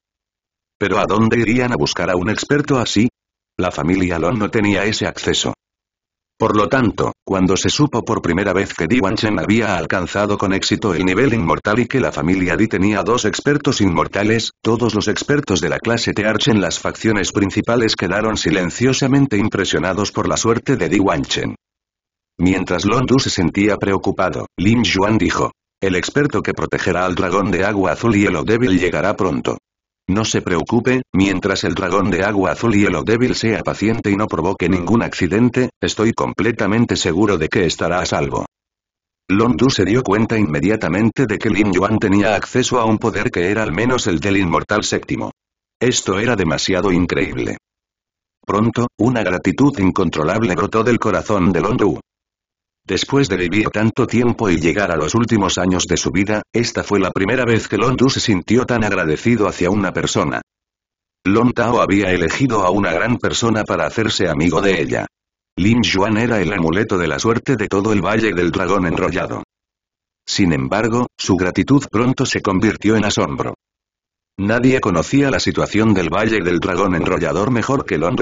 Pero ¿a dónde irían a buscar a un experto así? La familia Lon no tenía ese acceso. Por lo tanto, cuando se supo por primera vez que Di Wanchen había alcanzado con éxito el nivel inmortal y que la familia Di tenía dos expertos inmortales, todos los expertos de la clase Tearch en las facciones principales quedaron silenciosamente impresionados por la suerte de Di Wanchen. Mientras Londu se sentía preocupado, Lin Yuan dijo, el experto que protegerá al dragón de agua azul y el débil llegará pronto. No se preocupe, mientras el dragón de agua azul y hielo débil sea paciente y no provoque ningún accidente, estoy completamente seguro de que estará a salvo. Londu se dio cuenta inmediatamente de que Lin Yuan tenía acceso a un poder que era al menos el del inmortal séptimo. Esto era demasiado increíble. Pronto, una gratitud incontrolable brotó del corazón de Londu. Después de vivir tanto tiempo y llegar a los últimos años de su vida, esta fue la primera vez que Long se sintió tan agradecido hacia una persona. Long Tao había elegido a una gran persona para hacerse amigo de ella. Lin Yuan era el amuleto de la suerte de todo el Valle del Dragón Enrollado. Sin embargo, su gratitud pronto se convirtió en asombro. Nadie conocía la situación del Valle del Dragón Enrollador mejor que Long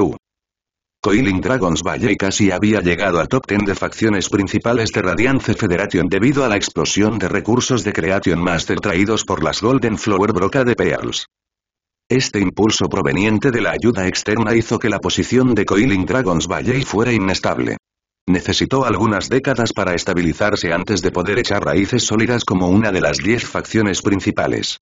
Coiling Dragons Valley casi había llegado al top 10 de facciones principales de Radiance Federation debido a la explosión de recursos de Creation Master traídos por las Golden Flower Broca de Pearls. Este impulso proveniente de la ayuda externa hizo que la posición de Coiling Dragons Valley fuera inestable. Necesitó algunas décadas para estabilizarse antes de poder echar raíces sólidas como una de las 10 facciones principales.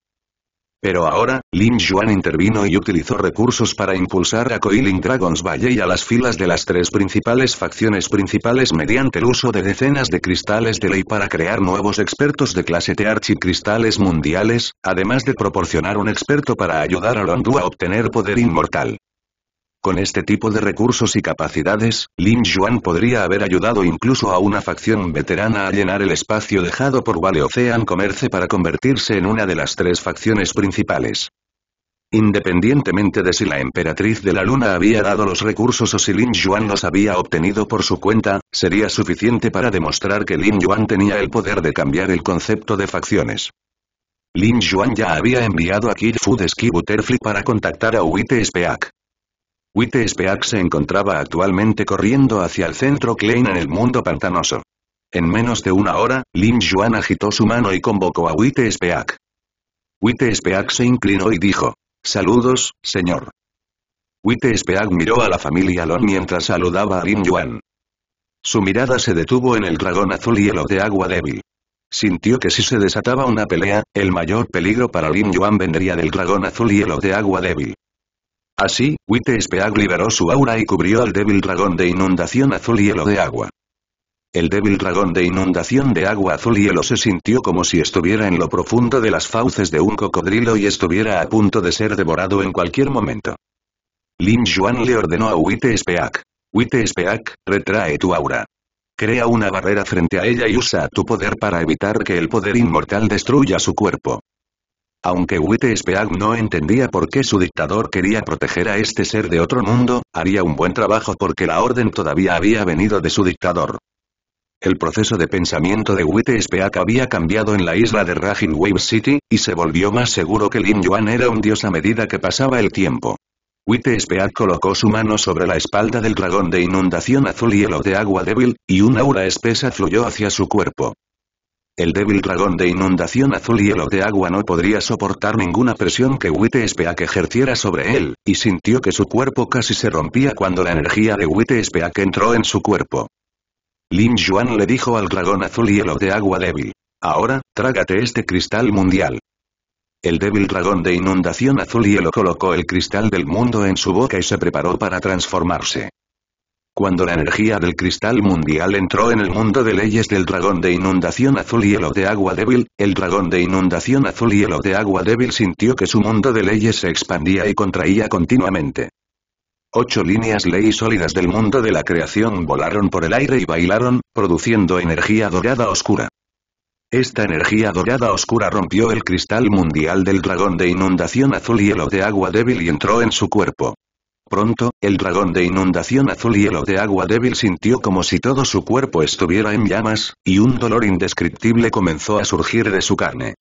Pero ahora, Lin Yuan intervino y utilizó recursos para impulsar a Coiling Dragons Valley a las filas de las tres principales facciones principales mediante el uso de decenas de cristales de ley para crear nuevos expertos de clase T archicristales mundiales, además de proporcionar un experto para ayudar a Londu a obtener poder inmortal. Con este tipo de recursos y capacidades, Lin Yuan podría haber ayudado incluso a una facción veterana a llenar el espacio dejado por Vale Ocean para convertirse en una de las tres facciones principales. Independientemente de si la emperatriz de la luna había dado los recursos o si Lin Yuan los había obtenido por su cuenta, sería suficiente para demostrar que Lin Yuan tenía el poder de cambiar el concepto de facciones. Lin Yuan ya había enviado a Kid de Butterfly para contactar a Wite Speak. Witte Speak se encontraba actualmente corriendo hacia el centro Klein en el mundo pantanoso. En menos de una hora, Lin Yuan agitó su mano y convocó a Witte Speak. Witte Speak se inclinó y dijo, «Saludos, señor». Witte Speak miró a la familia Lon mientras saludaba a Lin Yuan. Su mirada se detuvo en el dragón azul hielo de agua débil. Sintió que si se desataba una pelea, el mayor peligro para Lin Yuan vendría del dragón azul hielo de agua débil. Así, Witte liberó su aura y cubrió al débil dragón de inundación azul hielo de agua. El débil dragón de inundación de agua azul hielo se sintió como si estuviera en lo profundo de las fauces de un cocodrilo y estuviera a punto de ser devorado en cualquier momento. Lin Yuan le ordenó a Witte Speak. Witte retrae tu aura. Crea una barrera frente a ella y usa tu poder para evitar que el poder inmortal destruya su cuerpo. Aunque Speag no entendía por qué su dictador quería proteger a este ser de otro mundo, haría un buen trabajo porque la orden todavía había venido de su dictador. El proceso de pensamiento de Speak había cambiado en la isla de Raging Wave City, y se volvió más seguro que Lin Yuan era un dios a medida que pasaba el tiempo. Speak colocó su mano sobre la espalda del dragón de inundación azul y hielo de agua débil, y una aura espesa fluyó hacia su cuerpo. El débil dragón de inundación azul hielo de agua no podría soportar ninguna presión que Speak ejerciera sobre él, y sintió que su cuerpo casi se rompía cuando la energía de Witespeak entró en su cuerpo. Lin Yuan le dijo al dragón azul hielo de agua débil. Ahora, trágate este cristal mundial. El débil dragón de inundación azul hielo colocó el cristal del mundo en su boca y se preparó para transformarse cuando la energía del cristal mundial entró en el mundo de leyes del dragón de inundación azul hielo de agua débil, el dragón de inundación azul y hielo de agua débil sintió que su mundo de leyes se expandía y contraía continuamente. Ocho líneas ley sólidas del mundo de la creación volaron por el aire y bailaron, produciendo energía dorada oscura. Esta energía dorada oscura rompió el cristal mundial del dragón de inundación azul y hielo de agua débil y entró en su cuerpo. Pronto, el dragón de inundación azul hielo de agua débil sintió como si todo su cuerpo estuviera en llamas, y un dolor indescriptible comenzó a surgir de su carne.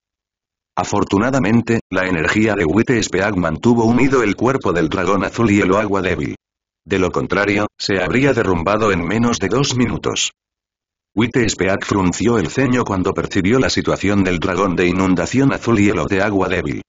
Afortunadamente, la energía de Speak mantuvo unido el cuerpo del dragón azul y hielo agua débil. De lo contrario, se habría derrumbado en menos de dos minutos. Witespeak frunció el ceño cuando percibió la situación del dragón de inundación azul hielo de agua débil.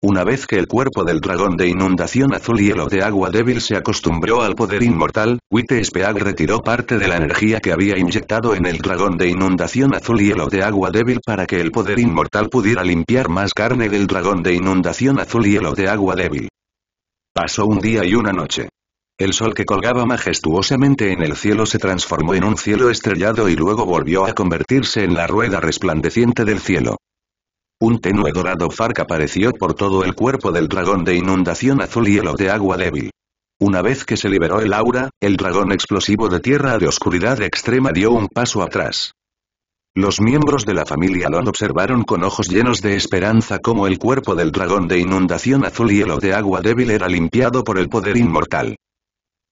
Una vez que el cuerpo del dragón de inundación azul hielo de agua débil se acostumbró al poder inmortal, Wite Speag retiró parte de la energía que había inyectado en el dragón de inundación azul hielo de agua débil para que el poder inmortal pudiera limpiar más carne del dragón de inundación azul hielo de agua débil. Pasó un día y una noche. El sol que colgaba majestuosamente en el cielo se transformó en un cielo estrellado y luego volvió a convertirse en la rueda resplandeciente del cielo. Un tenue dorado farc apareció por todo el cuerpo del dragón de inundación azul y de agua débil. Una vez que se liberó el aura, el dragón explosivo de tierra de oscuridad extrema dio un paso atrás. Los miembros de la familia Lon observaron con ojos llenos de esperanza cómo el cuerpo del dragón de inundación azul y de agua débil era limpiado por el poder inmortal.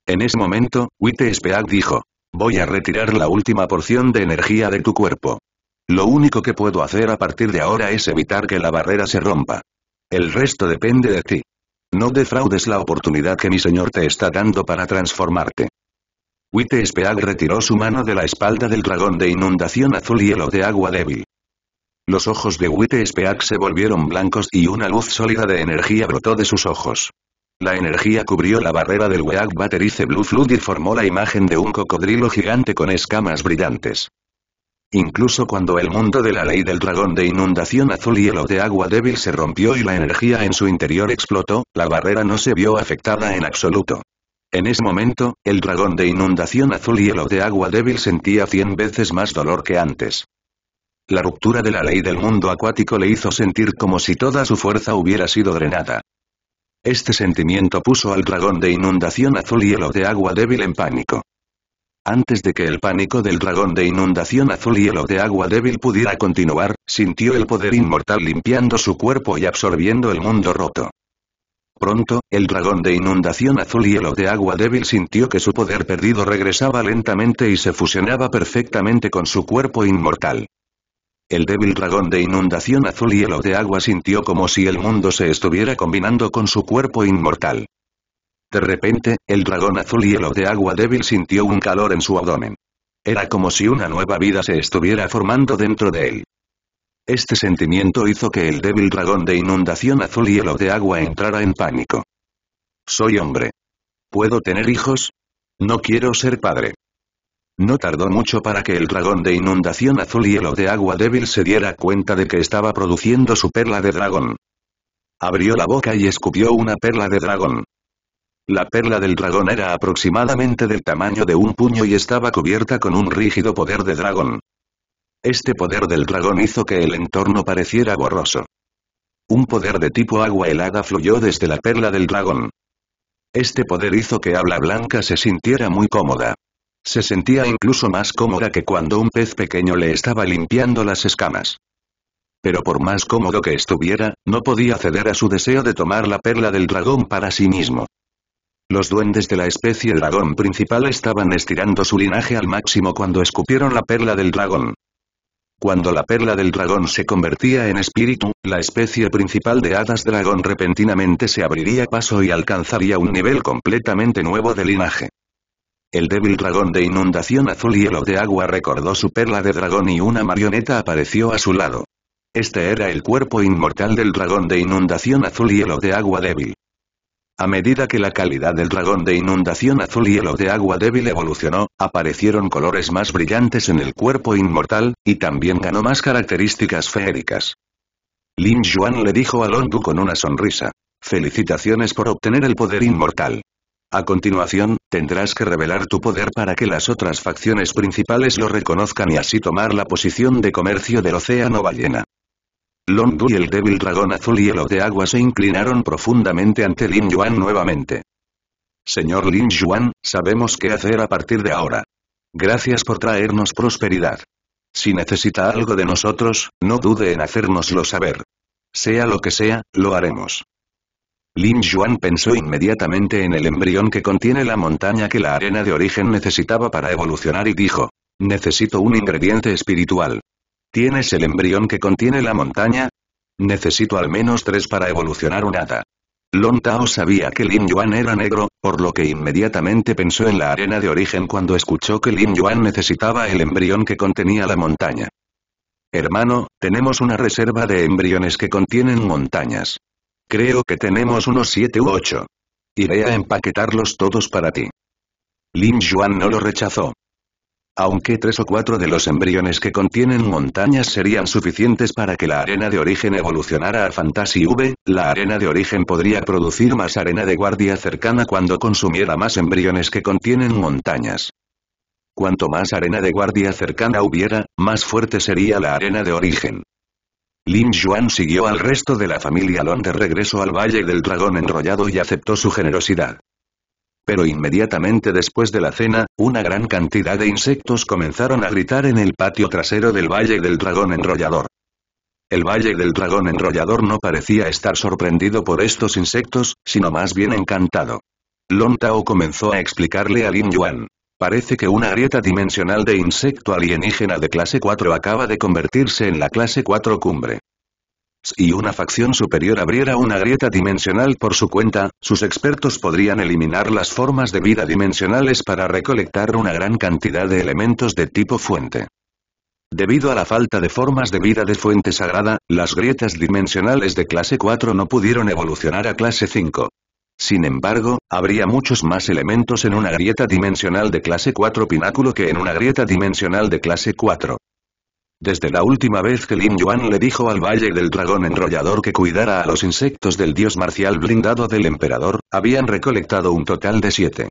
En ese momento, Witte Speag dijo. Voy a retirar la última porción de energía de tu cuerpo. Lo único que puedo hacer a partir de ahora es evitar que la barrera se rompa. El resto depende de ti. No defraudes la oportunidad que mi señor te está dando para transformarte. Witte Speag retiró su mano de la espalda del dragón de inundación azul y hielo de agua débil. Los ojos de Witte Speag se volvieron blancos y una luz sólida de energía brotó de sus ojos. La energía cubrió la barrera del Weag Baterice Blue Flood y formó la imagen de un cocodrilo gigante con escamas brillantes. Incluso cuando el mundo de la ley del dragón de inundación azul hielo de agua débil se rompió y la energía en su interior explotó, la barrera no se vio afectada en absoluto. En ese momento, el dragón de inundación azul hielo de agua débil sentía cien veces más dolor que antes. La ruptura de la ley del mundo acuático le hizo sentir como si toda su fuerza hubiera sido drenada. Este sentimiento puso al dragón de inundación azul hielo de agua débil en pánico. Antes de que el pánico del dragón de inundación azul hielo de agua débil pudiera continuar, sintió el poder inmortal limpiando su cuerpo y absorbiendo el mundo roto. Pronto, el dragón de inundación azul hielo de agua débil sintió que su poder perdido regresaba lentamente y se fusionaba perfectamente con su cuerpo inmortal. El débil dragón de inundación azul hielo de agua sintió como si el mundo se estuviera combinando con su cuerpo inmortal. De repente, el dragón azul hielo de agua débil sintió un calor en su abdomen. Era como si una nueva vida se estuviera formando dentro de él. Este sentimiento hizo que el débil dragón de inundación azul hielo de agua entrara en pánico. Soy hombre. ¿Puedo tener hijos? No quiero ser padre. No tardó mucho para que el dragón de inundación azul hielo de agua débil se diera cuenta de que estaba produciendo su perla de dragón. Abrió la boca y escupió una perla de dragón. La perla del dragón era aproximadamente del tamaño de un puño y estaba cubierta con un rígido poder de dragón. Este poder del dragón hizo que el entorno pareciera borroso. Un poder de tipo agua helada fluyó desde la perla del dragón. Este poder hizo que Habla Blanca se sintiera muy cómoda. Se sentía incluso más cómoda que cuando un pez pequeño le estaba limpiando las escamas pero por más cómodo que estuviera, no podía ceder a su deseo de tomar la perla del dragón para sí mismo. Los duendes de la especie dragón principal estaban estirando su linaje al máximo cuando escupieron la perla del dragón. Cuando la perla del dragón se convertía en espíritu, la especie principal de hadas dragón repentinamente se abriría paso y alcanzaría un nivel completamente nuevo de linaje. El débil dragón de inundación azul hielo de agua recordó su perla de dragón y una marioneta apareció a su lado. Este era el cuerpo inmortal del dragón de inundación azul hielo de agua débil. A medida que la calidad del dragón de inundación azul y hielo de agua débil evolucionó, aparecieron colores más brillantes en el cuerpo inmortal, y también ganó más características feéricas. Lin Yuan le dijo a Du con una sonrisa. Felicitaciones por obtener el poder inmortal. A continuación, tendrás que revelar tu poder para que las otras facciones principales lo reconozcan y así tomar la posición de comercio del océano ballena. Du y el débil dragón azul hielo de agua se inclinaron profundamente ante Lin Yuan nuevamente. Señor Lin Yuan, sabemos qué hacer a partir de ahora. Gracias por traernos prosperidad. Si necesita algo de nosotros, no dude en hacérnoslo saber. Sea lo que sea, lo haremos. Lin Yuan pensó inmediatamente en el embrión que contiene la montaña que la arena de origen necesitaba para evolucionar y dijo, necesito un ingrediente espiritual. ¿Tienes el embrión que contiene la montaña? Necesito al menos tres para evolucionar un hada. Long Tao sabía que Lin Yuan era negro, por lo que inmediatamente pensó en la arena de origen cuando escuchó que Lin Yuan necesitaba el embrión que contenía la montaña. Hermano, tenemos una reserva de embriones que contienen montañas. Creo que tenemos unos siete u ocho. Iré a empaquetarlos todos para ti. Lin Yuan no lo rechazó. Aunque tres o cuatro de los embriones que contienen montañas serían suficientes para que la arena de origen evolucionara a Fantasy V, la arena de origen podría producir más arena de guardia cercana cuando consumiera más embriones que contienen montañas. Cuanto más arena de guardia cercana hubiera, más fuerte sería la arena de origen. Lin Yuan siguió al resto de la familia Long de regreso al Valle del Dragón Enrollado y aceptó su generosidad pero inmediatamente después de la cena, una gran cantidad de insectos comenzaron a gritar en el patio trasero del Valle del Dragón Enrollador. El Valle del Dragón Enrollador no parecía estar sorprendido por estos insectos, sino más bien encantado. Long Tao comenzó a explicarle a Lin Yuan. Parece que una grieta dimensional de insecto alienígena de clase 4 acaba de convertirse en la clase 4 cumbre y una facción superior abriera una grieta dimensional por su cuenta, sus expertos podrían eliminar las formas de vida dimensionales para recolectar una gran cantidad de elementos de tipo fuente. Debido a la falta de formas de vida de fuente sagrada, las grietas dimensionales de clase 4 no pudieron evolucionar a clase 5. Sin embargo, habría muchos más elementos en una grieta dimensional de clase 4 pináculo que en una grieta dimensional de clase 4. Desde la última vez que Lin Yuan le dijo al Valle del Dragón Enrollador que cuidara a los insectos del dios marcial blindado del emperador, habían recolectado un total de siete.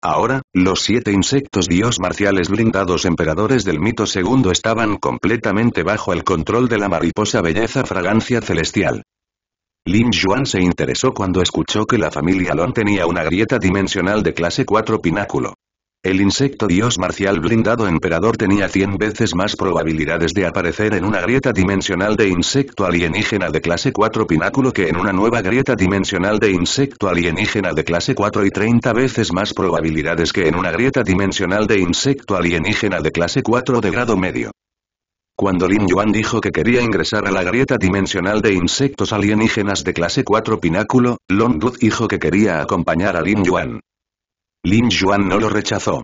Ahora, los siete insectos dios marciales blindados emperadores del mito segundo estaban completamente bajo el control de la mariposa belleza fragancia celestial. Lin Yuan se interesó cuando escuchó que la familia Lon tenía una grieta dimensional de clase 4 pináculo. El insecto dios marcial blindado emperador tenía 100 veces más probabilidades de aparecer en una grieta dimensional de insecto alienígena de clase 4 pináculo que en una nueva grieta dimensional de insecto alienígena de clase 4 y 30 veces más probabilidades que en una grieta dimensional de insecto alienígena de clase 4 de grado medio. Cuando Lin Yuan dijo que quería ingresar a la grieta dimensional de insectos alienígenas de clase 4 pináculo, Long dijo que quería acompañar a Lin Yuan. Lin Yuan no lo rechazó.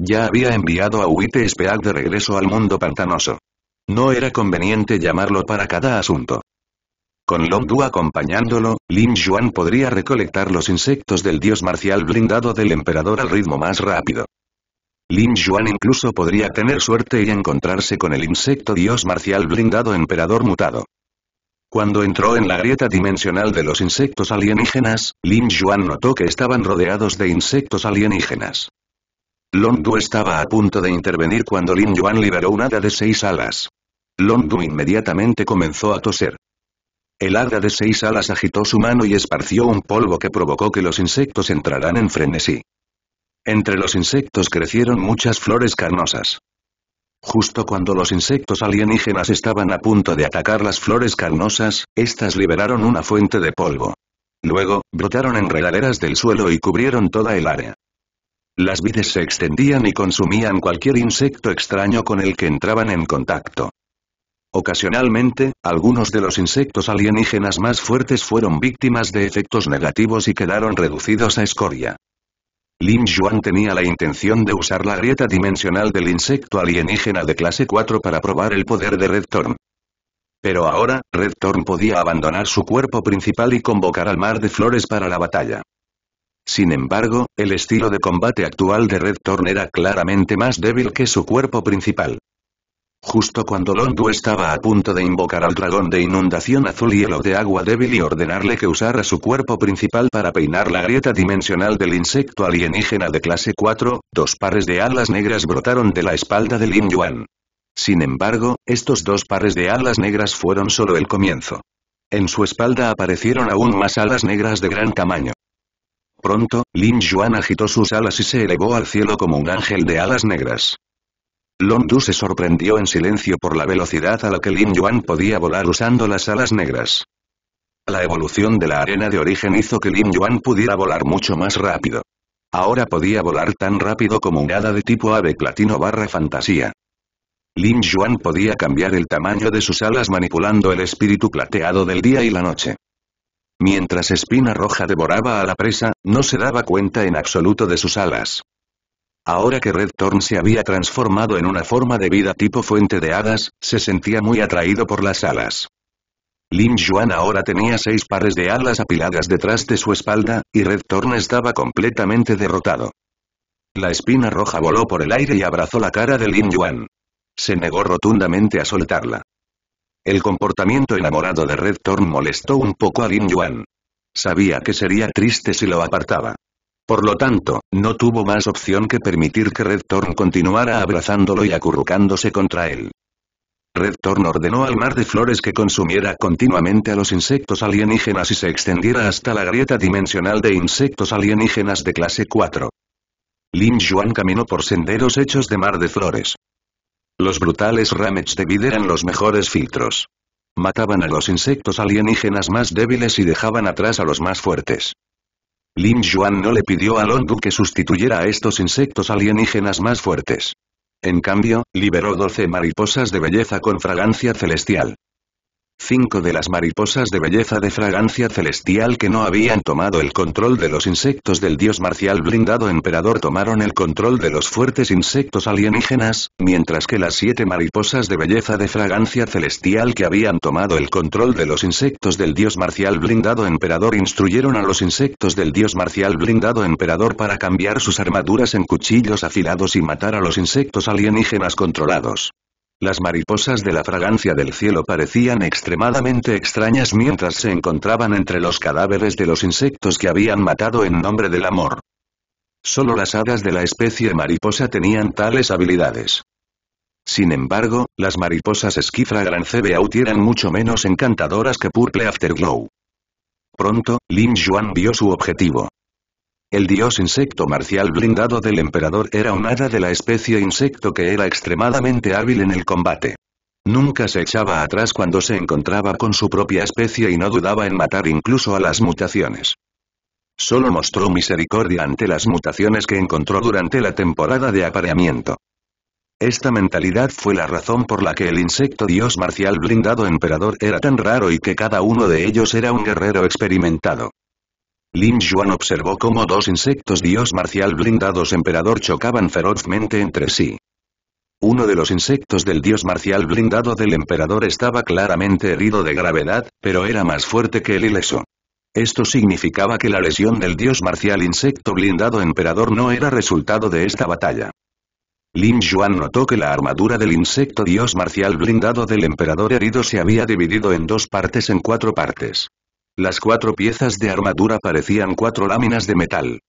Ya había enviado a Huite Speak de regreso al mundo pantanoso. No era conveniente llamarlo para cada asunto. Con Long Du acompañándolo, Lin Yuan podría recolectar los insectos del dios marcial blindado del emperador al ritmo más rápido. Lin Yuan incluso podría tener suerte y encontrarse con el insecto dios marcial blindado emperador mutado. Cuando entró en la grieta dimensional de los insectos alienígenas, Lin Yuan notó que estaban rodeados de insectos alienígenas. Du estaba a punto de intervenir cuando Lin Yuan liberó un hada de seis alas. Du inmediatamente comenzó a toser. El hada de seis alas agitó su mano y esparció un polvo que provocó que los insectos entraran en frenesí. Entre los insectos crecieron muchas flores carnosas. Justo cuando los insectos alienígenas estaban a punto de atacar las flores carnosas, éstas liberaron una fuente de polvo. Luego, brotaron en del suelo y cubrieron toda el área. Las vides se extendían y consumían cualquier insecto extraño con el que entraban en contacto. Ocasionalmente, algunos de los insectos alienígenas más fuertes fueron víctimas de efectos negativos y quedaron reducidos a escoria. Lin Yuan tenía la intención de usar la grieta dimensional del insecto alienígena de clase 4 para probar el poder de Red Thorn. Pero ahora, Red Thorn podía abandonar su cuerpo principal y convocar al mar de flores para la batalla. Sin embargo, el estilo de combate actual de Red Thorn era claramente más débil que su cuerpo principal. Justo cuando Londu estaba a punto de invocar al dragón de inundación azul hielo de agua débil y ordenarle que usara su cuerpo principal para peinar la grieta dimensional del insecto alienígena de clase 4, dos pares de alas negras brotaron de la espalda de Lin Yuan. Sin embargo, estos dos pares de alas negras fueron solo el comienzo. En su espalda aparecieron aún más alas negras de gran tamaño. Pronto, Lin Yuan agitó sus alas y se elevó al cielo como un ángel de alas negras. Du se sorprendió en silencio por la velocidad a la que Lin Yuan podía volar usando las alas negras. La evolución de la arena de origen hizo que Lin Yuan pudiera volar mucho más rápido. Ahora podía volar tan rápido como un hada de tipo ave platino barra fantasía. Lin Yuan podía cambiar el tamaño de sus alas manipulando el espíritu plateado del día y la noche. Mientras Espina Roja devoraba a la presa, no se daba cuenta en absoluto de sus alas. Ahora que Red Thorn se había transformado en una forma de vida tipo fuente de hadas, se sentía muy atraído por las alas. Lin Yuan ahora tenía seis pares de alas apiladas detrás de su espalda, y Red Thorn estaba completamente derrotado. La espina roja voló por el aire y abrazó la cara de Lin Yuan. Se negó rotundamente a soltarla. El comportamiento enamorado de Red Thorn molestó un poco a Lin Yuan. Sabía que sería triste si lo apartaba. Por lo tanto, no tuvo más opción que permitir que Red Thorn continuara abrazándolo y acurrucándose contra él. Red Thorn ordenó al mar de flores que consumiera continuamente a los insectos alienígenas y se extendiera hasta la grieta dimensional de insectos alienígenas de clase 4. Lin Yuan caminó por senderos hechos de mar de flores. Los brutales ramets de vid eran los mejores filtros. Mataban a los insectos alienígenas más débiles y dejaban atrás a los más fuertes. Lin Yuan no le pidió a Du que sustituyera a estos insectos alienígenas más fuertes. En cambio, liberó 12 mariposas de belleza con fragancia celestial. Cinco de las mariposas de belleza de fragancia celestial que no habían tomado el control de los insectos del dios marcial blindado emperador tomaron el control de los fuertes insectos alienígenas, mientras que las siete mariposas de belleza de fragancia celestial que habían tomado el control de los insectos del dios marcial blindado emperador instruyeron a los insectos del dios marcial blindado emperador para cambiar sus armaduras en cuchillos afilados y matar a los insectos alienígenas controlados. Las mariposas de la fragancia del cielo parecían extremadamente extrañas mientras se encontraban entre los cadáveres de los insectos que habían matado en nombre del amor. Solo las hadas de la especie mariposa tenían tales habilidades. Sin embargo, las mariposas esquifra cebeaut eran mucho menos encantadoras que Purple Afterglow. Pronto, Lin Yuan vio su objetivo. El dios insecto marcial blindado del emperador era un hada de la especie insecto que era extremadamente hábil en el combate. Nunca se echaba atrás cuando se encontraba con su propia especie y no dudaba en matar incluso a las mutaciones. Solo mostró misericordia ante las mutaciones que encontró durante la temporada de apareamiento. Esta mentalidad fue la razón por la que el insecto dios marcial blindado emperador era tan raro y que cada uno de ellos era un guerrero experimentado. Lin Yuan observó cómo dos insectos dios marcial blindados emperador chocaban ferozmente entre sí. Uno de los insectos del dios marcial blindado del emperador estaba claramente herido de gravedad, pero era más fuerte que el ileso. Esto significaba que la lesión del dios marcial insecto blindado emperador no era resultado de esta batalla. Lin Yuan notó que la armadura del insecto dios marcial blindado del emperador herido se había dividido en dos partes en cuatro partes. Las cuatro piezas de armadura parecían cuatro láminas de metal.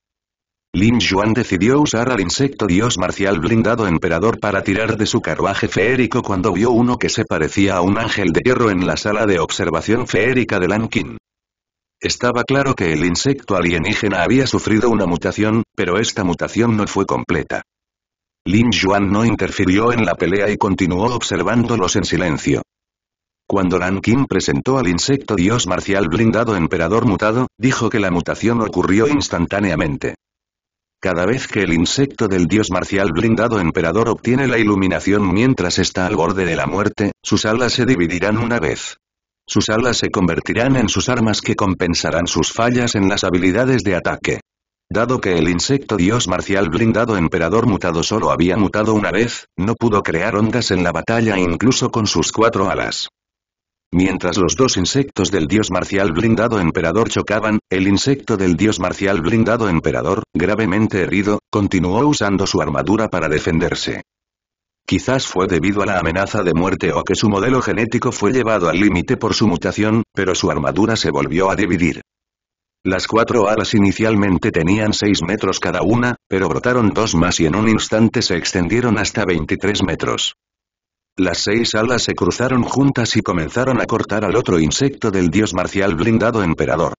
Lin Yuan decidió usar al insecto dios marcial blindado emperador para tirar de su carruaje feérico cuando vio uno que se parecía a un ángel de hierro en la sala de observación feérica de Lankin. Estaba claro que el insecto alienígena había sufrido una mutación, pero esta mutación no fue completa. Lin Yuan no interfirió en la pelea y continuó observándolos en silencio. Cuando Rankin presentó al insecto dios marcial blindado emperador mutado, dijo que la mutación ocurrió instantáneamente. Cada vez que el insecto del dios marcial blindado emperador obtiene la iluminación mientras está al borde de la muerte, sus alas se dividirán una vez. Sus alas se convertirán en sus armas que compensarán sus fallas en las habilidades de ataque. Dado que el insecto dios marcial blindado emperador mutado solo había mutado una vez, no pudo crear ondas en la batalla incluso con sus cuatro alas. Mientras los dos insectos del dios marcial blindado emperador chocaban, el insecto del dios marcial blindado emperador, gravemente herido, continuó usando su armadura para defenderse. Quizás fue debido a la amenaza de muerte o que su modelo genético fue llevado al límite por su mutación, pero su armadura se volvió a dividir. Las cuatro alas inicialmente tenían 6 metros cada una, pero brotaron dos más y en un instante se extendieron hasta 23 metros. Las seis alas se cruzaron juntas y comenzaron a cortar al otro insecto del dios marcial blindado emperador.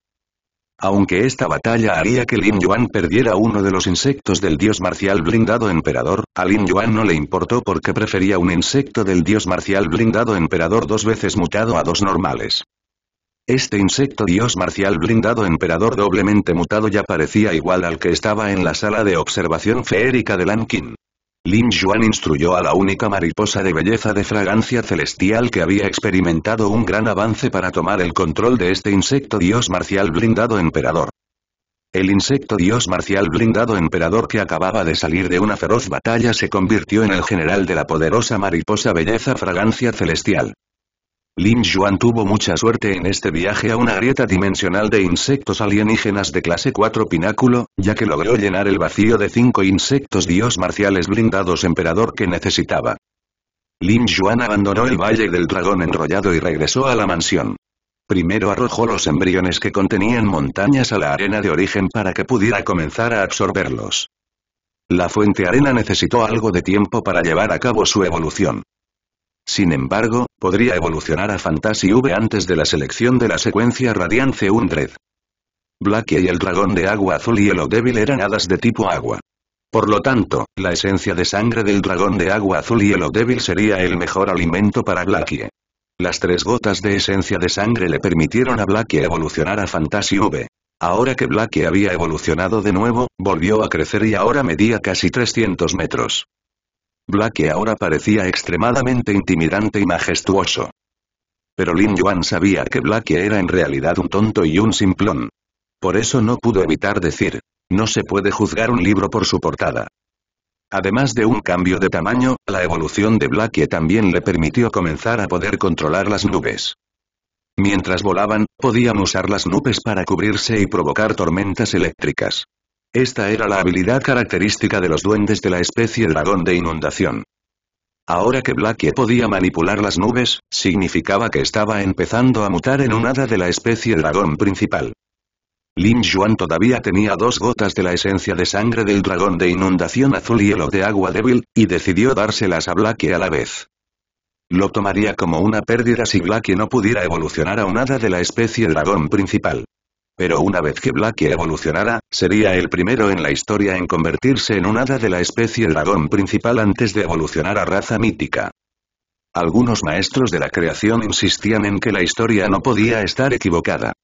Aunque esta batalla haría que Lin Yuan perdiera uno de los insectos del dios marcial blindado emperador, a Lin Yuan no le importó porque prefería un insecto del dios marcial blindado emperador dos veces mutado a dos normales. Este insecto dios marcial blindado emperador doblemente mutado ya parecía igual al que estaba en la sala de observación feérica de Lankin. Lin Yuan instruyó a la única mariposa de belleza de fragancia celestial que había experimentado un gran avance para tomar el control de este insecto dios marcial blindado emperador. El insecto dios marcial blindado emperador que acababa de salir de una feroz batalla se convirtió en el general de la poderosa mariposa belleza fragancia celestial. Lin Yuan tuvo mucha suerte en este viaje a una grieta dimensional de insectos alienígenas de clase 4 pináculo, ya que logró llenar el vacío de cinco insectos dios marciales blindados emperador que necesitaba. Lin Yuan abandonó el Valle del Dragón enrollado y regresó a la mansión. Primero arrojó los embriones que contenían montañas a la arena de origen para que pudiera comenzar a absorberlos. La fuente arena necesitó algo de tiempo para llevar a cabo su evolución. Sin embargo, podría evolucionar a Fantasy V antes de la selección de la secuencia Radiance Undred. Blackie y el dragón de agua azul y el O'Devil eran hadas de tipo agua. Por lo tanto, la esencia de sangre del dragón de agua azul y el O'Devil sería el mejor alimento para Blackie. Las tres gotas de esencia de sangre le permitieron a Blackie evolucionar a Fantasy V. Ahora que Blackie había evolucionado de nuevo, volvió a crecer y ahora medía casi 300 metros. Blackie ahora parecía extremadamente intimidante y majestuoso. Pero Lin Yuan sabía que Blackie era en realidad un tonto y un simplón. Por eso no pudo evitar decir, no se puede juzgar un libro por su portada. Además de un cambio de tamaño, la evolución de Blackie también le permitió comenzar a poder controlar las nubes. Mientras volaban, podían usar las nubes para cubrirse y provocar tormentas eléctricas. Esta era la habilidad característica de los duendes de la especie dragón de inundación. Ahora que Blackie podía manipular las nubes, significaba que estaba empezando a mutar en un hada de la especie dragón principal. Lin Yuan todavía tenía dos gotas de la esencia de sangre del dragón de inundación azul y hielo de agua débil, y decidió dárselas a Blackie a la vez. Lo tomaría como una pérdida si Blackie no pudiera evolucionar a un hada de la especie dragón principal pero una vez que Blackie evolucionara, sería el primero en la historia en convertirse en un hada de la especie dragón principal antes de evolucionar a raza mítica. Algunos maestros de la creación insistían en que la historia no podía estar equivocada.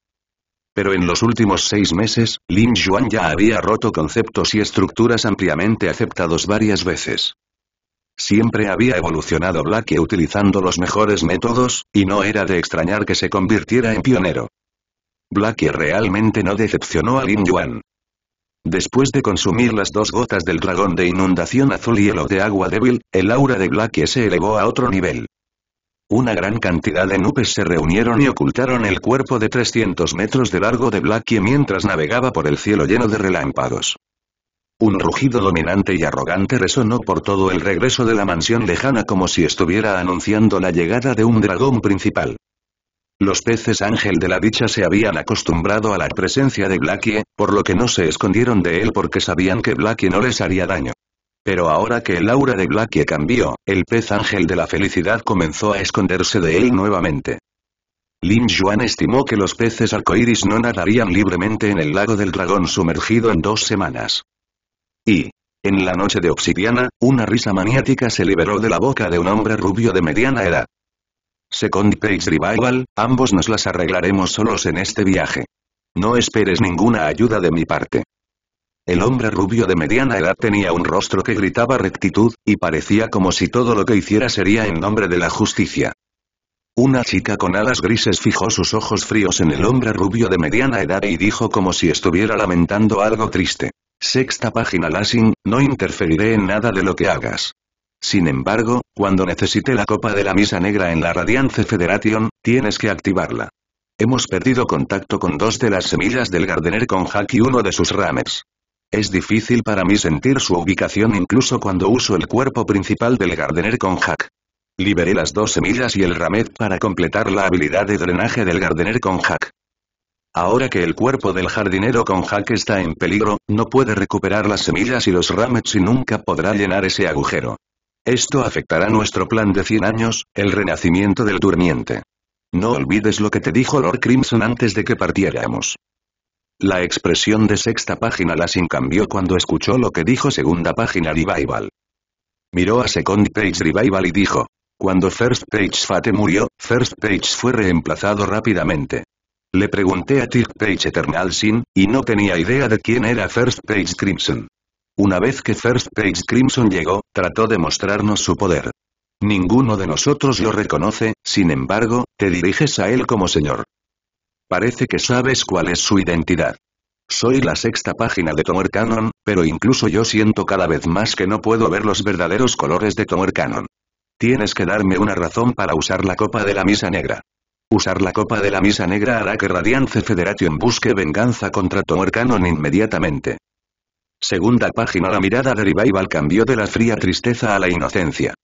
Pero en los últimos seis meses, Lin Yuan ya había roto conceptos y estructuras ampliamente aceptados varias veces. Siempre había evolucionado Blackie utilizando los mejores métodos, y no era de extrañar que se convirtiera en pionero. Blackie realmente no decepcionó a Lin Yuan. Después de consumir las dos gotas del dragón de inundación azul y hielo de agua débil, el aura de Blackie se elevó a otro nivel. Una gran cantidad de nubes se reunieron y ocultaron el cuerpo de 300 metros de largo de Blackie mientras navegaba por el cielo lleno de relámpagos. Un rugido dominante y arrogante resonó por todo el regreso de la mansión lejana como si estuviera anunciando la llegada de un dragón principal. Los peces ángel de la dicha se habían acostumbrado a la presencia de Blackie, por lo que no se escondieron de él porque sabían que Blackie no les haría daño. Pero ahora que el aura de Blackie cambió, el pez ángel de la felicidad comenzó a esconderse de él nuevamente. Lin Yuan estimó que los peces arcoíris no nadarían libremente en el lago del dragón sumergido en dos semanas. Y, en la noche de obsidiana, una risa maniática se liberó de la boca de un hombre rubio de mediana edad. Second page Revival, ambos nos las arreglaremos solos en este viaje. No esperes ninguna ayuda de mi parte. El hombre rubio de mediana edad tenía un rostro que gritaba rectitud, y parecía como si todo lo que hiciera sería en nombre de la justicia. Una chica con alas grises fijó sus ojos fríos en el hombre rubio de mediana edad y dijo como si estuviera lamentando algo triste. Sexta página Lassing, no interferiré en nada de lo que hagas. Sin embargo, cuando necesite la copa de la misa negra en la Radiance Federation, tienes que activarla. Hemos perdido contacto con dos de las semillas del Gardener con Hack y uno de sus rames. Es difícil para mí sentir su ubicación incluso cuando uso el cuerpo principal del Gardener con Hack. Liberé las dos semillas y el ramet para completar la habilidad de drenaje del Gardener con Hack. Ahora que el cuerpo del jardinero con Hack está en peligro, no puede recuperar las semillas y los ramets y nunca podrá llenar ese agujero. Esto afectará nuestro plan de 100 años, el renacimiento del durmiente. No olvides lo que te dijo Lord Crimson antes de que partiéramos. La expresión de sexta página Lassin cambió cuando escuchó lo que dijo segunda página Revival. Miró a Second Page Revival y dijo. Cuando First Page Fate murió, First Page fue reemplazado rápidamente. Le pregunté a Third Page Eternal Sin, y no tenía idea de quién era First Page Crimson. Una vez que First Page Crimson llegó, trató de mostrarnos su poder. Ninguno de nosotros lo reconoce, sin embargo, te diriges a él como señor. Parece que sabes cuál es su identidad. Soy la sexta página de Tomer Cannon, pero incluso yo siento cada vez más que no puedo ver los verdaderos colores de Tomer Cannon. Tienes que darme una razón para usar la copa de la misa negra. Usar la copa de la misa negra hará que Radiance Federation busque venganza contra Tomer Cannon inmediatamente. Segunda página La mirada de Revival cambió de la fría tristeza a la inocencia.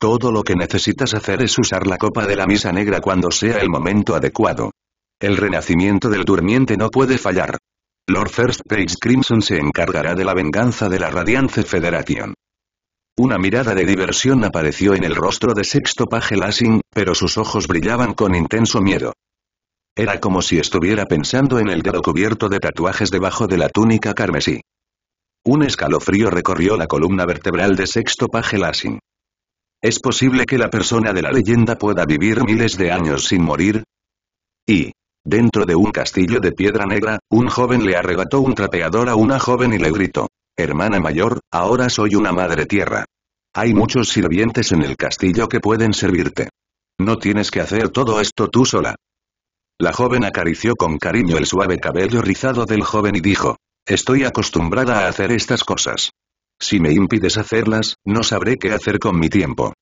Todo lo que necesitas hacer es usar la copa de la misa negra cuando sea el momento adecuado. El renacimiento del durmiente no puede fallar. Lord First Page Crimson se encargará de la venganza de la Radiance Federation. Una mirada de diversión apareció en el rostro de Sexto Page Lassing, pero sus ojos brillaban con intenso miedo. Era como si estuviera pensando en el dedo cubierto de tatuajes debajo de la túnica carmesí. Un escalofrío recorrió la columna vertebral de Sexto paje Lassin. ¿Es posible que la persona de la leyenda pueda vivir miles de años sin morir? Y, dentro de un castillo de piedra negra, un joven le arrebató un trapeador a una joven y le gritó, Hermana mayor, ahora soy una madre tierra. Hay muchos sirvientes en el castillo que pueden servirte. No tienes que hacer todo esto tú sola. La joven acarició con cariño el suave cabello rizado del joven y dijo, Estoy acostumbrada a hacer estas cosas. Si me impides hacerlas, no sabré qué hacer con mi tiempo.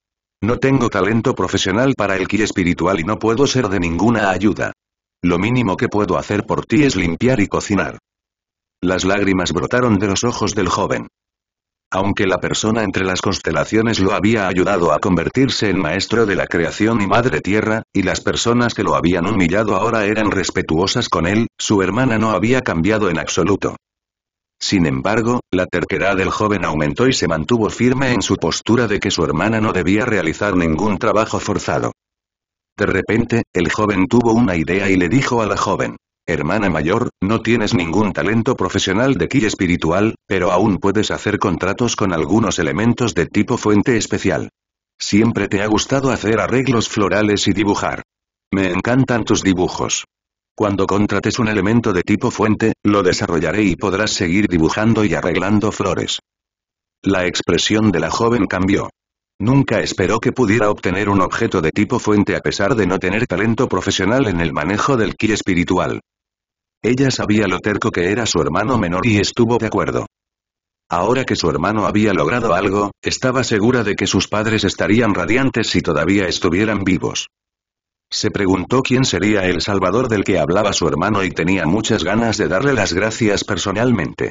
No tengo talento profesional para el ki espiritual y no puedo ser de ninguna ayuda. Lo mínimo que puedo hacer por ti es limpiar y cocinar. Las lágrimas brotaron de los ojos del joven. Aunque la persona entre las constelaciones lo había ayudado a convertirse en maestro de la creación y madre tierra, y las personas que lo habían humillado ahora eran respetuosas con él, su hermana no había cambiado en absoluto. Sin embargo, la terquedad del joven aumentó y se mantuvo firme en su postura de que su hermana no debía realizar ningún trabajo forzado. De repente, el joven tuvo una idea y le dijo a la joven, Hermana mayor, no tienes ningún talento profesional de ki espiritual, pero aún puedes hacer contratos con algunos elementos de tipo fuente especial. Siempre te ha gustado hacer arreglos florales y dibujar. Me encantan tus dibujos. Cuando contrates un elemento de tipo fuente, lo desarrollaré y podrás seguir dibujando y arreglando flores. La expresión de la joven cambió. Nunca esperó que pudiera obtener un objeto de tipo fuente a pesar de no tener talento profesional en el manejo del ki espiritual. Ella sabía lo terco que era su hermano menor y estuvo de acuerdo. Ahora que su hermano había logrado algo, estaba segura de que sus padres estarían radiantes si todavía estuvieran vivos. Se preguntó quién sería el salvador del que hablaba su hermano y tenía muchas ganas de darle las gracias personalmente.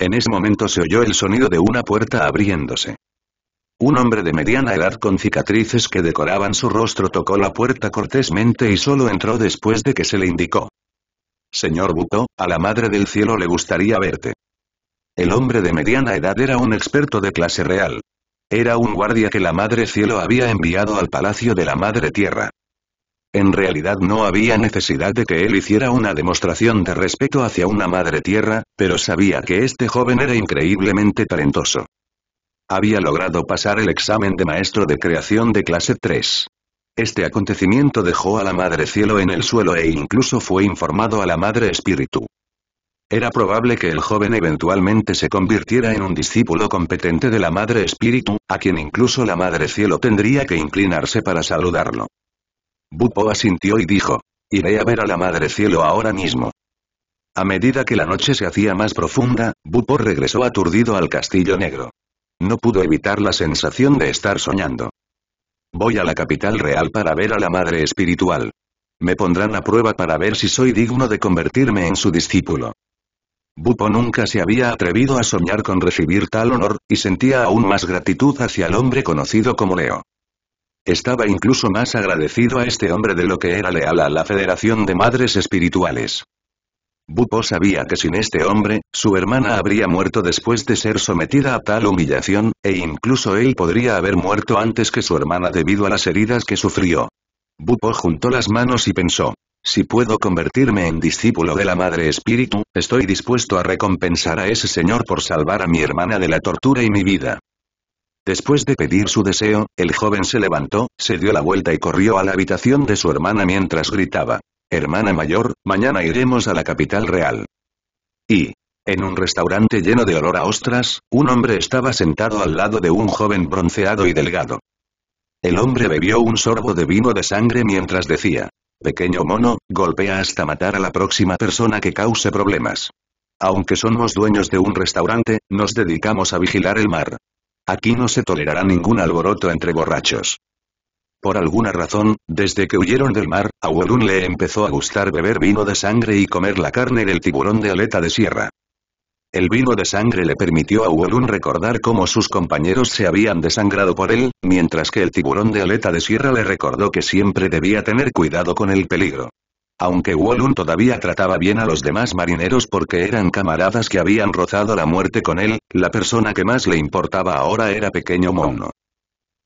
En ese momento se oyó el sonido de una puerta abriéndose. Un hombre de mediana edad con cicatrices que decoraban su rostro tocó la puerta cortésmente y solo entró después de que se le indicó. Señor Buto, a la Madre del Cielo le gustaría verte. El hombre de mediana edad era un experto de clase real. Era un guardia que la Madre Cielo había enviado al Palacio de la Madre Tierra. En realidad no había necesidad de que él hiciera una demostración de respeto hacia una madre tierra, pero sabía que este joven era increíblemente talentoso. Había logrado pasar el examen de maestro de creación de clase 3. Este acontecimiento dejó a la madre cielo en el suelo e incluso fue informado a la madre espíritu. Era probable que el joven eventualmente se convirtiera en un discípulo competente de la madre espíritu, a quien incluso la madre cielo tendría que inclinarse para saludarlo. Bupo asintió y dijo. Iré a ver a la Madre Cielo ahora mismo. A medida que la noche se hacía más profunda, Bupo regresó aturdido al Castillo Negro. No pudo evitar la sensación de estar soñando. Voy a la capital real para ver a la Madre Espiritual. Me pondrán a prueba para ver si soy digno de convertirme en su discípulo. Bupo nunca se había atrevido a soñar con recibir tal honor, y sentía aún más gratitud hacia el hombre conocido como Leo. Estaba incluso más agradecido a este hombre de lo que era leal a la Federación de Madres Espirituales. Bupo sabía que sin este hombre, su hermana habría muerto después de ser sometida a tal humillación, e incluso él podría haber muerto antes que su hermana debido a las heridas que sufrió. Bupo juntó las manos y pensó, si puedo convertirme en discípulo de la Madre Espíritu, estoy dispuesto a recompensar a ese señor por salvar a mi hermana de la tortura y mi vida. Después de pedir su deseo, el joven se levantó, se dio la vuelta y corrió a la habitación de su hermana mientras gritaba. Hermana mayor, mañana iremos a la capital real. Y, en un restaurante lleno de olor a ostras, un hombre estaba sentado al lado de un joven bronceado y delgado. El hombre bebió un sorbo de vino de sangre mientras decía, Pequeño mono, golpea hasta matar a la próxima persona que cause problemas. Aunque somos dueños de un restaurante, nos dedicamos a vigilar el mar. Aquí no se tolerará ningún alboroto entre borrachos. Por alguna razón, desde que huyeron del mar, a Wolun le empezó a gustar beber vino de sangre y comer la carne del tiburón de aleta de sierra. El vino de sangre le permitió a Wolun recordar cómo sus compañeros se habían desangrado por él, mientras que el tiburón de aleta de sierra le recordó que siempre debía tener cuidado con el peligro. Aunque Wolun todavía trataba bien a los demás marineros porque eran camaradas que habían rozado la muerte con él, la persona que más le importaba ahora era Pequeño Mono.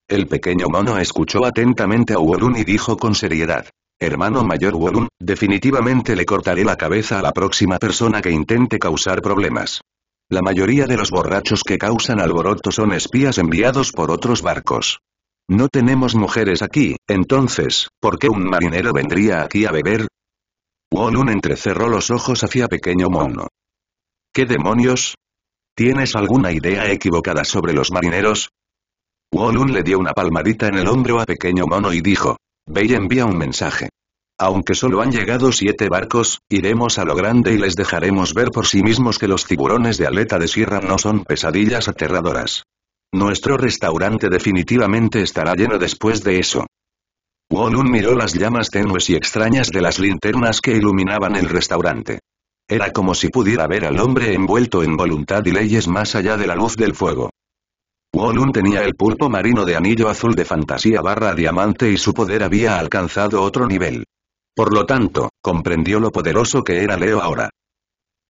El pequeño mono escuchó atentamente a Wolun y dijo con seriedad. Hermano mayor Wolun, definitivamente le cortaré la cabeza a la próxima persona que intente causar problemas. La mayoría de los borrachos que causan alboroto son espías enviados por otros barcos. No tenemos mujeres aquí, entonces, ¿por qué un marinero vendría aquí a beber? Wolun entrecerró los ojos hacia Pequeño Mono. ¿Qué demonios? ¿Tienes alguna idea equivocada sobre los marineros? Wolun le dio una palmadita en el hombro a Pequeño Mono y dijo. Ve y envía un mensaje. Aunque solo han llegado siete barcos, iremos a lo grande y les dejaremos ver por sí mismos que los tiburones de aleta de sierra no son pesadillas aterradoras. Nuestro restaurante definitivamente estará lleno después de eso. Wolun miró las llamas tenues y extrañas de las linternas que iluminaban el restaurante. Era como si pudiera ver al hombre envuelto en voluntad y leyes más allá de la luz del fuego. Wolun tenía el pulpo marino de anillo azul de fantasía barra diamante y su poder había alcanzado otro nivel. Por lo tanto, comprendió lo poderoso que era Leo ahora.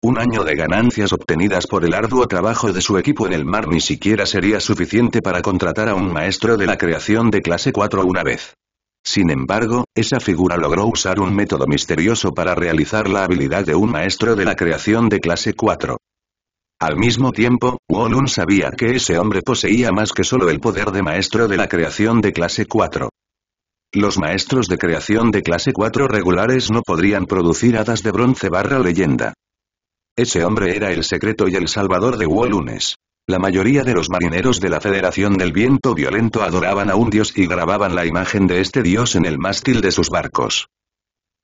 Un año de ganancias obtenidas por el arduo trabajo de su equipo en el mar ni siquiera sería suficiente para contratar a un maestro de la creación de clase 4 una vez. Sin embargo, esa figura logró usar un método misterioso para realizar la habilidad de un maestro de la creación de clase 4. Al mismo tiempo, Wolun sabía que ese hombre poseía más que solo el poder de maestro de la creación de clase 4. Los maestros de creación de clase 4 regulares no podrían producir hadas de bronce barra leyenda. Ese hombre era el secreto y el salvador de Wolunes. La mayoría de los marineros de la Federación del Viento Violento adoraban a un dios y grababan la imagen de este dios en el mástil de sus barcos.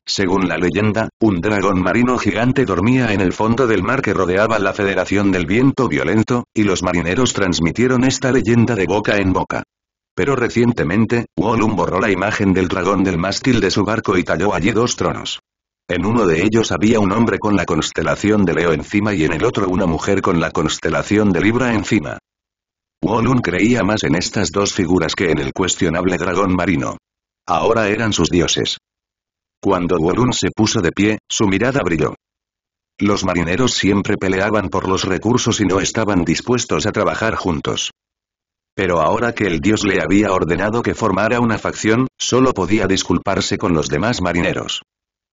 Según la leyenda, un dragón marino gigante dormía en el fondo del mar que rodeaba la Federación del Viento Violento, y los marineros transmitieron esta leyenda de boca en boca. Pero recientemente, Wolum borró la imagen del dragón del mástil de su barco y talló allí dos tronos. En uno de ellos había un hombre con la constelación de Leo encima y en el otro una mujer con la constelación de Libra encima. Wolun creía más en estas dos figuras que en el cuestionable dragón marino. Ahora eran sus dioses. Cuando Wolun se puso de pie, su mirada brilló. Los marineros siempre peleaban por los recursos y no estaban dispuestos a trabajar juntos. Pero ahora que el dios le había ordenado que formara una facción, solo podía disculparse con los demás marineros.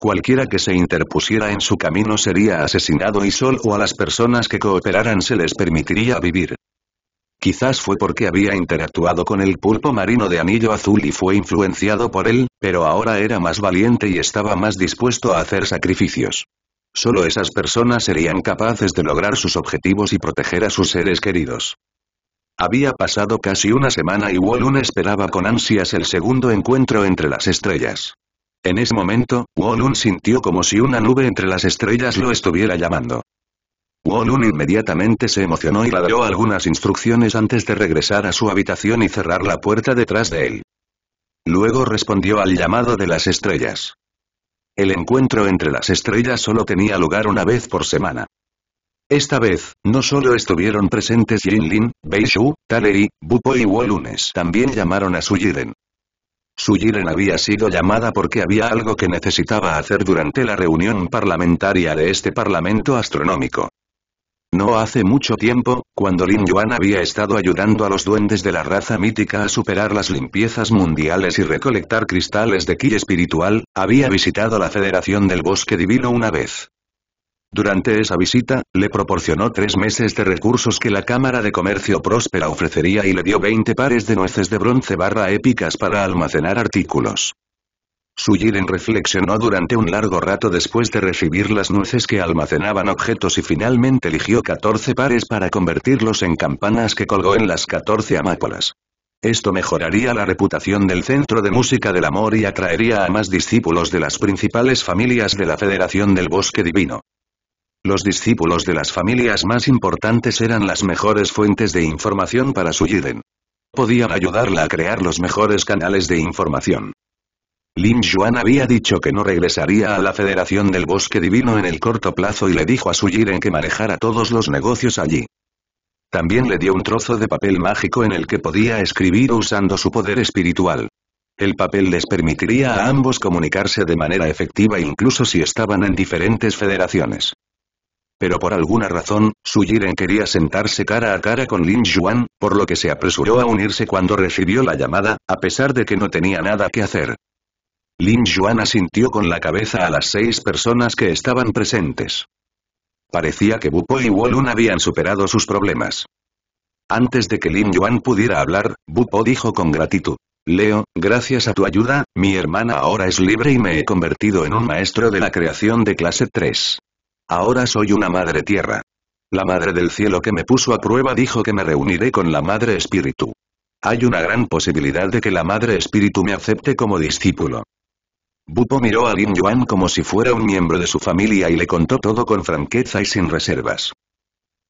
Cualquiera que se interpusiera en su camino sería asesinado y solo a las personas que cooperaran se les permitiría vivir. Quizás fue porque había interactuado con el pulpo marino de anillo azul y fue influenciado por él, pero ahora era más valiente y estaba más dispuesto a hacer sacrificios. Solo esas personas serían capaces de lograr sus objetivos y proteger a sus seres queridos. Había pasado casi una semana y Wolun esperaba con ansias el segundo encuentro entre las estrellas. En ese momento, Wolun sintió como si una nube entre las estrellas lo estuviera llamando. Wolun inmediatamente se emocionó y le dio algunas instrucciones antes de regresar a su habitación y cerrar la puerta detrás de él. Luego respondió al llamado de las estrellas. El encuentro entre las estrellas solo tenía lugar una vez por semana. Esta vez, no solo estuvieron presentes Bei Beishu, Taleri, Bupo y Wolunes, también llamaron a su Suyiden. Su Jiren había sido llamada porque había algo que necesitaba hacer durante la reunión parlamentaria de este Parlamento Astronómico. No hace mucho tiempo, cuando Lin Yuan había estado ayudando a los duendes de la raza mítica a superar las limpiezas mundiales y recolectar cristales de ki espiritual, había visitado la Federación del Bosque Divino una vez. Durante esa visita, le proporcionó tres meses de recursos que la Cámara de Comercio Próspera ofrecería y le dio 20 pares de nueces de bronce barra épicas para almacenar artículos. Suyiren reflexionó durante un largo rato después de recibir las nueces que almacenaban objetos y finalmente eligió 14 pares para convertirlos en campanas que colgó en las 14 amápolas. Esto mejoraría la reputación del Centro de Música del Amor y atraería a más discípulos de las principales familias de la Federación del Bosque Divino. Los discípulos de las familias más importantes eran las mejores fuentes de información para su Yiden. Podían ayudarla a crear los mejores canales de información. Lin Yuan había dicho que no regresaría a la Federación del Bosque Divino en el corto plazo y le dijo a su Jiren que manejara todos los negocios allí. También le dio un trozo de papel mágico en el que podía escribir usando su poder espiritual. El papel les permitiría a ambos comunicarse de manera efectiva incluso si estaban en diferentes federaciones pero por alguna razón, Su Jiren quería sentarse cara a cara con Lin Yuan, por lo que se apresuró a unirse cuando recibió la llamada, a pesar de que no tenía nada que hacer. Lin Yuan asintió con la cabeza a las seis personas que estaban presentes. Parecía que Bupo y Wolun habían superado sus problemas. Antes de que Lin Yuan pudiera hablar, Bupo dijo con gratitud. Leo, gracias a tu ayuda, mi hermana ahora es libre y me he convertido en un maestro de la creación de clase 3. Ahora soy una madre tierra. La madre del cielo que me puso a prueba dijo que me reuniré con la madre espíritu. Hay una gran posibilidad de que la madre espíritu me acepte como discípulo. Bupo miró a Lin Yuan como si fuera un miembro de su familia y le contó todo con franqueza y sin reservas.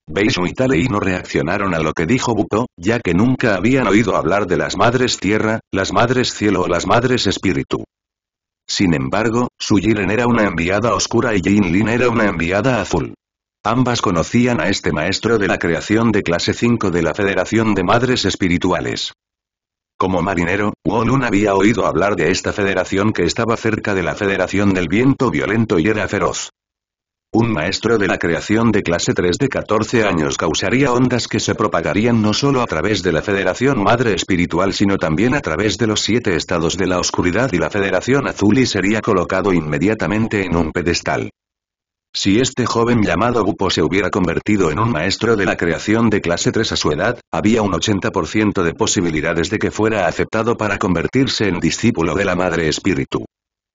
Beishu y Talei no reaccionaron a lo que dijo Bupo, ya que nunca habían oído hablar de las madres tierra, las madres cielo o las madres espíritu. Sin embargo, Su Jiren era una enviada oscura y Jin Lin era una enviada azul. Ambas conocían a este maestro de la creación de clase 5 de la Federación de Madres Espirituales. Como marinero, Wolun había oído hablar de esta federación que estaba cerca de la Federación del Viento Violento y era feroz. Un maestro de la creación de clase 3 de 14 años causaría ondas que se propagarían no solo a través de la Federación Madre Espiritual sino también a través de los siete estados de la oscuridad y la Federación Azul y sería colocado inmediatamente en un pedestal. Si este joven llamado Bupo se hubiera convertido en un maestro de la creación de clase 3 a su edad, había un 80% de posibilidades de que fuera aceptado para convertirse en discípulo de la Madre Espíritu.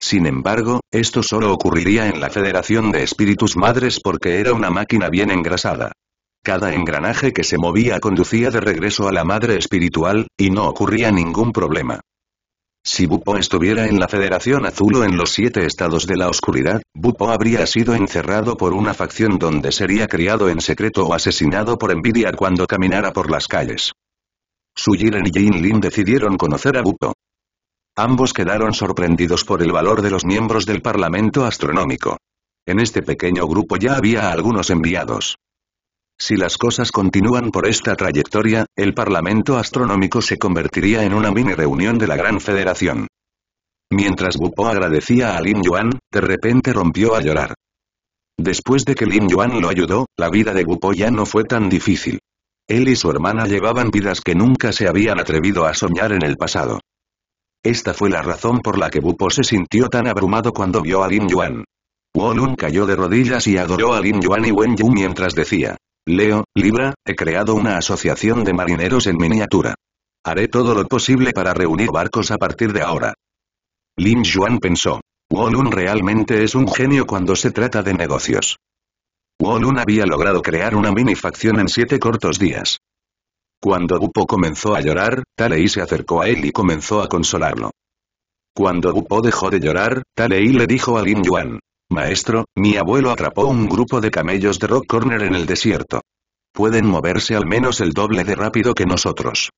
Sin embargo, esto solo ocurriría en la Federación de Espíritus Madres porque era una máquina bien engrasada. Cada engranaje que se movía conducía de regreso a la madre espiritual, y no ocurría ningún problema. Si Bupo estuviera en la Federación Azul o en los siete estados de la oscuridad, Bupo habría sido encerrado por una facción donde sería criado en secreto o asesinado por envidia cuando caminara por las calles. Su Jiren y Jin Lin decidieron conocer a Bupo. Ambos quedaron sorprendidos por el valor de los miembros del Parlamento Astronómico. En este pequeño grupo ya había algunos enviados. Si las cosas continúan por esta trayectoria, el Parlamento Astronómico se convertiría en una mini reunión de la Gran Federación. Mientras Bupo agradecía a Lin Yuan, de repente rompió a llorar. Después de que Lin Yuan lo ayudó, la vida de Bupo ya no fue tan difícil. Él y su hermana llevaban vidas que nunca se habían atrevido a soñar en el pasado. Esta fue la razón por la que Bupo se sintió tan abrumado cuando vio a Lin Yuan. Wolun cayó de rodillas y adoró a Lin Yuan y Wen Yu mientras decía. Leo, Libra, he creado una asociación de marineros en miniatura. Haré todo lo posible para reunir barcos a partir de ahora. Lin Yuan pensó. Wolun realmente es un genio cuando se trata de negocios. Wolun había logrado crear una mini facción en siete cortos días. Cuando Gupo comenzó a llorar, Talei se acercó a él y comenzó a consolarlo. Cuando Gupo dejó de llorar, Talei le dijo a Lin Yuan. Maestro, mi abuelo atrapó un grupo de camellos de Rock Corner en el desierto. Pueden moverse al menos el doble de rápido que nosotros.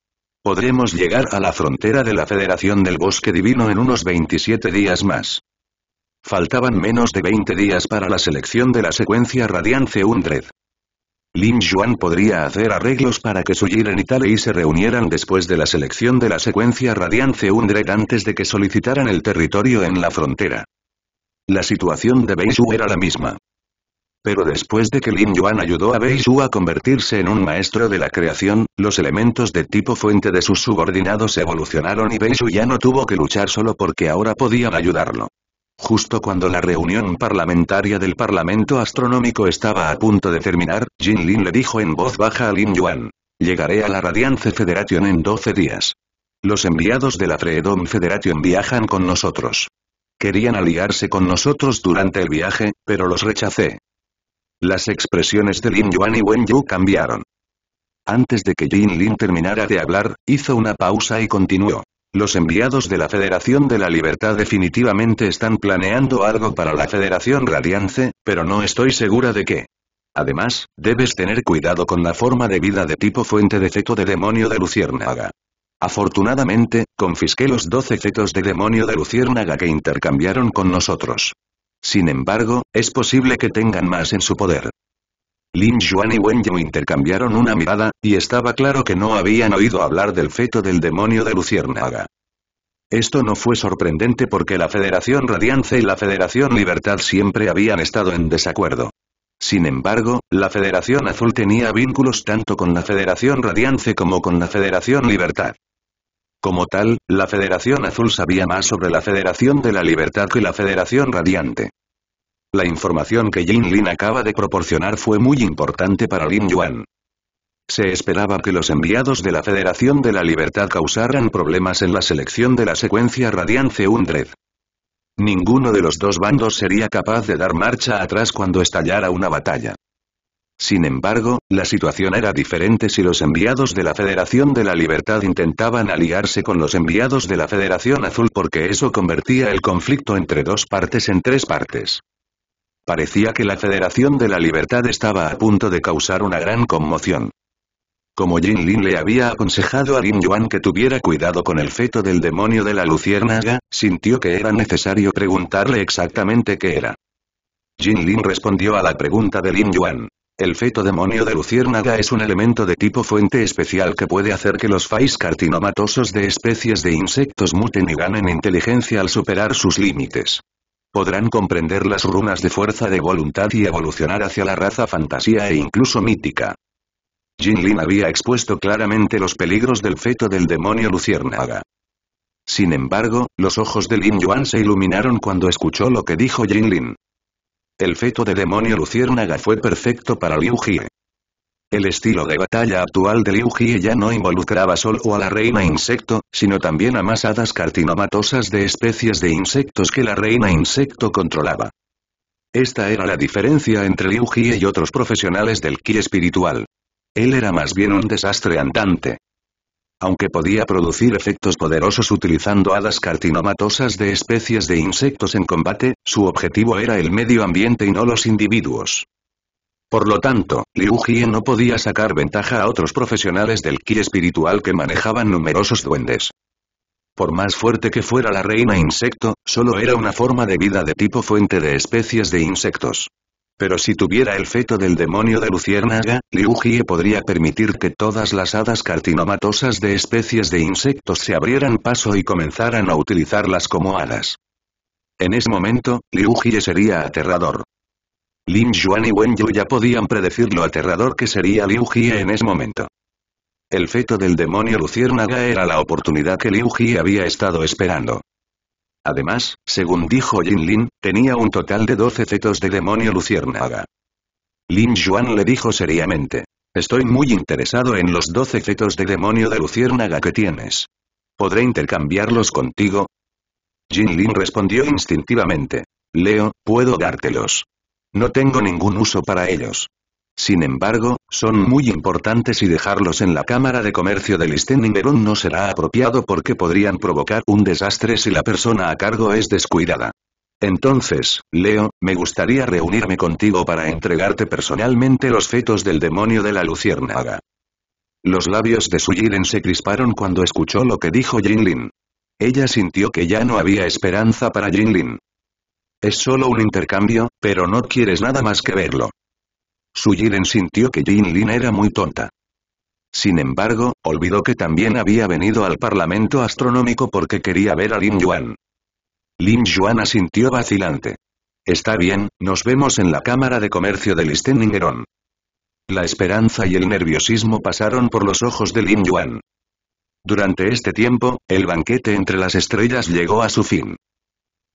Podremos llegar a la frontera de la Federación del Bosque Divino en unos 27 días más. Faltaban menos de 20 días para la selección de la secuencia Radiance Undred. Lin Yuan podría hacer arreglos para que su y Talei se reunieran después de la selección de la secuencia Radiance Undred antes de que solicitaran el territorio en la frontera. La situación de Beishu era la misma. Pero después de que Lin Yuan ayudó a Beishu a convertirse en un maestro de la creación, los elementos de tipo fuente de sus subordinados evolucionaron y Beishu ya no tuvo que luchar solo porque ahora podían ayudarlo. Justo cuando la reunión parlamentaria del Parlamento Astronómico estaba a punto de terminar, Jin Lin le dijo en voz baja a Lin Yuan. Llegaré a la Radiance Federation en 12 días. Los enviados de la Freedom Federation viajan con nosotros. Querían aliarse con nosotros durante el viaje, pero los rechacé. Las expresiones de Lin Yuan y Wen Yu cambiaron. Antes de que Jin Lin terminara de hablar, hizo una pausa y continuó. Los enviados de la Federación de la Libertad definitivamente están planeando algo para la Federación Radiance, pero no estoy segura de qué. Además, debes tener cuidado con la forma de vida de tipo fuente de ceto de demonio de luciérnaga. Afortunadamente, confisqué los 12 cetos de demonio de luciérnaga que intercambiaron con nosotros. Sin embargo, es posible que tengan más en su poder. Lin Xuan y Wen Yu intercambiaron una mirada, y estaba claro que no habían oído hablar del feto del demonio de Luciérnaga. Esto no fue sorprendente porque la Federación Radiance y la Federación Libertad siempre habían estado en desacuerdo. Sin embargo, la Federación Azul tenía vínculos tanto con la Federación Radiance como con la Federación Libertad. Como tal, la Federación Azul sabía más sobre la Federación de la Libertad que la Federación Radiante. La información que Jin Lin acaba de proporcionar fue muy importante para Lin Yuan. Se esperaba que los enviados de la Federación de la Libertad causaran problemas en la selección de la secuencia Radiance Undred. Ninguno de los dos bandos sería capaz de dar marcha atrás cuando estallara una batalla. Sin embargo, la situación era diferente si los enviados de la Federación de la Libertad intentaban aliarse con los enviados de la Federación Azul porque eso convertía el conflicto entre dos partes en tres partes. Parecía que la Federación de la Libertad estaba a punto de causar una gran conmoción. Como Jin Lin le había aconsejado a Lin Yuan que tuviera cuidado con el feto del demonio de la luciérnaga, sintió que era necesario preguntarle exactamente qué era. Jin Lin respondió a la pregunta de Lin Yuan. El feto demonio de luciérnaga es un elemento de tipo fuente especial que puede hacer que los fais cartinomatosos de especies de insectos muten y ganen inteligencia al superar sus límites. Podrán comprender las runas de fuerza de voluntad y evolucionar hacia la raza fantasía e incluso mítica. Jin Lin había expuesto claramente los peligros del feto del demonio luciérnaga. Sin embargo, los ojos de Lin Yuan se iluminaron cuando escuchó lo que dijo Jin Lin. El feto de demonio luciérnaga fue perfecto para Liu Jie. El estilo de batalla actual de Liu Jie ya no involucraba solo a la reina insecto, sino también a más hadas cartinomatosas de especies de insectos que la reina insecto controlaba. Esta era la diferencia entre Liu Jie y otros profesionales del ki espiritual. Él era más bien un desastre andante. Aunque podía producir efectos poderosos utilizando hadas cartinomatosas de especies de insectos en combate, su objetivo era el medio ambiente y no los individuos. Por lo tanto, Liu Jie no podía sacar ventaja a otros profesionales del ki espiritual que manejaban numerosos duendes. Por más fuerte que fuera la reina insecto, solo era una forma de vida de tipo fuente de especies de insectos. Pero si tuviera el feto del demonio de luciérnaga, Liu Jie podría permitir que todas las hadas cartinomatosas de especies de insectos se abrieran paso y comenzaran a utilizarlas como hadas. En ese momento, Liu Jie sería aterrador. Lin Yuan y Wen Yu ya podían predecir lo aterrador que sería Liu Jie en ese momento. El feto del demonio luciérnaga era la oportunidad que Liu Jie había estado esperando. Además, según dijo Jin Lin, tenía un total de 12 fetos de demonio luciérnaga. Lin Yuan le dijo seriamente. Estoy muy interesado en los 12 fetos de demonio de luciérnaga que tienes. ¿Podré intercambiarlos contigo? Jin Lin respondió instintivamente. Leo, puedo dártelos. No tengo ningún uso para ellos. Sin embargo, son muy importantes y dejarlos en la Cámara de Comercio de Liechtenstein no será apropiado porque podrían provocar un desastre si la persona a cargo es descuidada. Entonces, Leo, me gustaría reunirme contigo para entregarte personalmente los fetos del demonio de la luciérnaga. Los labios de Jiren se crisparon cuando escuchó lo que dijo Jinlin. Ella sintió que ya no había esperanza para Jinlin. Es solo un intercambio, pero no quieres nada más que verlo. Su Jiren sintió que Jin Lin era muy tonta. Sin embargo, olvidó que también había venido al Parlamento Astronómico porque quería ver a Lin Yuan. Lin Yuan asintió vacilante. Está bien, nos vemos en la Cámara de Comercio del Listeningeron. La esperanza y el nerviosismo pasaron por los ojos de Lin Yuan. Durante este tiempo, el banquete entre las estrellas llegó a su fin.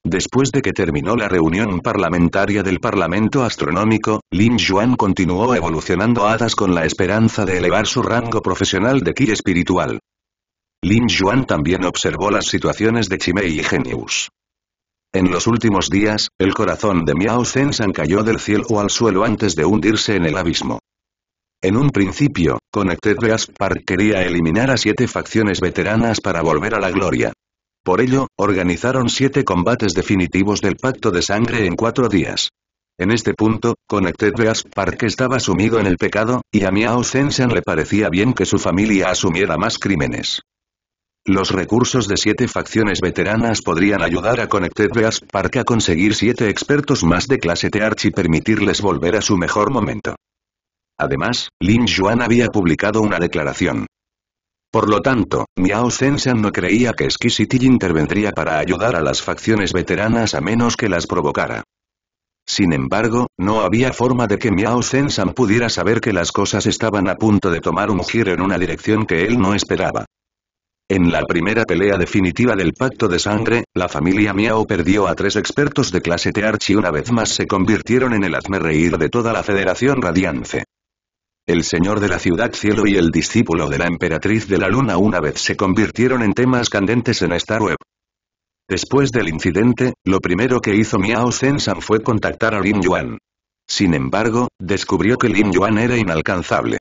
Después de que terminó la reunión parlamentaria del Parlamento Astronómico, Lin Yuan continuó evolucionando hadas con la esperanza de elevar su rango profesional de ki espiritual. Lin Yuan también observó las situaciones de Chimei y Genius. En los últimos días, el corazón de Miao San cayó del cielo al suelo antes de hundirse en el abismo. En un principio, Connected Park quería eliminar a siete facciones veteranas para volver a la gloria. Por ello, organizaron siete combates definitivos del Pacto de Sangre en cuatro días. En este punto, Connected Beast Park estaba sumido en el pecado, y a Miao ausencia le parecía bien que su familia asumiera más crímenes. Los recursos de siete facciones veteranas podrían ayudar a Connected Beast Park a conseguir siete expertos más de clase Arch y permitirles volver a su mejor momento. Además, Lin Yuan había publicado una declaración. Por lo tanto, Miao Zenshan no creía que Skisity intervendría para ayudar a las facciones veteranas a menos que las provocara. Sin embargo, no había forma de que Miao Zenshan pudiera saber que las cosas estaban a punto de tomar un giro en una dirección que él no esperaba. En la primera pelea definitiva del Pacto de Sangre, la familia Miao perdió a tres expertos de clase t y una vez más se convirtieron en el hazmerreír de toda la Federación Radiance. El Señor de la Ciudad Cielo y el discípulo de la Emperatriz de la Luna una vez se convirtieron en temas candentes en esta web. Después del incidente, lo primero que hizo Miao Sensan fue contactar a Lin Yuan. Sin embargo, descubrió que Lin Yuan era inalcanzable.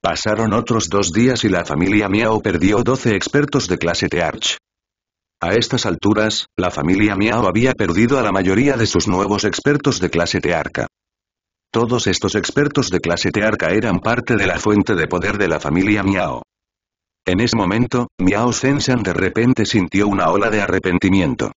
Pasaron otros dos días y la familia Miao perdió 12 expertos de clase Arch. A estas alturas, la familia Miao había perdido a la mayoría de sus nuevos expertos de clase Tearca. Todos estos expertos de clase Tearca eran parte de la fuente de poder de la familia Miao. En ese momento, Miao Zensan de repente sintió una ola de arrepentimiento.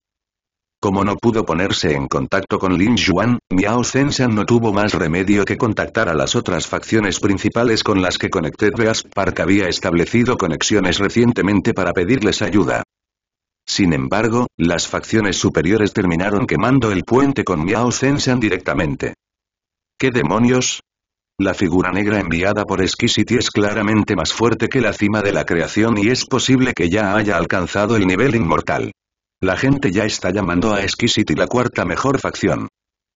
Como no pudo ponerse en contacto con Lin Yuan, Miao Zensan no tuvo más remedio que contactar a las otras facciones principales con las que Connected Beast Park había establecido conexiones recientemente para pedirles ayuda. Sin embargo, las facciones superiores terminaron quemando el puente con Miao Zensan directamente. ¿Qué demonios? La figura negra enviada por Exquisite es claramente más fuerte que la cima de la creación y es posible que ya haya alcanzado el nivel inmortal. La gente ya está llamando a Exquisite la cuarta mejor facción.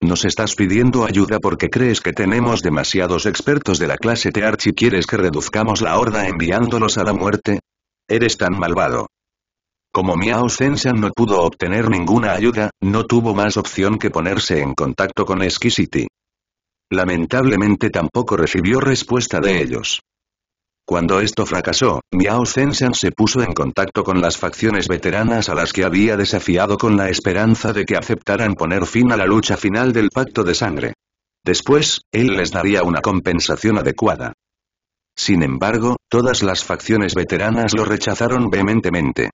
Nos estás pidiendo ayuda porque crees que tenemos demasiados expertos de la clase Tearch y quieres que reduzcamos la horda enviándolos a la muerte. Eres tan malvado. Como Miao ausencia no pudo obtener ninguna ayuda, no tuvo más opción que ponerse en contacto con Exquisite. Lamentablemente tampoco recibió respuesta de ellos. Cuando esto fracasó, Miao Zenshan se puso en contacto con las facciones veteranas a las que había desafiado con la esperanza de que aceptaran poner fin a la lucha final del Pacto de Sangre. Después, él les daría una compensación adecuada. Sin embargo, todas las facciones veteranas lo rechazaron vehementemente.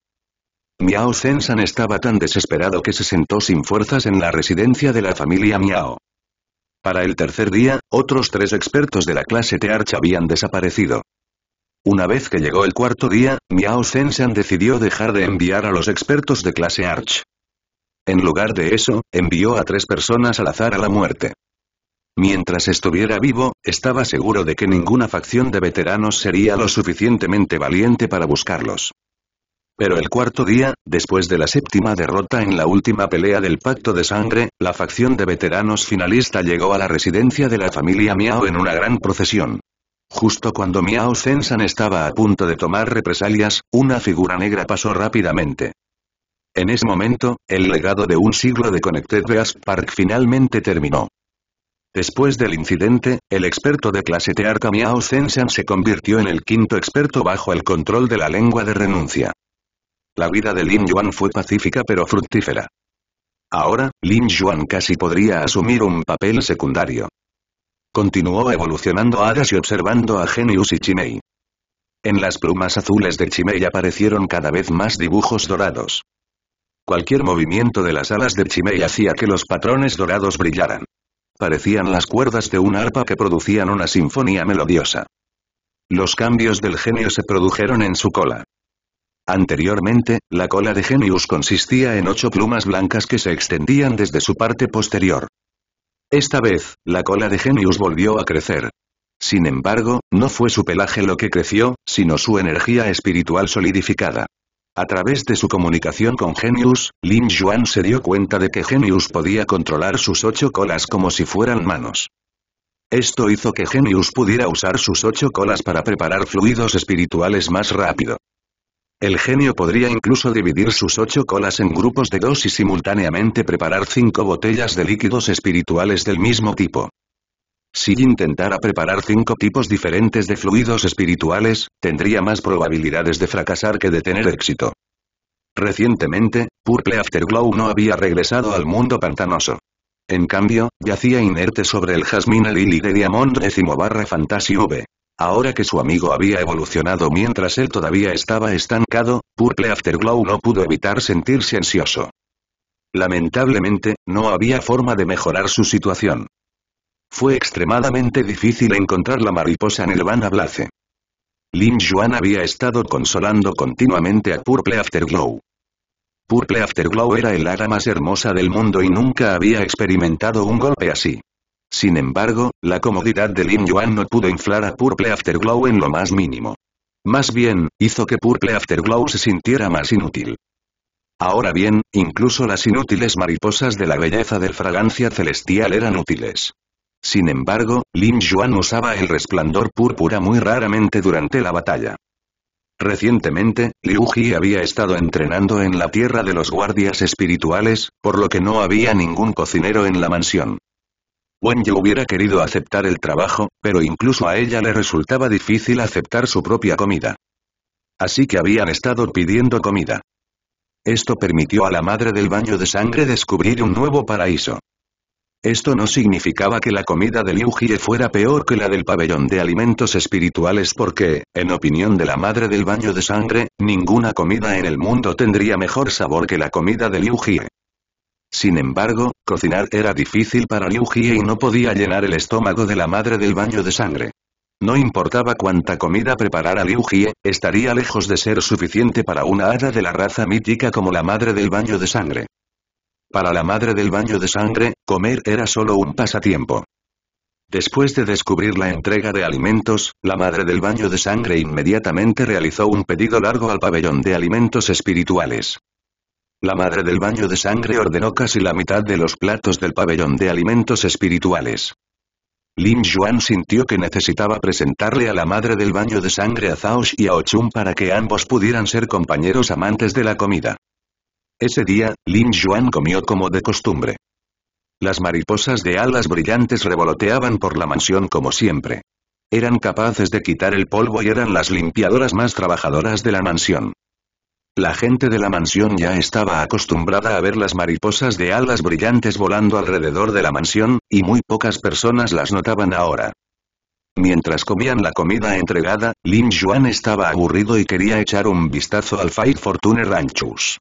Miao Zenshan estaba tan desesperado que se sentó sin fuerzas en la residencia de la familia Miao. Para el tercer día, otros tres expertos de la clase T-Arch habían desaparecido. Una vez que llegó el cuarto día, Miao Zenshan decidió dejar de enviar a los expertos de clase Arch. En lugar de eso, envió a tres personas al azar a la muerte. Mientras estuviera vivo, estaba seguro de que ninguna facción de veteranos sería lo suficientemente valiente para buscarlos. Pero el cuarto día, después de la séptima derrota en la última pelea del Pacto de Sangre, la facción de veteranos finalista llegó a la residencia de la familia Miao en una gran procesión. Justo cuando Miao Zensan estaba a punto de tomar represalias, una figura negra pasó rápidamente. En ese momento, el legado de un siglo de Connected Beast Park finalmente terminó. Después del incidente, el experto de clase Tearca Miao Zensan se convirtió en el quinto experto bajo el control de la lengua de renuncia. La vida de Lin Yuan fue pacífica pero fructífera. Ahora, Lin Yuan casi podría asumir un papel secundario. Continuó evolucionando hadas y observando a Genius y Chimei. En las plumas azules de Chimei aparecieron cada vez más dibujos dorados. Cualquier movimiento de las alas de Chimei hacía que los patrones dorados brillaran. Parecían las cuerdas de un arpa que producían una sinfonía melodiosa. Los cambios del genio se produjeron en su cola. Anteriormente, la cola de Genius consistía en ocho plumas blancas que se extendían desde su parte posterior. Esta vez, la cola de Genius volvió a crecer. Sin embargo, no fue su pelaje lo que creció, sino su energía espiritual solidificada. A través de su comunicación con Genius, Lin Yuan se dio cuenta de que Genius podía controlar sus ocho colas como si fueran manos. Esto hizo que Genius pudiera usar sus ocho colas para preparar fluidos espirituales más rápido. El genio podría incluso dividir sus ocho colas en grupos de dos y simultáneamente preparar cinco botellas de líquidos espirituales del mismo tipo. Si intentara preparar cinco tipos diferentes de fluidos espirituales, tendría más probabilidades de fracasar que de tener éxito. Recientemente, Purple Afterglow no había regresado al mundo pantanoso. En cambio, yacía inerte sobre el jazmín Lily de Diamond X barra Fantasy V. Ahora que su amigo había evolucionado mientras él todavía estaba estancado, Purple Afterglow no pudo evitar sentirse ansioso. Lamentablemente, no había forma de mejorar su situación. Fue extremadamente difícil encontrar la mariposa en el Vanablace. Lin Yuan había estado consolando continuamente a Purple Afterglow. Purple Afterglow era el hada más hermosa del mundo y nunca había experimentado un golpe así. Sin embargo, la comodidad de Lin Yuan no pudo inflar a Purple Afterglow en lo más mínimo. Más bien, hizo que Purple Afterglow se sintiera más inútil. Ahora bien, incluso las inútiles mariposas de la belleza del fragancia celestial eran útiles. Sin embargo, Lin Yuan usaba el resplandor púrpura muy raramente durante la batalla. Recientemente, Liu Ji había estado entrenando en la tierra de los guardias espirituales, por lo que no había ningún cocinero en la mansión. Wenye hubiera querido aceptar el trabajo, pero incluso a ella le resultaba difícil aceptar su propia comida. Así que habían estado pidiendo comida. Esto permitió a la madre del baño de sangre descubrir un nuevo paraíso. Esto no significaba que la comida de Liu Jie fuera peor que la del pabellón de alimentos espirituales porque, en opinión de la madre del baño de sangre, ninguna comida en el mundo tendría mejor sabor que la comida de Liu Jie. Sin embargo, cocinar era difícil para Liu Jie y no podía llenar el estómago de la madre del baño de sangre. No importaba cuánta comida preparara Liu Jie, estaría lejos de ser suficiente para una hada de la raza mítica como la madre del baño de sangre. Para la madre del baño de sangre, comer era solo un pasatiempo. Después de descubrir la entrega de alimentos, la madre del baño de sangre inmediatamente realizó un pedido largo al pabellón de alimentos espirituales. La madre del baño de sangre ordenó casi la mitad de los platos del pabellón de alimentos espirituales. Lin Yuan sintió que necesitaba presentarle a la madre del baño de sangre a Zaosh y a Ochun para que ambos pudieran ser compañeros amantes de la comida. Ese día, Lin Yuan comió como de costumbre. Las mariposas de alas brillantes revoloteaban por la mansión como siempre. Eran capaces de quitar el polvo y eran las limpiadoras más trabajadoras de la mansión. La gente de la mansión ya estaba acostumbrada a ver las mariposas de alas brillantes volando alrededor de la mansión, y muy pocas personas las notaban ahora. Mientras comían la comida entregada, Lin Yuan estaba aburrido y quería echar un vistazo al Fight Fortune Ranchus.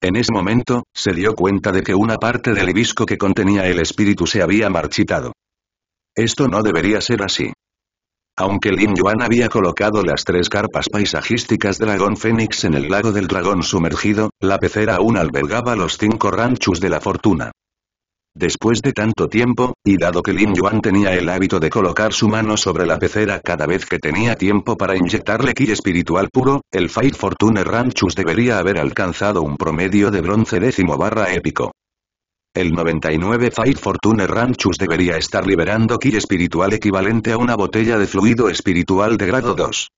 En ese momento, se dio cuenta de que una parte del hibisco que contenía el espíritu se había marchitado. Esto no debería ser así. Aunque Lin Yuan había colocado las tres carpas paisajísticas Dragón Fénix en el lago del dragón sumergido, la pecera aún albergaba los cinco ranchos de la fortuna. Después de tanto tiempo, y dado que Lin Yuan tenía el hábito de colocar su mano sobre la pecera cada vez que tenía tiempo para inyectarle ki espiritual puro, el Fight Fortune Ranchus debería haber alcanzado un promedio de bronce décimo barra épico. El 99 Fight Fortune Ranchus debería estar liberando ki espiritual equivalente a una botella de fluido espiritual de grado 2.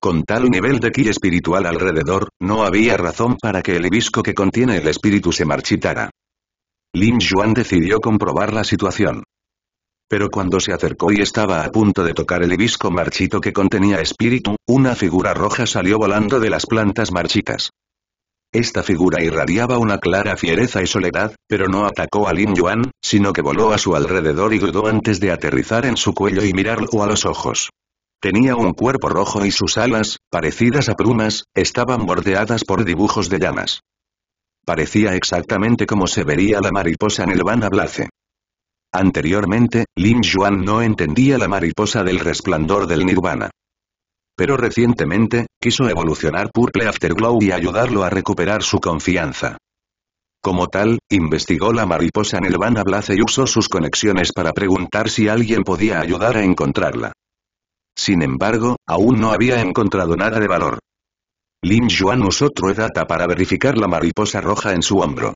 Con tal nivel de ki espiritual alrededor, no había razón para que el hibisco que contiene el espíritu se marchitara. Lin Yuan decidió comprobar la situación. Pero cuando se acercó y estaba a punto de tocar el hibisco marchito que contenía espíritu, una figura roja salió volando de las plantas marchitas. Esta figura irradiaba una clara fiereza y soledad, pero no atacó a Lin Yuan, sino que voló a su alrededor y dudó antes de aterrizar en su cuello y mirarlo a los ojos. Tenía un cuerpo rojo y sus alas, parecidas a plumas, estaban bordeadas por dibujos de llamas. Parecía exactamente como se vería la mariposa en el Van Blaze. Anteriormente, Lin Yuan no entendía la mariposa del resplandor del nirvana pero recientemente, quiso evolucionar Purple Afterglow y ayudarlo a recuperar su confianza. Como tal, investigó la mariposa Nirvana Blaze y usó sus conexiones para preguntar si alguien podía ayudar a encontrarla. Sin embargo, aún no había encontrado nada de valor. Lin Yuan usó Data para verificar la mariposa roja en su hombro.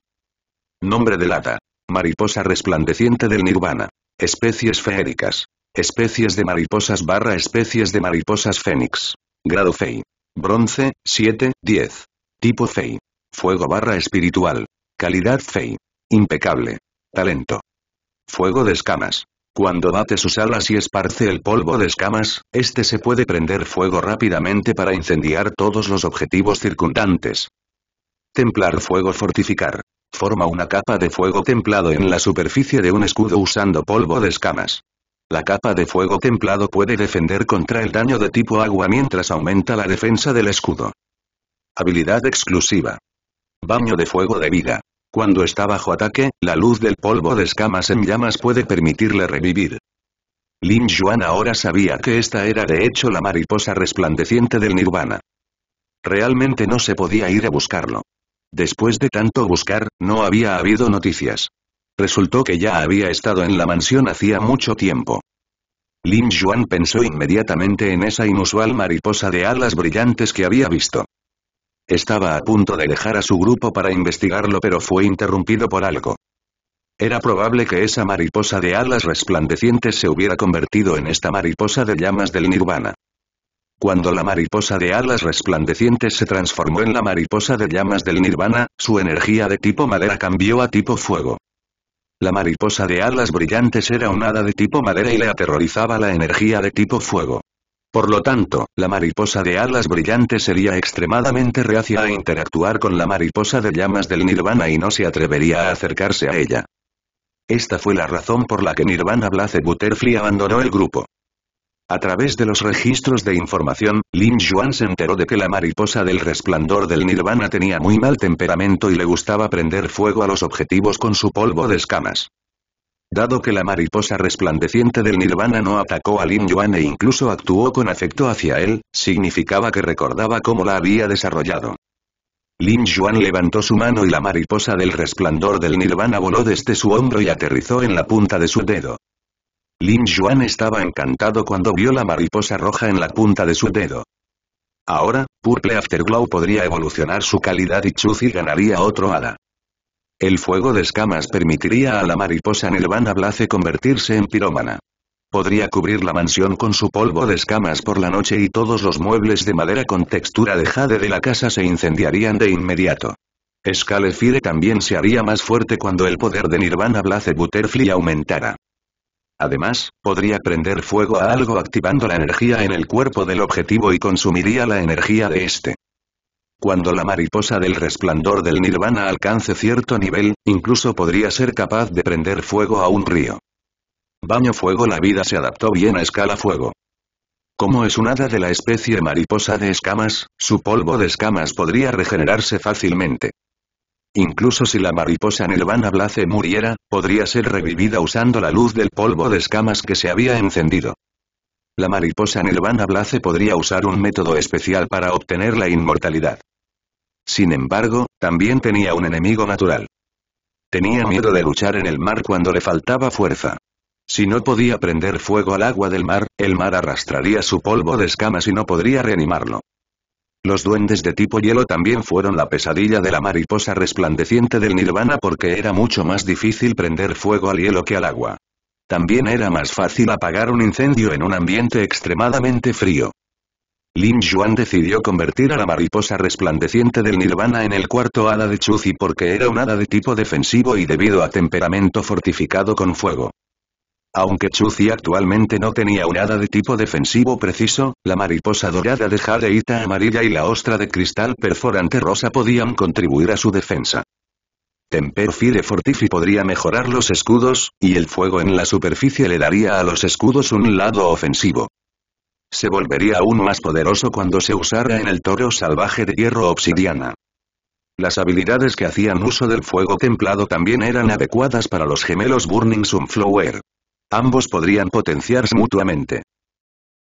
Nombre de lata. Mariposa resplandeciente del Nirvana. Especies feéricas. Especies de mariposas barra especies de mariposas fénix. Grado Fey. Bronce, 7, 10. Tipo Fey. Fuego barra espiritual. Calidad Fey. Impecable. Talento. Fuego de escamas. Cuando bate sus alas y esparce el polvo de escamas, este se puede prender fuego rápidamente para incendiar todos los objetivos circundantes. Templar fuego fortificar. Forma una capa de fuego templado en la superficie de un escudo usando polvo de escamas. La capa de fuego templado puede defender contra el daño de tipo agua mientras aumenta la defensa del escudo. Habilidad exclusiva. Baño de fuego de vida. Cuando está bajo ataque, la luz del polvo de escamas en llamas puede permitirle revivir. Lin Yuan ahora sabía que esta era de hecho la mariposa resplandeciente del nirvana. Realmente no se podía ir a buscarlo. Después de tanto buscar, no había habido noticias. Resultó que ya había estado en la mansión hacía mucho tiempo. Lin Yuan pensó inmediatamente en esa inusual mariposa de alas brillantes que había visto. Estaba a punto de dejar a su grupo para investigarlo pero fue interrumpido por algo. Era probable que esa mariposa de alas resplandecientes se hubiera convertido en esta mariposa de llamas del nirvana. Cuando la mariposa de alas resplandecientes se transformó en la mariposa de llamas del nirvana, su energía de tipo madera cambió a tipo fuego. La mariposa de alas brillantes era un hada de tipo madera y le aterrorizaba la energía de tipo fuego. Por lo tanto, la mariposa de alas brillantes sería extremadamente reacia a interactuar con la mariposa de llamas del nirvana y no se atrevería a acercarse a ella. Esta fue la razón por la que Nirvana Blaze Butterfly abandonó el grupo. A través de los registros de información, Lin Yuan se enteró de que la mariposa del resplandor del nirvana tenía muy mal temperamento y le gustaba prender fuego a los objetivos con su polvo de escamas. Dado que la mariposa resplandeciente del nirvana no atacó a Lin Yuan e incluso actuó con afecto hacia él, significaba que recordaba cómo la había desarrollado. Lin Yuan levantó su mano y la mariposa del resplandor del nirvana voló desde su hombro y aterrizó en la punta de su dedo. Lin Yuan estaba encantado cuando vio la mariposa roja en la punta de su dedo. Ahora, Purple Afterglow podría evolucionar su calidad y Chuzi ganaría otro hada. El fuego de escamas permitiría a la mariposa Nirvana Blaze convertirse en pirómana. Podría cubrir la mansión con su polvo de escamas por la noche y todos los muebles de madera con textura de jade de la casa se incendiarían de inmediato. Scalefire también se haría más fuerte cuando el poder de Nirvana Blaze Butterfly aumentara. Además, podría prender fuego a algo activando la energía en el cuerpo del objetivo y consumiría la energía de este. Cuando la mariposa del resplandor del nirvana alcance cierto nivel, incluso podría ser capaz de prender fuego a un río. Baño fuego La vida se adaptó bien a escala fuego. Como es un hada de la especie mariposa de escamas, su polvo de escamas podría regenerarse fácilmente. Incluso si la mariposa Nelvana Blaze muriera, podría ser revivida usando la luz del polvo de escamas que se había encendido. La mariposa Nelvana Blaze podría usar un método especial para obtener la inmortalidad. Sin embargo, también tenía un enemigo natural. Tenía miedo de luchar en el mar cuando le faltaba fuerza. Si no podía prender fuego al agua del mar, el mar arrastraría su polvo de escamas y no podría reanimarlo. Los duendes de tipo hielo también fueron la pesadilla de la mariposa resplandeciente del nirvana porque era mucho más difícil prender fuego al hielo que al agua. También era más fácil apagar un incendio en un ambiente extremadamente frío. Lin Yuan decidió convertir a la mariposa resplandeciente del nirvana en el cuarto ala de Chuzi porque era un ala de tipo defensivo y debido a temperamento fortificado con fuego. Aunque Chuzi actualmente no tenía un hada de tipo defensivo preciso, la mariposa dorada de Jadeita amarilla y la ostra de cristal perforante rosa podían contribuir a su defensa. Temper Fire Fortifi podría mejorar los escudos, y el fuego en la superficie le daría a los escudos un lado ofensivo. Se volvería aún más poderoso cuando se usara en el toro salvaje de hierro obsidiana. Las habilidades que hacían uso del fuego templado también eran adecuadas para los gemelos Burning Sunflower. Ambos podrían potenciarse mutuamente.